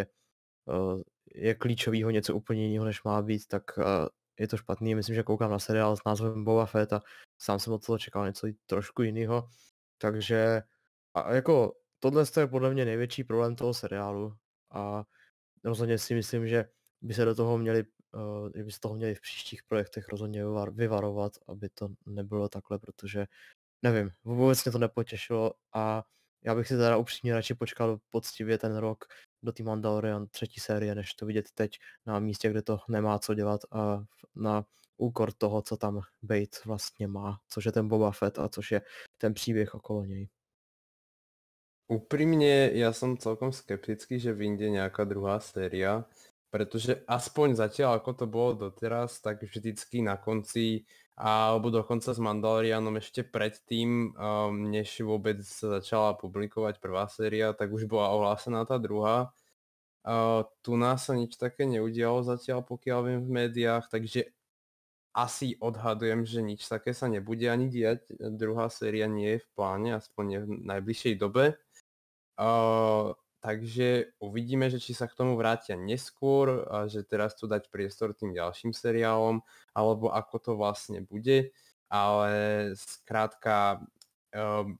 Speaker 3: eh, je klíčovýho něco úplně jiného, než má být, tak eh, je to špatný. Myslím, že koukám na seriál s názvem Boba Fett a sám jsem od toho čekal něco trošku jiného. Takže a jako tohle je podle mě největší problém toho seriálu a rozhodně si myslím, že by se do toho měli, uh, by se toho měli v příštích projektech rozhodně vyvarovat, aby to nebylo takhle, protože nevím, vůbec mě to nepotěšilo a já bych si teda upřímně radši počkal poctivě ten rok do té Mandalorian třetí série, než to vidět teď na místě, kde to nemá co dělat a na úkor toho, co tam Bait vlastně má, což je ten Boba Fett a což je ten příběh okolo něj.
Speaker 4: Úprimne, ja som celkom skeptický, že vyjde nejaká druhá séria, pretože aspoň zatiaľ, ako to bolo doteraz, tak vždycky na konci alebo dokonca s Mandalorianom ešte predtým, um, než vôbec sa začala publikovať prvá séria, tak už bola ohlásená tá druhá. Uh, tu nás sa nič také neudialo zatiaľ, pokiaľ viem v médiách, takže asi odhadujem, že nič také sa nebude ani diať. Druhá séria nie je v pláne, aspoň nie v najbližšej dobe. Uh, takže uvidíme, že či sa k tomu vrátia neskôr, a že teraz tu dať priestor tým ďalším seriálom, alebo ako to vlastne bude. Ale skrátka, um,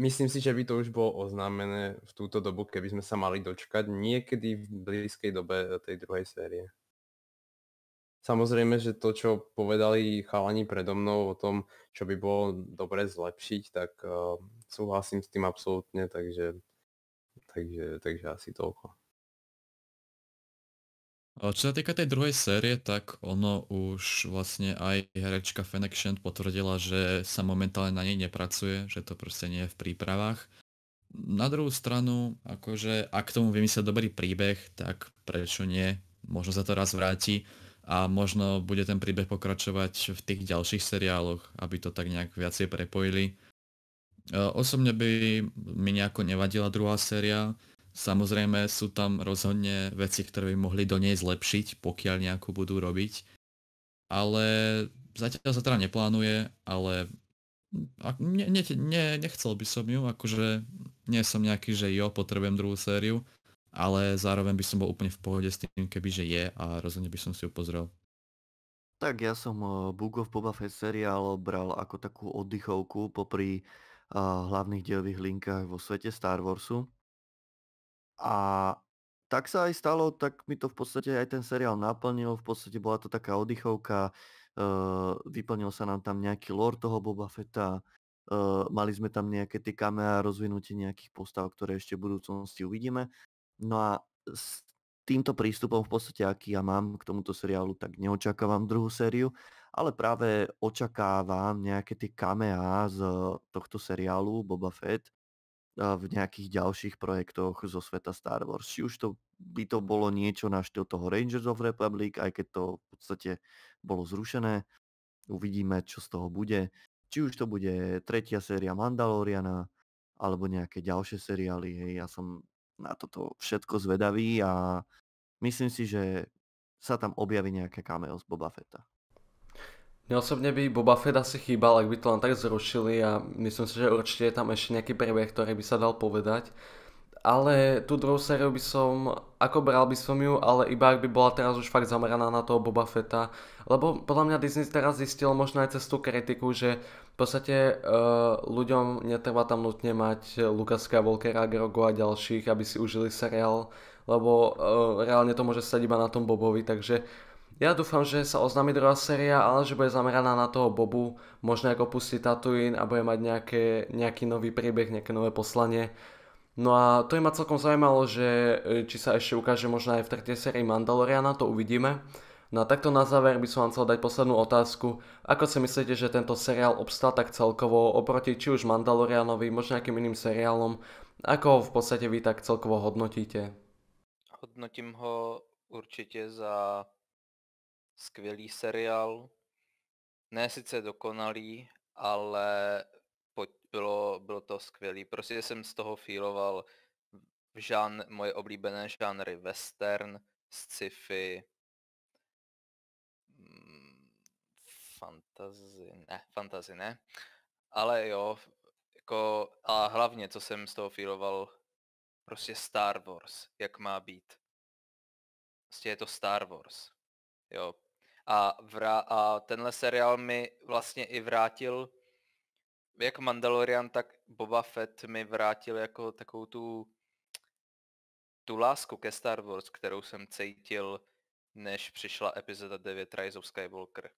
Speaker 4: myslím si, že by to už bolo oznámené v túto dobu, keby sme sa mali dočkať niekedy v blízkej dobe tej druhej série. Samozrejme, že to, čo povedali chalani predo mnou o tom, čo by bolo dobre zlepšiť, tak uh, súhlasím s tým absolútne, takže, takže, takže asi toľko.
Speaker 5: Čo sa týka tej druhej série, tak ono už vlastne aj herečka Fenection potvrdila, že sa momentálne na nej nepracuje, že to proste nie je v prípravách. Na druhú stranu, akože ak tomu vymyslia dobrý príbeh, tak prečo nie? Možno sa to raz vráti a možno bude ten príbeh pokračovať v tých ďalších seriáloch, aby to tak nejak viacej prepojili. E, osobne by mi nejako nevadila druhá séria. Samozrejme sú tam rozhodne veci, ktoré by mohli do nej zlepšiť, pokiaľ nejakú budú robiť. Ale zatiaľ sa teda neplánuje, ale ne, ne, ne, nechcel by som ju, akože nie som nejaký, že jo, potrebujem druhú sériu, ale zároveň by som bol úplne v pohode s tým, keby že je a rozhodne by som si ju pozrel.
Speaker 6: Tak ja som eh, Book of Boba Fett seriál bral ako takú oddychovku popri uh, hlavných dielových linkách vo svete Star Warsu. A tak sa aj stalo, tak mi to v podstate aj ten seriál naplnil, v podstate bola to taká oddychovka, uh, vyplnil sa nám tam nejaký lore toho Boba Fetta, uh, mali sme tam nejaké tie kamera, rozvinutie nejakých postav, ktoré ešte v budúcnosti uvidíme No a s týmto prístupom v podstate, aký ja mám k tomuto seriálu, tak neočakávam druhú sériu, ale práve očakávam nejaké tie kameá z tohto seriálu Boba Fett v nejakých ďalších projektoch zo sveta Star Wars. Či už to by to bolo niečo na štýl toho Rangers of Republic, aj keď to v podstate bolo zrušené. Uvidíme, čo z toho bude. Či už to bude tretia séria Mandaloriana, alebo nejaké ďalšie seriály. Hej. Ja som na toto všetko zvedavý a myslím si, že sa tam objaví nejaké cameo z Boba Fetta.
Speaker 1: Mne osobne by Boba Fett asi chýbal, ak by to len tak zrušili a myslím si, že určite je tam ešte nejaký príbeh, ktorý by sa dal povedať. Ale tú druhú sériu by som, ako bral by som ju, ale iba ak by bola teraz už fakt zameraná na toho Boba Fetta. Lebo podľa mňa Disney teraz zistil možno aj cez tú kritiku, že v podstate uh, ľuďom netreba tam nutne mať eh, Lukaska, Volkera, Grogu a ďalších, aby si užili seriál, lebo uh, reálne to môže stať iba na tom Bobovi, takže ja dúfam, že sa oznámi druhá séria, ale že bude zameraná na toho Bobu, možno ako pustí Tatooine a bude mať nejaké, nejaký nový príbeh, nejaké nové poslanie. No a to je ma celkom zaujímalo, že či sa ešte ukáže možno aj v tretej sérii Mandaloriana, to uvidíme. No a takto na záver by som vám chcel dať poslednú otázku. Ako si myslíte, že tento seriál obstal tak celkovo oproti či už Mandalorianovi, možno nejakým iným seriálom? Ako ho v podstate vy tak celkovo hodnotíte?
Speaker 2: Hodnotím ho určitě za skvělý seriál. Ne sice dokonalý, ale bylo, bylo to skvělý. Prostě jsem z toho fíloval žán, moje oblíbené žánry western, sci-fi, fantazy, ne, fantazy ne. Ale jo, jako, a hlavně, co jsem z toho filoval, prostě Star Wars, jak má být. Prostě je to Star Wars. Jo. A, vra a tenhle seriál mi vlastně i vrátil, jak Mandalorian, tak Boba Fett mi vrátil jako takovou tu, tu lásku ke Star Wars, kterou jsem cítil, než přišla epizoda 9 Rise of Skywalker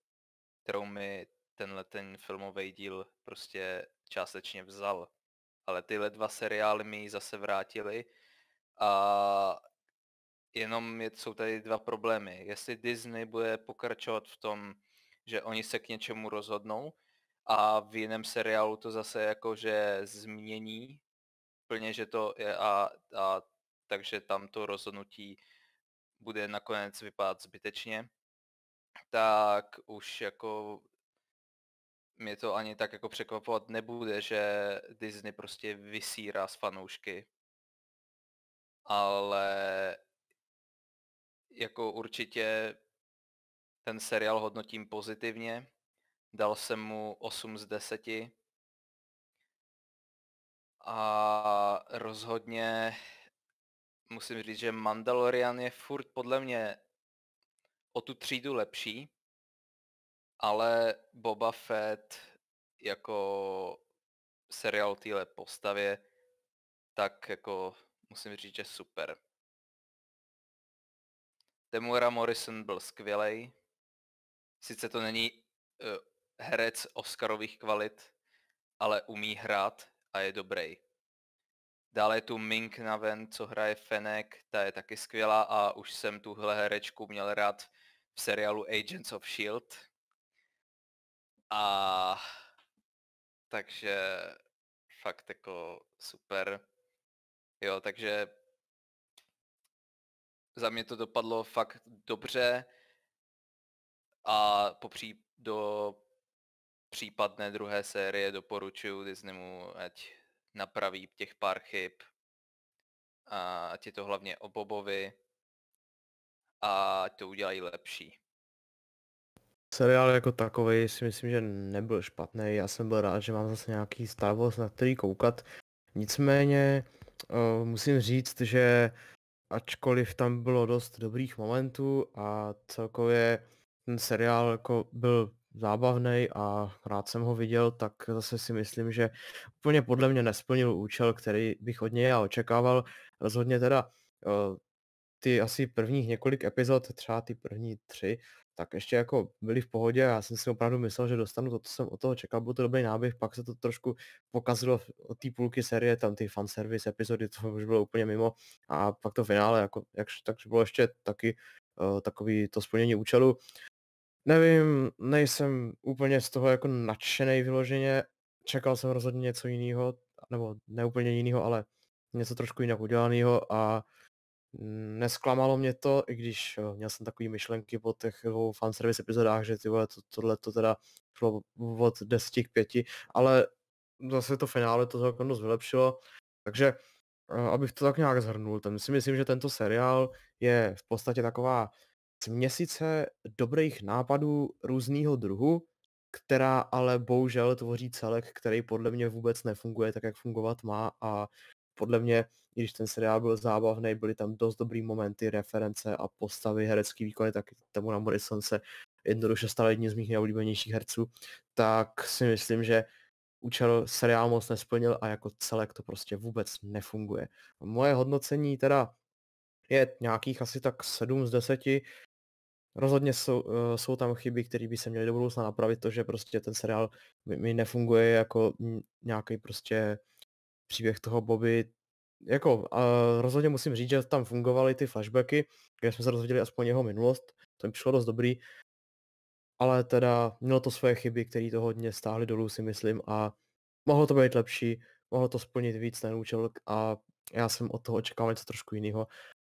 Speaker 2: kterou mi tenhle ten filmový díl prostě částečně vzal. Ale tyhle dva seriály mi ji zase vrátili a jenom je, jsou tady dva problémy. Jestli Disney bude pokračovat v tom, že oni se k něčemu rozhodnou a v jiném seriálu to zase jakože změní plně, že to je a, a takže tam to rozhodnutí bude nakonec vypadat zbytečně, tak už jako mě to ani tak jako překvapovat nebude, že Disney prostě vysírá z fanoušky. Ale jako určitě ten seriál hodnotím pozitivně. Dal jsem mu 8 z 10. A rozhodně musím říct, že Mandalorian je furt podle mě o tu třídu lepší, ale Boba Fett jako seriál téhle postavě, tak jako musím říct, že super. Temura Morrison byl skvělej. Sice to není uh, herec Oscarových kvalit, ale umí hrát a je dobrý. Dále je tu Mink Naven, co hraje Fenek, ta je taky skvělá a už jsem tuhle herečku měl rád v seriálu Agents of S.H.I.E.L.D. A takže fakt jako super. Jo, takže za mě to dopadlo fakt dobře a popří, do případné druhé série doporučuju Disneymu, ať napraví těch pár chyb a ať je to hlavně o Bobovi, a to udělají lepší.
Speaker 3: Seriál jako takový si myslím, že nebyl špatný. Já jsem byl rád, že mám zase nějaký Star Wars, na který koukat. Nicméně uh, musím říct, že ačkoliv tam bylo dost dobrých momentů a celkově ten seriál jako byl zábavný a rád jsem ho viděl, tak zase si myslím, že úplně podle mě nesplnil účel, který bych od něj já očekával. Rozhodně teda uh, ty asi prvních několik epizod, třeba ty první tři, tak ještě jako byli v pohodě a já jsem si opravdu myslel, že dostanu to, co jsem od toho čekal, byl to dobrý náběh, pak se to trošku pokazilo od té půlky série, tam ty fanservice epizody, to už bylo úplně mimo a pak to finále, jako, jak, takže bylo ještě taky uh, takový to splnění účelu. Nevím, nejsem úplně z toho jako nadšený vyloženě, čekal jsem rozhodně něco jiného, nebo neúplně jiného, ale něco trošku jinak udělaného a nesklamalo mě to, i když jo, eh, měl jsem takové myšlenky po těch dvou fanservice epizodách, že ty vole, to, tohle to teda šlo od 10 k 5, ale zase to finále to celkem dost vylepšilo, takže eh, abych to tak nějak zhrnul, ten si myslím, že tento seriál je v podstatě taková směsice dobrých nápadů různého druhu, která ale bohužel tvoří celek, který podle mě vůbec nefunguje tak, jak fungovat má a podle mě, i když ten seriál byl zábavný, byly tam dost dobrý momenty, reference a postavy, herecký výkony, tak tomu na Morrison se jednoduše stal jedním z mých nejoblíbenějších herců, tak si myslím, že účel seriál moc nesplnil a jako celek to prostě vůbec nefunguje. Moje hodnocení teda je nějakých asi tak 7 z 10. Rozhodně jsou, eh, jsou tam chyby, které by se měly do budoucna napravit, to, že prostě ten seriál mi, mi nefunguje jako nějaký prostě příběh toho Bobby, jako uh, rozhodně musím říct, že tam fungovaly ty flashbacky, kde jsme se rozhodili aspoň jeho minulost, to mi přišlo dost dobrý, ale teda mělo to svoje chyby, které to hodně stáhly dolů, si myslím, a mohlo to být lepší, mohlo to splnit víc ten účel a já jsem od toho očekával něco trošku jiného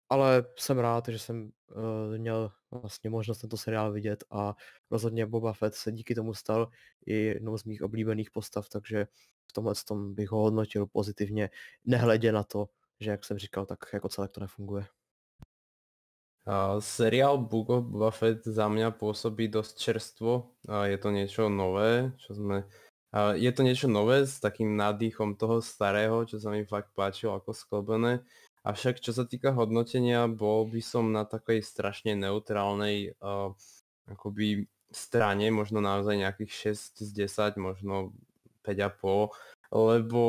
Speaker 3: ale jsem rád, že jsem uh, měl vlastně možnost tento seriál vidět a rozhodně Boba Fett se díky tomu stal i jednou z mých oblíbených postav, takže v tomhle tom bych ho hodnotil pozitivně, nehledě na
Speaker 4: to, že jak jsem
Speaker 3: říkal, tak jako celé to
Speaker 4: nefunguje. Uh, seriál Book of Buffett za mňa pôsobí dosť čerstvo. Uh, je to niečo nové, čo sme... Uh, je to niečo nové s takým nádychom toho starého, čo sa mi fakt páčilo ako sklobené. Avšak čo sa týka hodnotenia, bol by som na takej strašne neutrálnej uh, akoby strane, možno naozaj nejakých 6 z 10, možno 5,5, lebo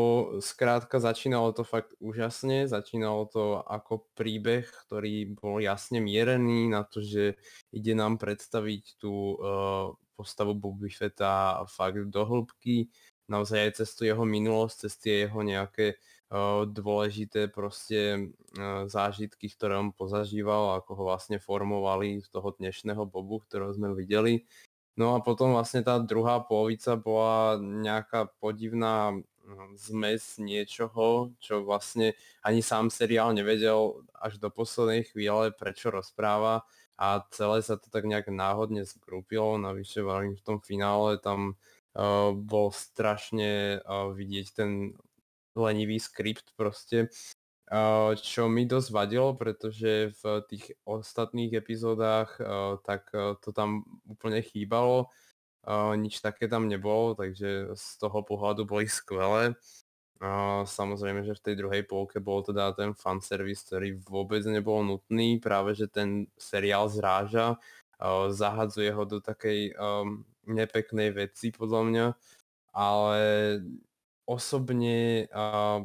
Speaker 4: skrátka začínalo to fakt úžasne, začínalo to ako príbeh, ktorý bol jasne mierený na to, že ide nám predstaviť tú uh, postavu Bobby Fetta fakt do hĺbky, naozaj aj cez tú jeho minulosť, cez tie jeho nejaké uh, dôležité proste uh, zážitky, ktoré on pozažíval, ako ho vlastne formovali z toho dnešného Bobu, ktorého sme videli. No a potom vlastne tá druhá polovica bola nejaká podivná zmes niečoho, čo vlastne ani sám seriál nevedel až do poslednej chvíle, prečo rozpráva a celé sa to tak nejak náhodne zgrúpilo, navyše v tom finále tam Eh, bol strašne eh, vidieť ten lenivý skript proste, eh, čo mi dosť vadilo, pretože v tých ostatných epizódach tak to tam úplne chýbalo, nič také tam nebolo, takže z toho pohľadu boli (laughs) skvelé. Samozrejme, že v tej druhej polke bol teda ten fanservice, ktorý vôbec nebol nutný, práve že ten seriál zráža, zahadzuje ho do takej um, nepeknej veci podľa mňa, ale osobne uh,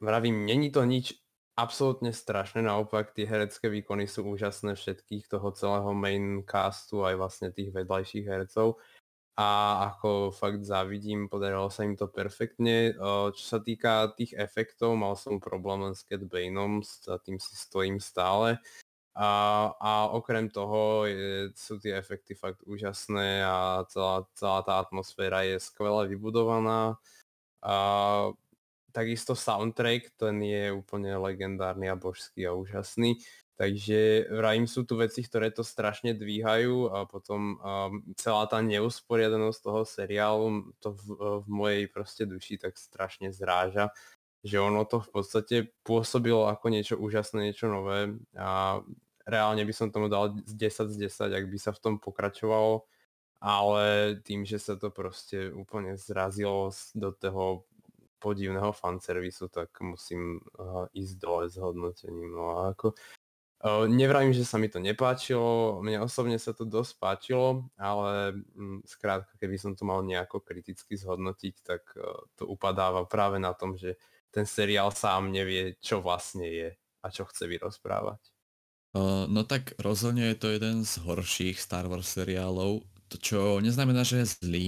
Speaker 4: vravím, není to nič absolútne strašné, naopak tie herecké výkony sú úžasné všetkých toho celého main castu aj vlastne tých vedľajších hercov a ako fakt závidím, podarilo sa im to perfektne. čo sa týka tých efektov, mal som problém len s Cat Baneom, za tým si stojím stále, a, a okrem toho je, sú tie efekty fakt úžasné a celá, celá tá atmosféra je skvele vybudovaná. A, takisto soundtrack, ten je úplne legendárny a božský a úžasný. Takže vrajím sú tu veci, ktoré to strašne dvíhajú a potom um, celá tá neusporiadanosť toho seriálu to v, v mojej proste duši tak strašne zráža, že ono to v podstate pôsobilo ako niečo úžasné, niečo nové a reálne by som tomu dal 10 z 10, ak by sa v tom pokračovalo, ale tým, že sa to proste úplne zrazilo do toho podivného fanservisu, tak musím uh, ísť dole s hodnotením. No a ako, uh, nevravím, že sa mi to nepáčilo, mne osobne sa to dosť páčilo, ale mm, skrátka, keby som to mal nejako kriticky zhodnotiť, tak uh, to upadáva práve na tom, že ten seriál sám nevie, čo vlastne je a čo chce vyrozprávať.
Speaker 5: No tak rozhodne je to jeden z horších Star Wars seriálov, čo neznamená, že je zlý,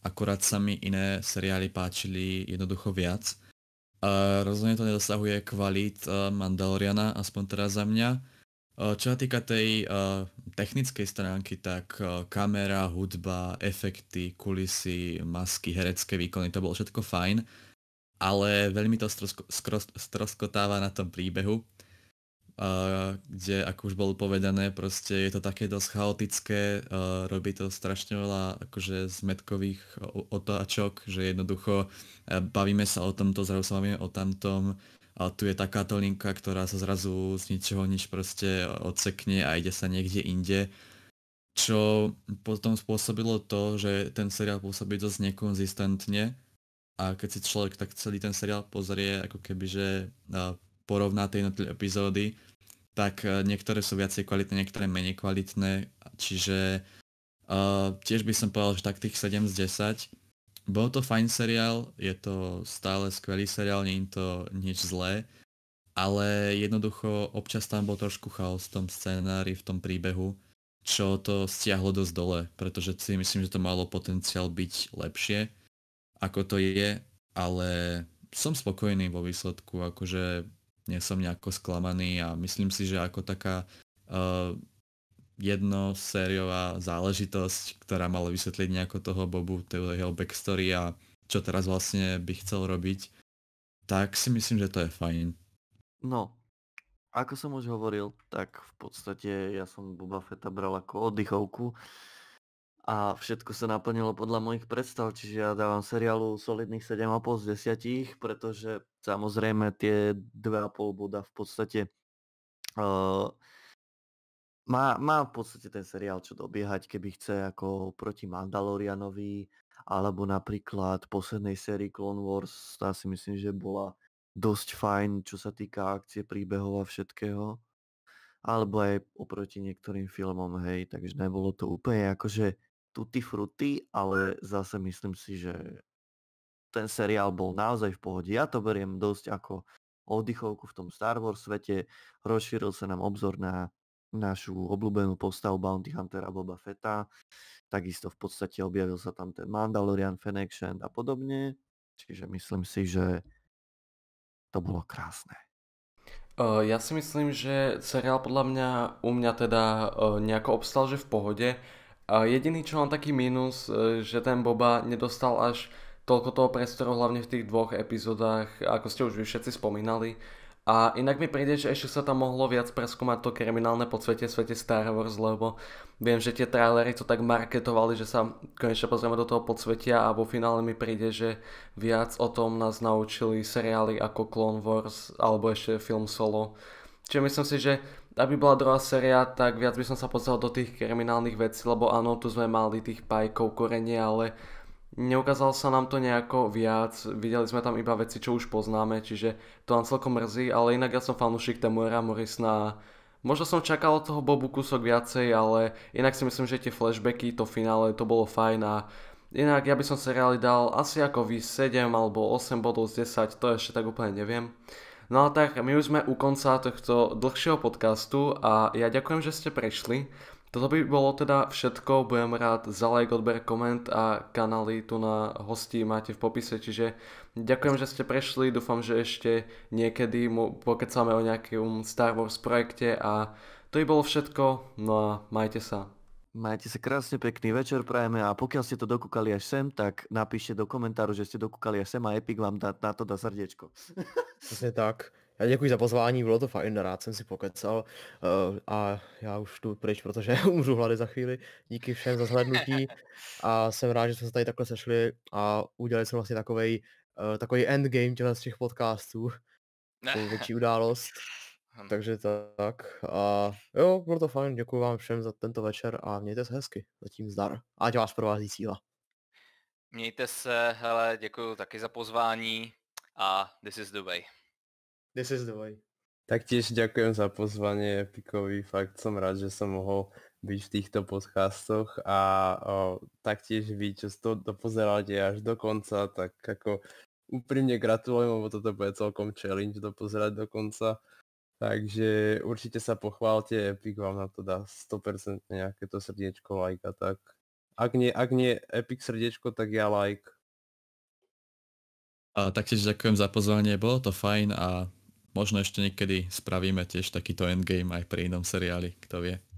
Speaker 5: akurát sa mi iné seriály páčili jednoducho viac. A rozhodne to nedosahuje kvalít e, Mandaloriana, aspoň teraz za mňa. E, čo sa týka tej e, technickej stránky, tak kamera, hudba, efekty, kulisy, masky, herecké výkony, to bolo všetko fajn, ale veľmi to stroskotáva na tom príbehu kde, ako už bolo povedané, proste je to také dosť chaotické, robí to strašne veľa akože zmetkových otáčok, že jednoducho bavíme sa o tomto, zrazu sa bavíme o tamtom, a tu je takáto linka, ktorá sa zrazu z ničoho nič proste odsekne a ide sa niekde inde čo potom spôsobilo to, že ten seriál pôsobí dosť nekonzistentne a keď si človek tak celý ten seriál pozrie ako keby, že porovná tie jednotlivé epizódy, tak eh, niektoré sú viacej kvalitné, niektoré menej kvalitné, čiže uh, tiež by som povedal, že tak tých 7 z 10. Bol to fajn seriál, je to stále skvelý seriál, nie je to nič zlé, ale jednoducho občas tam bol trošku chaos v tom scenári, v tom príbehu, čo to stiahlo dosť dole, pretože si myslím, že to malo potenciál byť lepšie, ako to je, ale som spokojný vo výsledku, akože nie som nejako sklamaný a myslím si, že ako taká uh, jednosériová záležitosť, ktorá mala vysvetliť nejako toho Bobu, toho jeho backstory a čo teraz vlastne by chcel robiť, tak si myslím, že to je fajn.
Speaker 6: No, ako som už hovoril, tak v podstate ja som Boba Feta bral ako oddychovku a všetko sa naplnilo podľa mojich predstav, čiže ja dávam seriálu solidných 7,5 z 10, pretože Samozrejme tie 2,5 boda v podstate uh, má, má v podstate ten seriál čo dobiehať, keby chce ako proti Mandalorianovi alebo napríklad poslednej sérii Clone Wars, tá si myslím, že bola dosť fajn, čo sa týka akcie, príbehov a všetkého. Alebo aj oproti niektorým filmom, hej, takže nebolo to úplne akože tutti frutti, ale zase myslím si, že ten seriál bol naozaj v pohode. Ja to beriem dosť ako oddychovku v tom Star Wars svete. Rozšíril sa nám obzor na našu obľúbenú postavu Bounty Huntera Boba Feta. Takisto v podstate objavil sa tam ten Mandalorian,
Speaker 1: Fennec a podobne.
Speaker 6: Čiže myslím si, že to bolo krásne.
Speaker 1: Ja si myslím, že seriál podľa mňa u mňa teda nejako obstal, že v pohode. Jediný, čo mám taký mínus, e, že ten Boba nedostal až toľko toho priestoru hlavne v tých dvoch epizódach, ako ste už vy všetci spomínali. A inak mi príde, že ešte sa tam mohlo viac preskúmať to kriminálne podsvete svete Star Wars, lebo viem, že tie trailery to tak marketovali, že sa konečne pozrieme do toho podsvetia a vo finále mi príde, že viac o tom nás naučili seriály ako Clone Wars alebo ešte film Solo. Čiže myslím si, že aby bola druhá séria, tak viac by som sa pozrel do tých kriminálnych vecí, lebo áno, tu sme mali tých pajkov, korenie, ale Neukázal sa nám to nejako viac, videli sme tam iba veci, čo už poznáme, čiže to nám celkom mrzí, ale inak ja som fanúšik Temuera Morisna. Možno som čakal od toho Bobu kúsok viacej, ale inak si myslím, že tie flashbacky, to finále, to bolo fajn a inak ja by som seriály dal asi ako vy 7 alebo 8 bodov z 10, to ešte tak úplne neviem. No a tak my už sme u konca tohto dlhšieho podcastu a ja ďakujem, že ste prešli. Toto by bolo teda všetko, budem rád za like, odber, koment a kanály tu na hostí máte v popise, čiže ďakujem, že ste prešli, dúfam, že ešte niekedy pokecáme o nejakom Star Wars projekte a to by bolo všetko, no a majte sa. Majte sa krásne, pekný večer prajeme a pokiaľ ste to dokúkali až sem, tak
Speaker 3: napíšte do komentáru, že ste dokúkali až sem a Epic vám dá, na to dá srdiečko. Presne tak. Já děkuji za pozvání, bylo to fajn, rád jsem si pokecal uh, a já už tu pryč, protože (laughs) umřu hlady za chvíli. Díky všem za zhlédnutí a jsem rád, že jsme se tady takhle sešli a udělali jsme vlastně takovej, uh, eh, takový endgame těchto z těch podcastů. Větší událost. (laughs) Takže tak. A jo, bylo to fajn, děkuji vám všem za tento večer a mějte se hezky. Zatím zdar. Ať vás provází síla.
Speaker 2: Mějte se, hele, děkuji taky za pozvání a this is the way.
Speaker 3: This is the way.
Speaker 4: Taktiež ďakujem za pozvanie Epikovi, fakt som rád, že som mohol byť v týchto podcastoch a o, taktiež vy, čo to dopozeráte až do konca, tak ako úprimne gratulujem, lebo toto bude celkom challenge dopozerať do konca. Takže určite sa pochválte, Epic vám na to dá 100% nejaké to srdiečko, like a tak. Ak nie, ak nie Epic srdiečko, tak ja like.
Speaker 5: A taktiež ďakujem za pozvanie, bolo to fajn a
Speaker 1: Možno ešte niekedy spravíme tiež takýto endgame aj pri inom seriáli, kto vie.